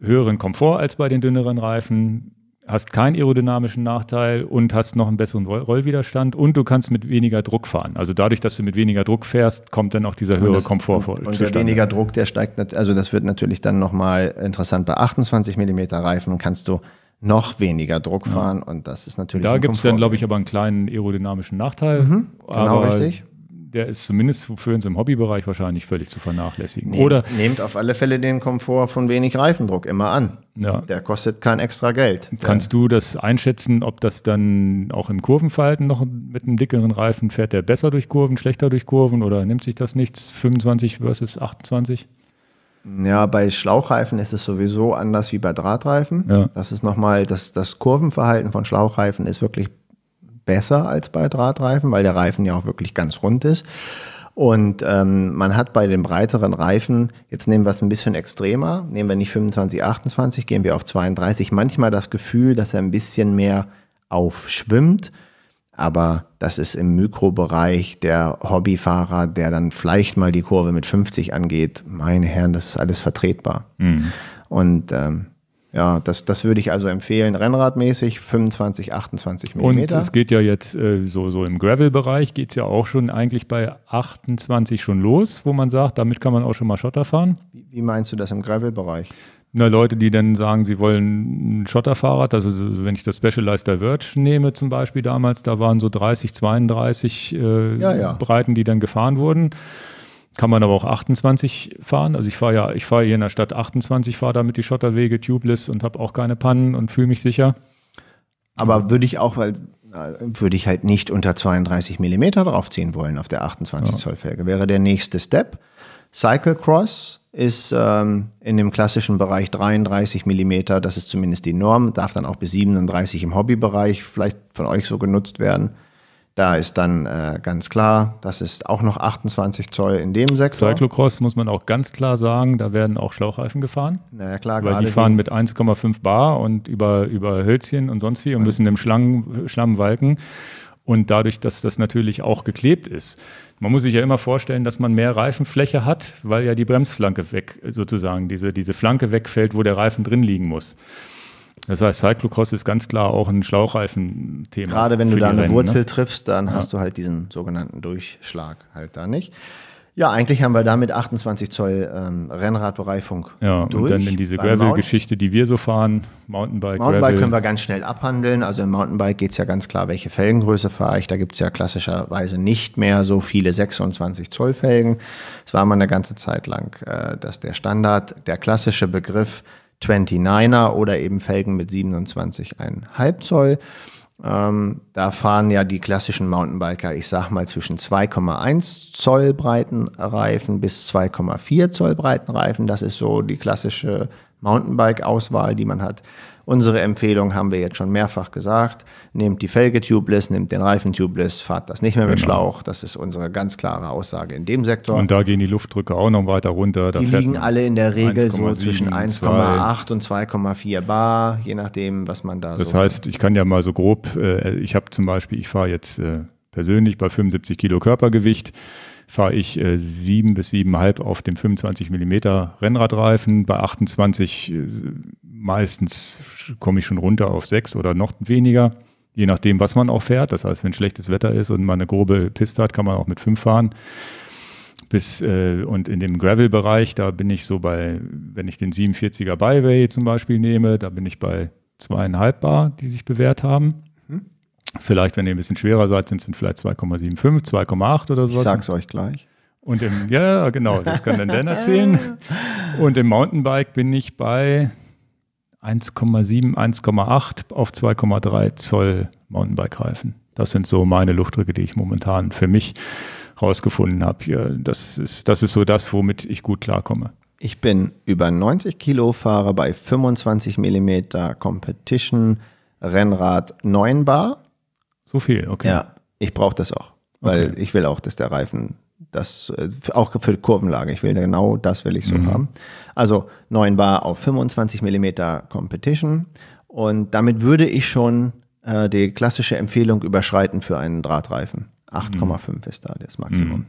höheren Komfort als bei den dünneren Reifen, hast keinen aerodynamischen Nachteil und hast noch einen besseren Rollwiderstand und du kannst mit weniger Druck fahren. Also dadurch, dass du mit weniger Druck fährst, kommt dann auch dieser höhere das, Komfort vor. Und, und der weniger Druck, der steigt, also das wird natürlich dann nochmal interessant. Bei 28 mm Reifen kannst du noch weniger Druck fahren ja. und das ist natürlich. Da gibt es dann, glaube ich, aber einen kleinen aerodynamischen Nachteil. Mhm, genau richtig der ist zumindest für uns im Hobbybereich wahrscheinlich völlig zu vernachlässigen. Nehm, Oder nehmt auf alle Fälle den Komfort von wenig Reifendruck immer an. Ja. Der kostet kein extra Geld. Kannst du das einschätzen, ob das dann auch im Kurvenverhalten noch mit einem dickeren Reifen fährt der besser durch Kurven, schlechter durch Kurven oder nimmt sich das nichts? 25 versus 28? Ja, bei Schlauchreifen ist es sowieso anders wie bei Drahtreifen. Ja. Das ist nochmal, das, das Kurvenverhalten von Schlauchreifen ist wirklich besser als bei Drahtreifen, weil der Reifen ja auch wirklich ganz rund ist. Und ähm, man hat bei den breiteren Reifen, jetzt nehmen wir es ein bisschen extremer, nehmen wir nicht 25, 28, gehen wir auf 32, manchmal das Gefühl, dass er ein bisschen mehr aufschwimmt. Aber das ist im Mikrobereich der Hobbyfahrer, der dann vielleicht mal die Kurve mit 50 angeht. Meine Herren, das ist alles vertretbar. Mhm. Und ähm, ja, das, das würde ich also empfehlen, rennradmäßig 25, 28 Millimeter. Und es geht ja jetzt äh, so, so im Gravel-Bereich, geht es ja auch schon eigentlich bei 28 schon los, wo man sagt, damit kann man auch schon mal Schotter fahren. Wie, wie meinst du das im Gravel-Bereich? Na, Leute, die dann sagen, sie wollen ein Schotterfahrrad, also wenn ich das Specialized Diverge nehme zum Beispiel damals, da waren so 30, 32 äh, ja, ja. Breiten, die dann gefahren wurden. Kann man aber auch 28 fahren. Also ich fahre ja, ich fahre hier in der Stadt 28, fahre damit die Schotterwege tubeless und habe auch keine Pannen und fühle mich sicher. Aber würde ich auch, weil würde ich halt nicht unter 32 mm draufziehen wollen auf der 28 ja. Zoll Felge. Wäre der nächste Step. Cyclecross ist ähm, in dem klassischen Bereich 33 mm, das ist zumindest die Norm, darf dann auch bis 37 im Hobbybereich vielleicht von euch so genutzt werden. Da ist dann äh, ganz klar, das ist auch noch 28 Zoll in dem Sektor. Cyclocross muss man auch ganz klar sagen, da werden auch Schlauchreifen gefahren. Na ja, klar, Weil die fahren mit 1,5 Bar und über, über Hölzchen und sonst wie und müssen im Schlang, Schlamm walken. Und dadurch, dass das natürlich auch geklebt ist. Man muss sich ja immer vorstellen, dass man mehr Reifenfläche hat, weil ja die Bremsflanke weg, sozusagen, diese, diese Flanke wegfällt, wo der Reifen drin liegen muss. Das heißt, Cyclocross ist ganz klar auch ein Schlauchreifen-Thema. Gerade wenn du da eine Rennen, Wurzel ne? triffst, dann ja. hast du halt diesen sogenannten Durchschlag halt da nicht. Ja, eigentlich haben wir damit 28 Zoll ähm, Rennradbereifung ja, durch. Und dann in diese Gravel-Geschichte, die wir so fahren, Mountainbike. Mountainbike Gravel. können wir ganz schnell abhandeln. Also im Mountainbike geht es ja ganz klar, welche Felgengröße fahre ich. Da gibt es ja klassischerweise nicht mehr so viele 26 Zoll Felgen. Es war mal eine ganze Zeit lang, äh, dass der Standard, der klassische Begriff 29er oder eben Felgen mit 27,5 Zoll. Ähm, da fahren ja die klassischen Mountainbiker, ich sag mal, zwischen 2,1 Zoll breiten Reifen bis 2,4 Zoll breiten Reifen. Das ist so die klassische Mountainbike-Auswahl, die man hat. Unsere Empfehlung haben wir jetzt schon mehrfach gesagt. Nehmt die Felge tubeless, nehmt den Reifen tubeless, fahrt das nicht mehr mit genau. Schlauch. Das ist unsere ganz klare Aussage in dem Sektor. Und da gehen die Luftdrücke auch noch weiter runter. Da die liegen alle in der Regel so zwischen 1,8 und 2,4 Bar, je nachdem, was man da Das so heißt, ich kann ja mal so grob, äh, ich habe zum Beispiel, ich fahre jetzt äh, persönlich bei 75 Kilo Körpergewicht fahre ich äh, 7 bis 7,5 auf dem 25 mm Rennradreifen. Bei 28 äh, meistens komme ich schon runter auf sechs oder noch weniger, je nachdem, was man auch fährt. Das heißt, wenn schlechtes Wetter ist und man eine grobe Piste hat, kann man auch mit fünf fahren. Bis, äh, und in dem Gravel-Bereich, da bin ich so bei, wenn ich den 47er Byway zum Beispiel nehme, da bin ich bei zweieinhalb Bar, die sich bewährt haben. Vielleicht, wenn ihr ein bisschen schwerer seid, sind es vielleicht 2,75, 2,8 oder sowas. Ich sag's euch gleich. Und im, ja, genau, das kann dann Dan erzählen. Und im Mountainbike bin ich bei 1,7, 1,8 auf 2,3 Zoll Mountainbike-Reifen. Das sind so meine Luftdrücke, die ich momentan für mich rausgefunden habe. Das ist, das ist so das, womit ich gut klarkomme. Ich bin über 90 Kilo, fahre bei 25 mm Competition Rennrad 9 Bar so viel, okay. Ja, ich brauche das auch, weil okay. ich will auch, dass der Reifen das äh, auch für Kurvenlage. Ich will genau das will ich so mhm. haben. Also 9 Bar auf 25 mm Competition und damit würde ich schon äh, die klassische Empfehlung überschreiten für einen Drahtreifen. 8,5 mhm. ist da das Maximum. Mhm.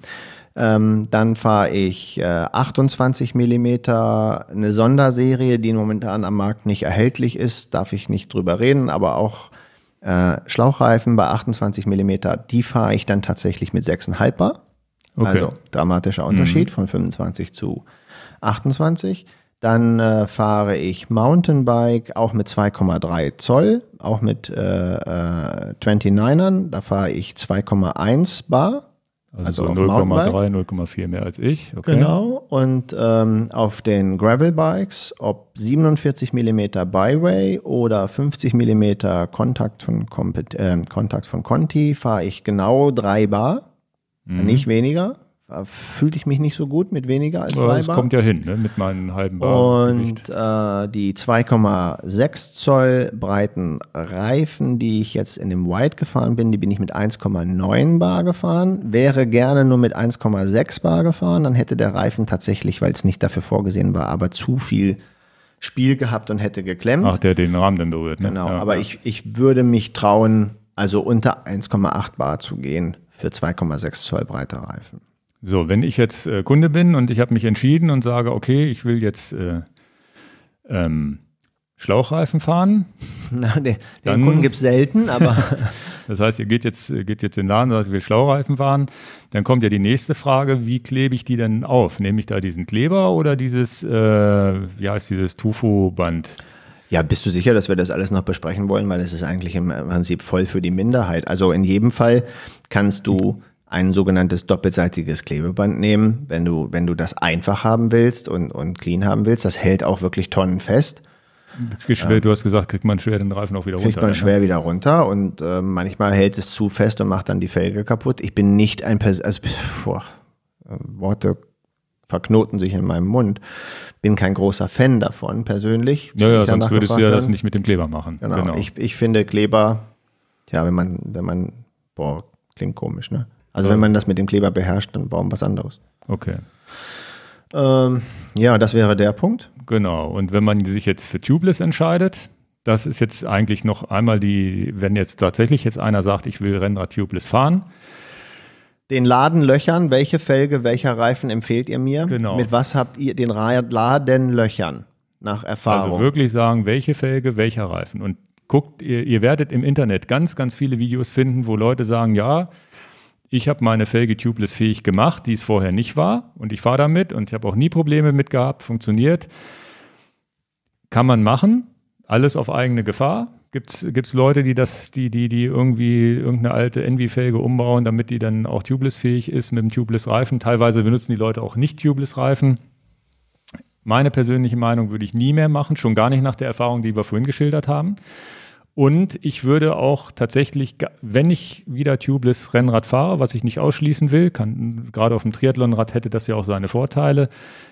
Ähm, dann fahre ich äh, 28 mm, eine Sonderserie, die momentan am Markt nicht erhältlich ist, darf ich nicht drüber reden, aber auch äh, Schlauchreifen bei 28 mm, die fahre ich dann tatsächlich mit 6,5 Bar. Okay. Also dramatischer Unterschied mhm. von 25 zu 28. Dann äh, fahre ich Mountainbike auch mit 2,3 Zoll, auch mit äh, äh, 29ern. Da fahre ich 2,1 Bar. Also, also 0,3, 0,4 mehr als ich. Okay. Genau. Und ähm, auf den Gravel-Bikes, ob 47 mm Byway oder 50 mm Kontakt von, Kompet äh, Kontakt von Conti, fahre ich genau 3 Bar, mhm. nicht weniger. Äh, fühlte ich mich nicht so gut mit weniger als drei Bar. Das kommt ja hin, ne? mit meinen halben Bar. Und äh, die 2,6 Zoll breiten Reifen, die ich jetzt in dem White gefahren bin, die bin ich mit 1,9 Bar gefahren. Wäre gerne nur mit 1,6 Bar gefahren, dann hätte der Reifen tatsächlich, weil es nicht dafür vorgesehen war, aber zu viel Spiel gehabt und hätte geklemmt. Ach, der den Rahmen dann berührt. Ne? Genau, ja, aber ja. Ich, ich würde mich trauen, also unter 1,8 Bar zu gehen für 2,6 Zoll breite Reifen. So, wenn ich jetzt äh, Kunde bin und ich habe mich entschieden und sage, okay, ich will jetzt äh, ähm, Schlauchreifen fahren. Na, den, den Kunden gibt es selten, aber. das heißt, ihr geht jetzt, geht jetzt in den Laden und sagt, ich will Schlauchreifen fahren. Dann kommt ja die nächste Frage, wie klebe ich die denn auf? Nehme ich da diesen Kleber oder dieses, äh, wie heißt dieses Tufo-Band? Ja, bist du sicher, dass wir das alles noch besprechen wollen? Weil es ist eigentlich im Prinzip voll für die Minderheit. Also in jedem Fall kannst du mhm ein sogenanntes doppelseitiges Klebeband nehmen, wenn du, wenn du das einfach haben willst und, und clean haben willst. Das hält auch wirklich Tonnen fest. Schwer, ähm, du hast gesagt, kriegt man schwer den Reifen auch wieder kriegt runter. Kriegt man ne? schwer ne? wieder runter und äh, manchmal hält es zu fest und macht dann die Felge kaputt. Ich bin nicht ein Pers also, boah, ähm, Worte verknoten sich in meinem Mund. Bin kein großer Fan davon persönlich. Ja, ja, sonst würdest du ja das nicht mit dem Kleber machen. Genau. genau. Ich, ich finde Kleber, ja, wenn man, wenn man, boah, klingt komisch, ne? Also wenn man das mit dem Kleber beherrscht, dann bauen was anderes. Okay. Ähm, ja, das wäre der Punkt. Genau. Und wenn man sich jetzt für Tubeless entscheidet, das ist jetzt eigentlich noch einmal die, wenn jetzt tatsächlich jetzt einer sagt, ich will Rennrad Tubeless fahren. Den Ladenlöchern, welche Felge, welcher Reifen empfehlt ihr mir? Genau. Mit was habt ihr den Ladenlöchern Nach Erfahrung. Also wirklich sagen, welche Felge, welcher Reifen. Und guckt, ihr, ihr werdet im Internet ganz, ganz viele Videos finden, wo Leute sagen, ja, ich habe meine Felge tubeless fähig gemacht, die es vorher nicht war und ich fahre damit und ich habe auch nie Probleme mit gehabt, funktioniert. Kann man machen, alles auf eigene Gefahr. Gibt es Leute, die das, die, die, die irgendwie irgendeine alte Envy-Felge umbauen, damit die dann auch tubeless-fähig ist mit dem Tubeless-Reifen. Teilweise benutzen die Leute auch nicht Tubeless-Reifen. Meine persönliche Meinung würde ich nie mehr machen, schon gar nicht nach der Erfahrung, die wir vorhin geschildert haben. Und ich würde auch tatsächlich, wenn ich wieder tubeless Rennrad fahre, was ich nicht ausschließen will, kann, gerade auf dem Triathlonrad hätte das ja auch seine Vorteile,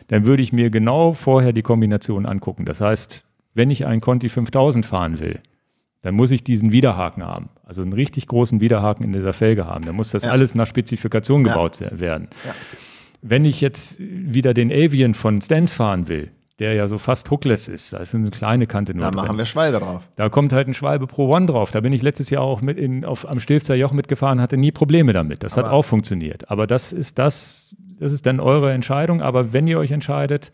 dann würde ich mir genau vorher die Kombination angucken. Das heißt, wenn ich einen Conti 5000 fahren will, dann muss ich diesen Widerhaken haben. Also einen richtig großen Widerhaken in dieser Felge haben. Dann muss das ja. alles nach Spezifikation gebaut ja. werden. Ja. Wenn ich jetzt wieder den Avian von Stance fahren will, der ja so fast hookless ist. Da ist eine kleine Kante nur. Da drin. machen wir Schwalbe drauf. Da kommt halt ein Schwalbe Pro One drauf. Da bin ich letztes Jahr auch mit in, auf, am Stilfzer Joch mitgefahren, hatte nie Probleme damit. Das aber hat auch funktioniert. Aber das ist das, das ist dann eure Entscheidung. Aber wenn ihr euch entscheidet,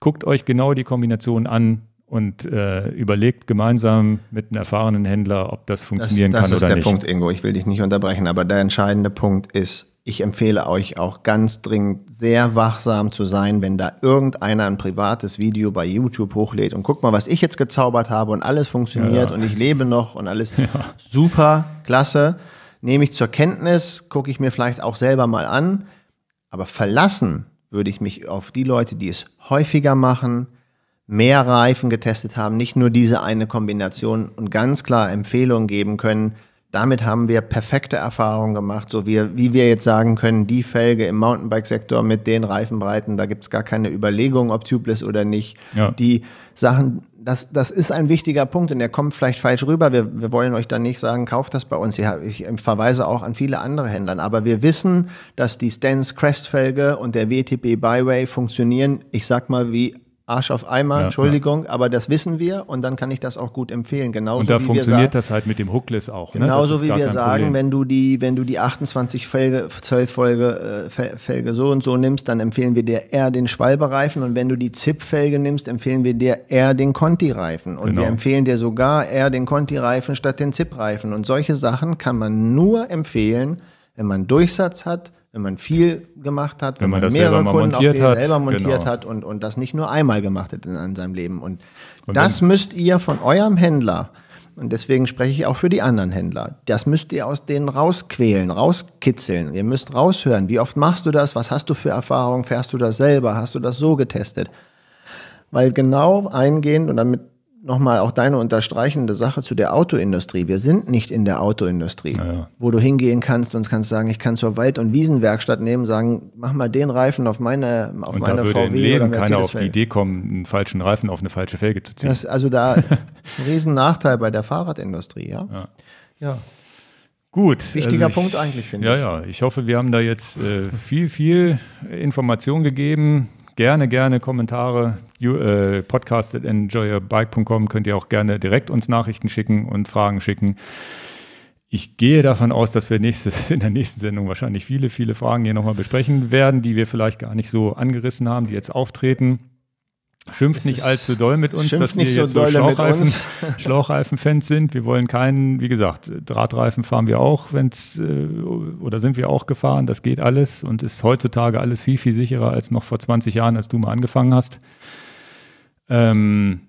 guckt euch genau die Kombination an und äh, überlegt gemeinsam mit einem erfahrenen Händler, ob das funktionieren das, das kann oder nicht. Das ist der Punkt, Ingo. Ich will dich nicht unterbrechen, aber der entscheidende Punkt ist, ich empfehle euch auch ganz dringend sehr wachsam zu sein, wenn da irgendeiner ein privates Video bei YouTube hochlädt und guckt mal, was ich jetzt gezaubert habe und alles funktioniert ja. und ich lebe noch und alles ja. super, klasse. Nehme ich zur Kenntnis, gucke ich mir vielleicht auch selber mal an, aber verlassen würde ich mich auf die Leute, die es häufiger machen, mehr Reifen getestet haben, nicht nur diese eine Kombination und ganz klar Empfehlungen geben können, damit haben wir perfekte Erfahrungen gemacht, so wie, wie wir jetzt sagen können, die Felge im Mountainbike-Sektor mit den Reifenbreiten, da gibt's gar keine Überlegung, ob tubeless oder nicht. Ja. Die Sachen, das, das ist ein wichtiger Punkt und der kommt vielleicht falsch rüber. Wir, wir wollen euch dann nicht sagen, kauft das bei uns. Ich verweise auch an viele andere Händler. Aber wir wissen, dass die Stance Crest-Felge und der WTB Byway funktionieren, ich sag mal, wie Arsch auf Eimer, ja, Entschuldigung, ja. aber das wissen wir und dann kann ich das auch gut empfehlen. Genauso und da wie funktioniert wir das halt mit dem Hookless auch. Ne? Genauso ne? wie wir sagen, wenn du die, wenn du die 28 Felge, Zoll Folge, äh, Felge so und so nimmst, dann empfehlen wir dir eher den Schwalbereifen und wenn du die Zip-Felge nimmst, empfehlen wir dir eher den Conti-Reifen und genau. wir empfehlen dir sogar eher den Conti-Reifen statt den Zip-Reifen und solche Sachen kann man nur empfehlen, wenn man Durchsatz hat, wenn man viel gemacht hat, wenn, wenn man, man mehrere selber Kunden montiert auf hat, selber montiert genau. hat und, und das nicht nur einmal gemacht hat in, in seinem Leben. Und, und das müsst ihr von eurem Händler, und deswegen spreche ich auch für die anderen Händler, das müsst ihr aus denen rausquälen, rauskitzeln. Ihr müsst raushören, wie oft machst du das, was hast du für Erfahrungen, fährst du das selber, hast du das so getestet. Weil genau eingehend, und damit nochmal auch deine unterstreichende Sache zu der Autoindustrie. Wir sind nicht in der Autoindustrie, ja, ja. wo du hingehen kannst und kannst sagen, ich kann zur Wald- und Wiesenwerkstatt nehmen, sagen, mach mal den Reifen auf meine, auf und meine da würde VW. Leben oder keiner auf die Idee kommen, einen falschen Reifen auf eine falsche Felge zu ziehen. Das, also da ist ein Riesennachteil bei der Fahrradindustrie, ja. Ja. ja. Gut. Wichtiger also ich, Punkt eigentlich, finde ich. Ja, ja. Ich hoffe, wir haben da jetzt äh, viel, viel Information gegeben gerne, gerne Kommentare äh, podcast at enjoyyourbike.com könnt ihr auch gerne direkt uns Nachrichten schicken und Fragen schicken. Ich gehe davon aus, dass wir nächstes, in der nächsten Sendung wahrscheinlich viele, viele Fragen hier nochmal besprechen werden, die wir vielleicht gar nicht so angerissen haben, die jetzt auftreten. Schimpft nicht allzu doll mit uns, dass wir jetzt so Schlauchreifen, Schlauchreifen-Fans sind. Wir wollen keinen, wie gesagt, Drahtreifen fahren wir auch, wenn's äh, oder sind wir auch gefahren. Das geht alles und ist heutzutage alles viel, viel sicherer als noch vor 20 Jahren, als du mal angefangen hast. Ähm,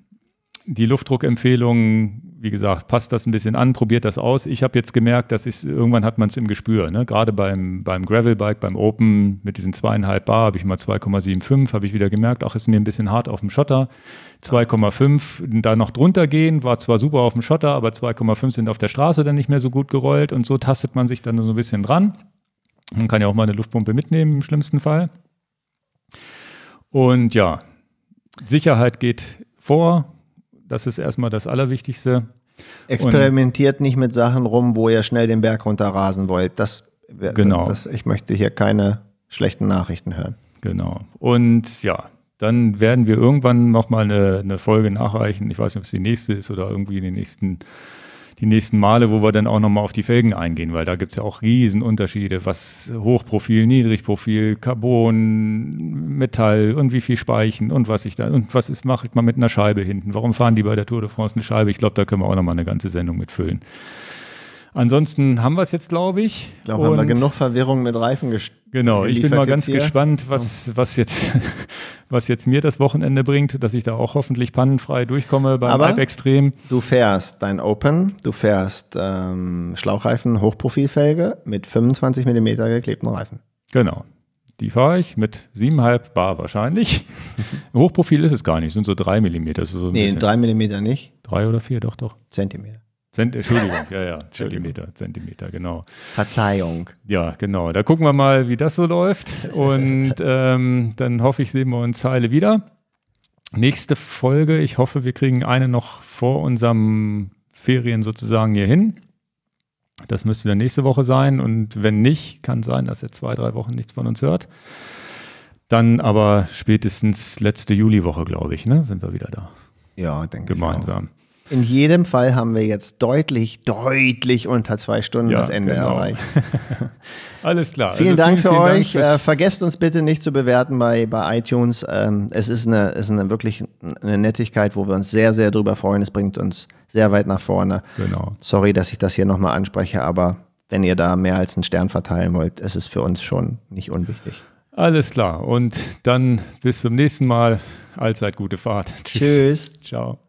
die Luftdruckempfehlung, wie gesagt, passt das ein bisschen an, probiert das aus. Ich habe jetzt gemerkt, dass ich irgendwann hat man es im Gespür. Ne? Gerade beim, beim Gravelbike, beim Open mit diesen zweieinhalb Bar habe ich mal 2,75, habe ich wieder gemerkt, ach, ist mir ein bisschen hart auf dem Schotter. 2,5, da noch drunter gehen, war zwar super auf dem Schotter, aber 2,5 sind auf der Straße dann nicht mehr so gut gerollt und so tastet man sich dann so ein bisschen dran. Man kann ja auch mal eine Luftpumpe mitnehmen im schlimmsten Fall. Und ja, Sicherheit geht vor. Das ist erstmal das Allerwichtigste. Experimentiert und, nicht mit Sachen rum, wo ihr schnell den Berg runterrasen wollt. Das, genau. Das, ich möchte hier keine schlechten Nachrichten hören. Genau. Und ja, dann werden wir irgendwann nochmal eine, eine Folge nachreichen. Ich weiß nicht, ob es die nächste ist oder irgendwie in den nächsten die nächsten Male, wo wir dann auch nochmal auf die Felgen eingehen, weil da gibt es ja auch Riesenunterschiede, was Hochprofil, Niedrigprofil, Carbon, Metall und wie viel Speichen und was ich da und was ist, macht man mit einer Scheibe hinten? Warum fahren die bei der Tour de France eine Scheibe? Ich glaube, da können wir auch nochmal eine ganze Sendung mitfüllen. Ansonsten haben wir es jetzt, glaube ich. Ich glaube, haben wir genug Verwirrung mit Reifen gestört. Genau, ich bin mal ganz hier. gespannt, was, oh. was, jetzt, was jetzt mir das Wochenende bringt, dass ich da auch hoffentlich pannenfrei durchkomme beim Aber Extrem. Du fährst dein Open, du fährst ähm, Schlauchreifen, Hochprofilfelge mit 25 mm geklebten Reifen. Genau. Die fahre ich mit 7,5 Bar wahrscheinlich. Hochprofil ist es gar nicht, sind so 3 mm. So nee, 3 mm nicht. 3 oder 4, doch, doch. Zentimeter. Zent Entschuldigung, ja, ja, Zentimeter, Zentimeter, genau. Verzeihung. Ja, genau. Da gucken wir mal, wie das so läuft. Und ähm, dann hoffe ich, sehen wir uns Zeile wieder. Nächste Folge, ich hoffe, wir kriegen eine noch vor unserem Ferien sozusagen hier hin. Das müsste dann nächste Woche sein. Und wenn nicht, kann sein, dass er zwei, drei Wochen nichts von uns hört. Dann aber spätestens letzte Juliwoche, glaube ich, ne, sind wir wieder da. Ja, denke Gemeinsam. ich. Gemeinsam. In jedem Fall haben wir jetzt deutlich, deutlich unter zwei Stunden ja, das Ende genau. erreicht. Alles klar. Vielen also Dank vielen, für vielen euch. Dank äh, vergesst uns bitte nicht zu bewerten bei, bei iTunes. Ähm, es ist, eine, ist eine, wirklich eine Nettigkeit, wo wir uns sehr, sehr drüber freuen. Es bringt uns sehr weit nach vorne. Genau. Sorry, dass ich das hier nochmal anspreche, aber wenn ihr da mehr als einen Stern verteilen wollt, es ist für uns schon nicht unwichtig. Alles klar. Und dann bis zum nächsten Mal. Allzeit gute Fahrt. Tschüss. Tschüss. Ciao.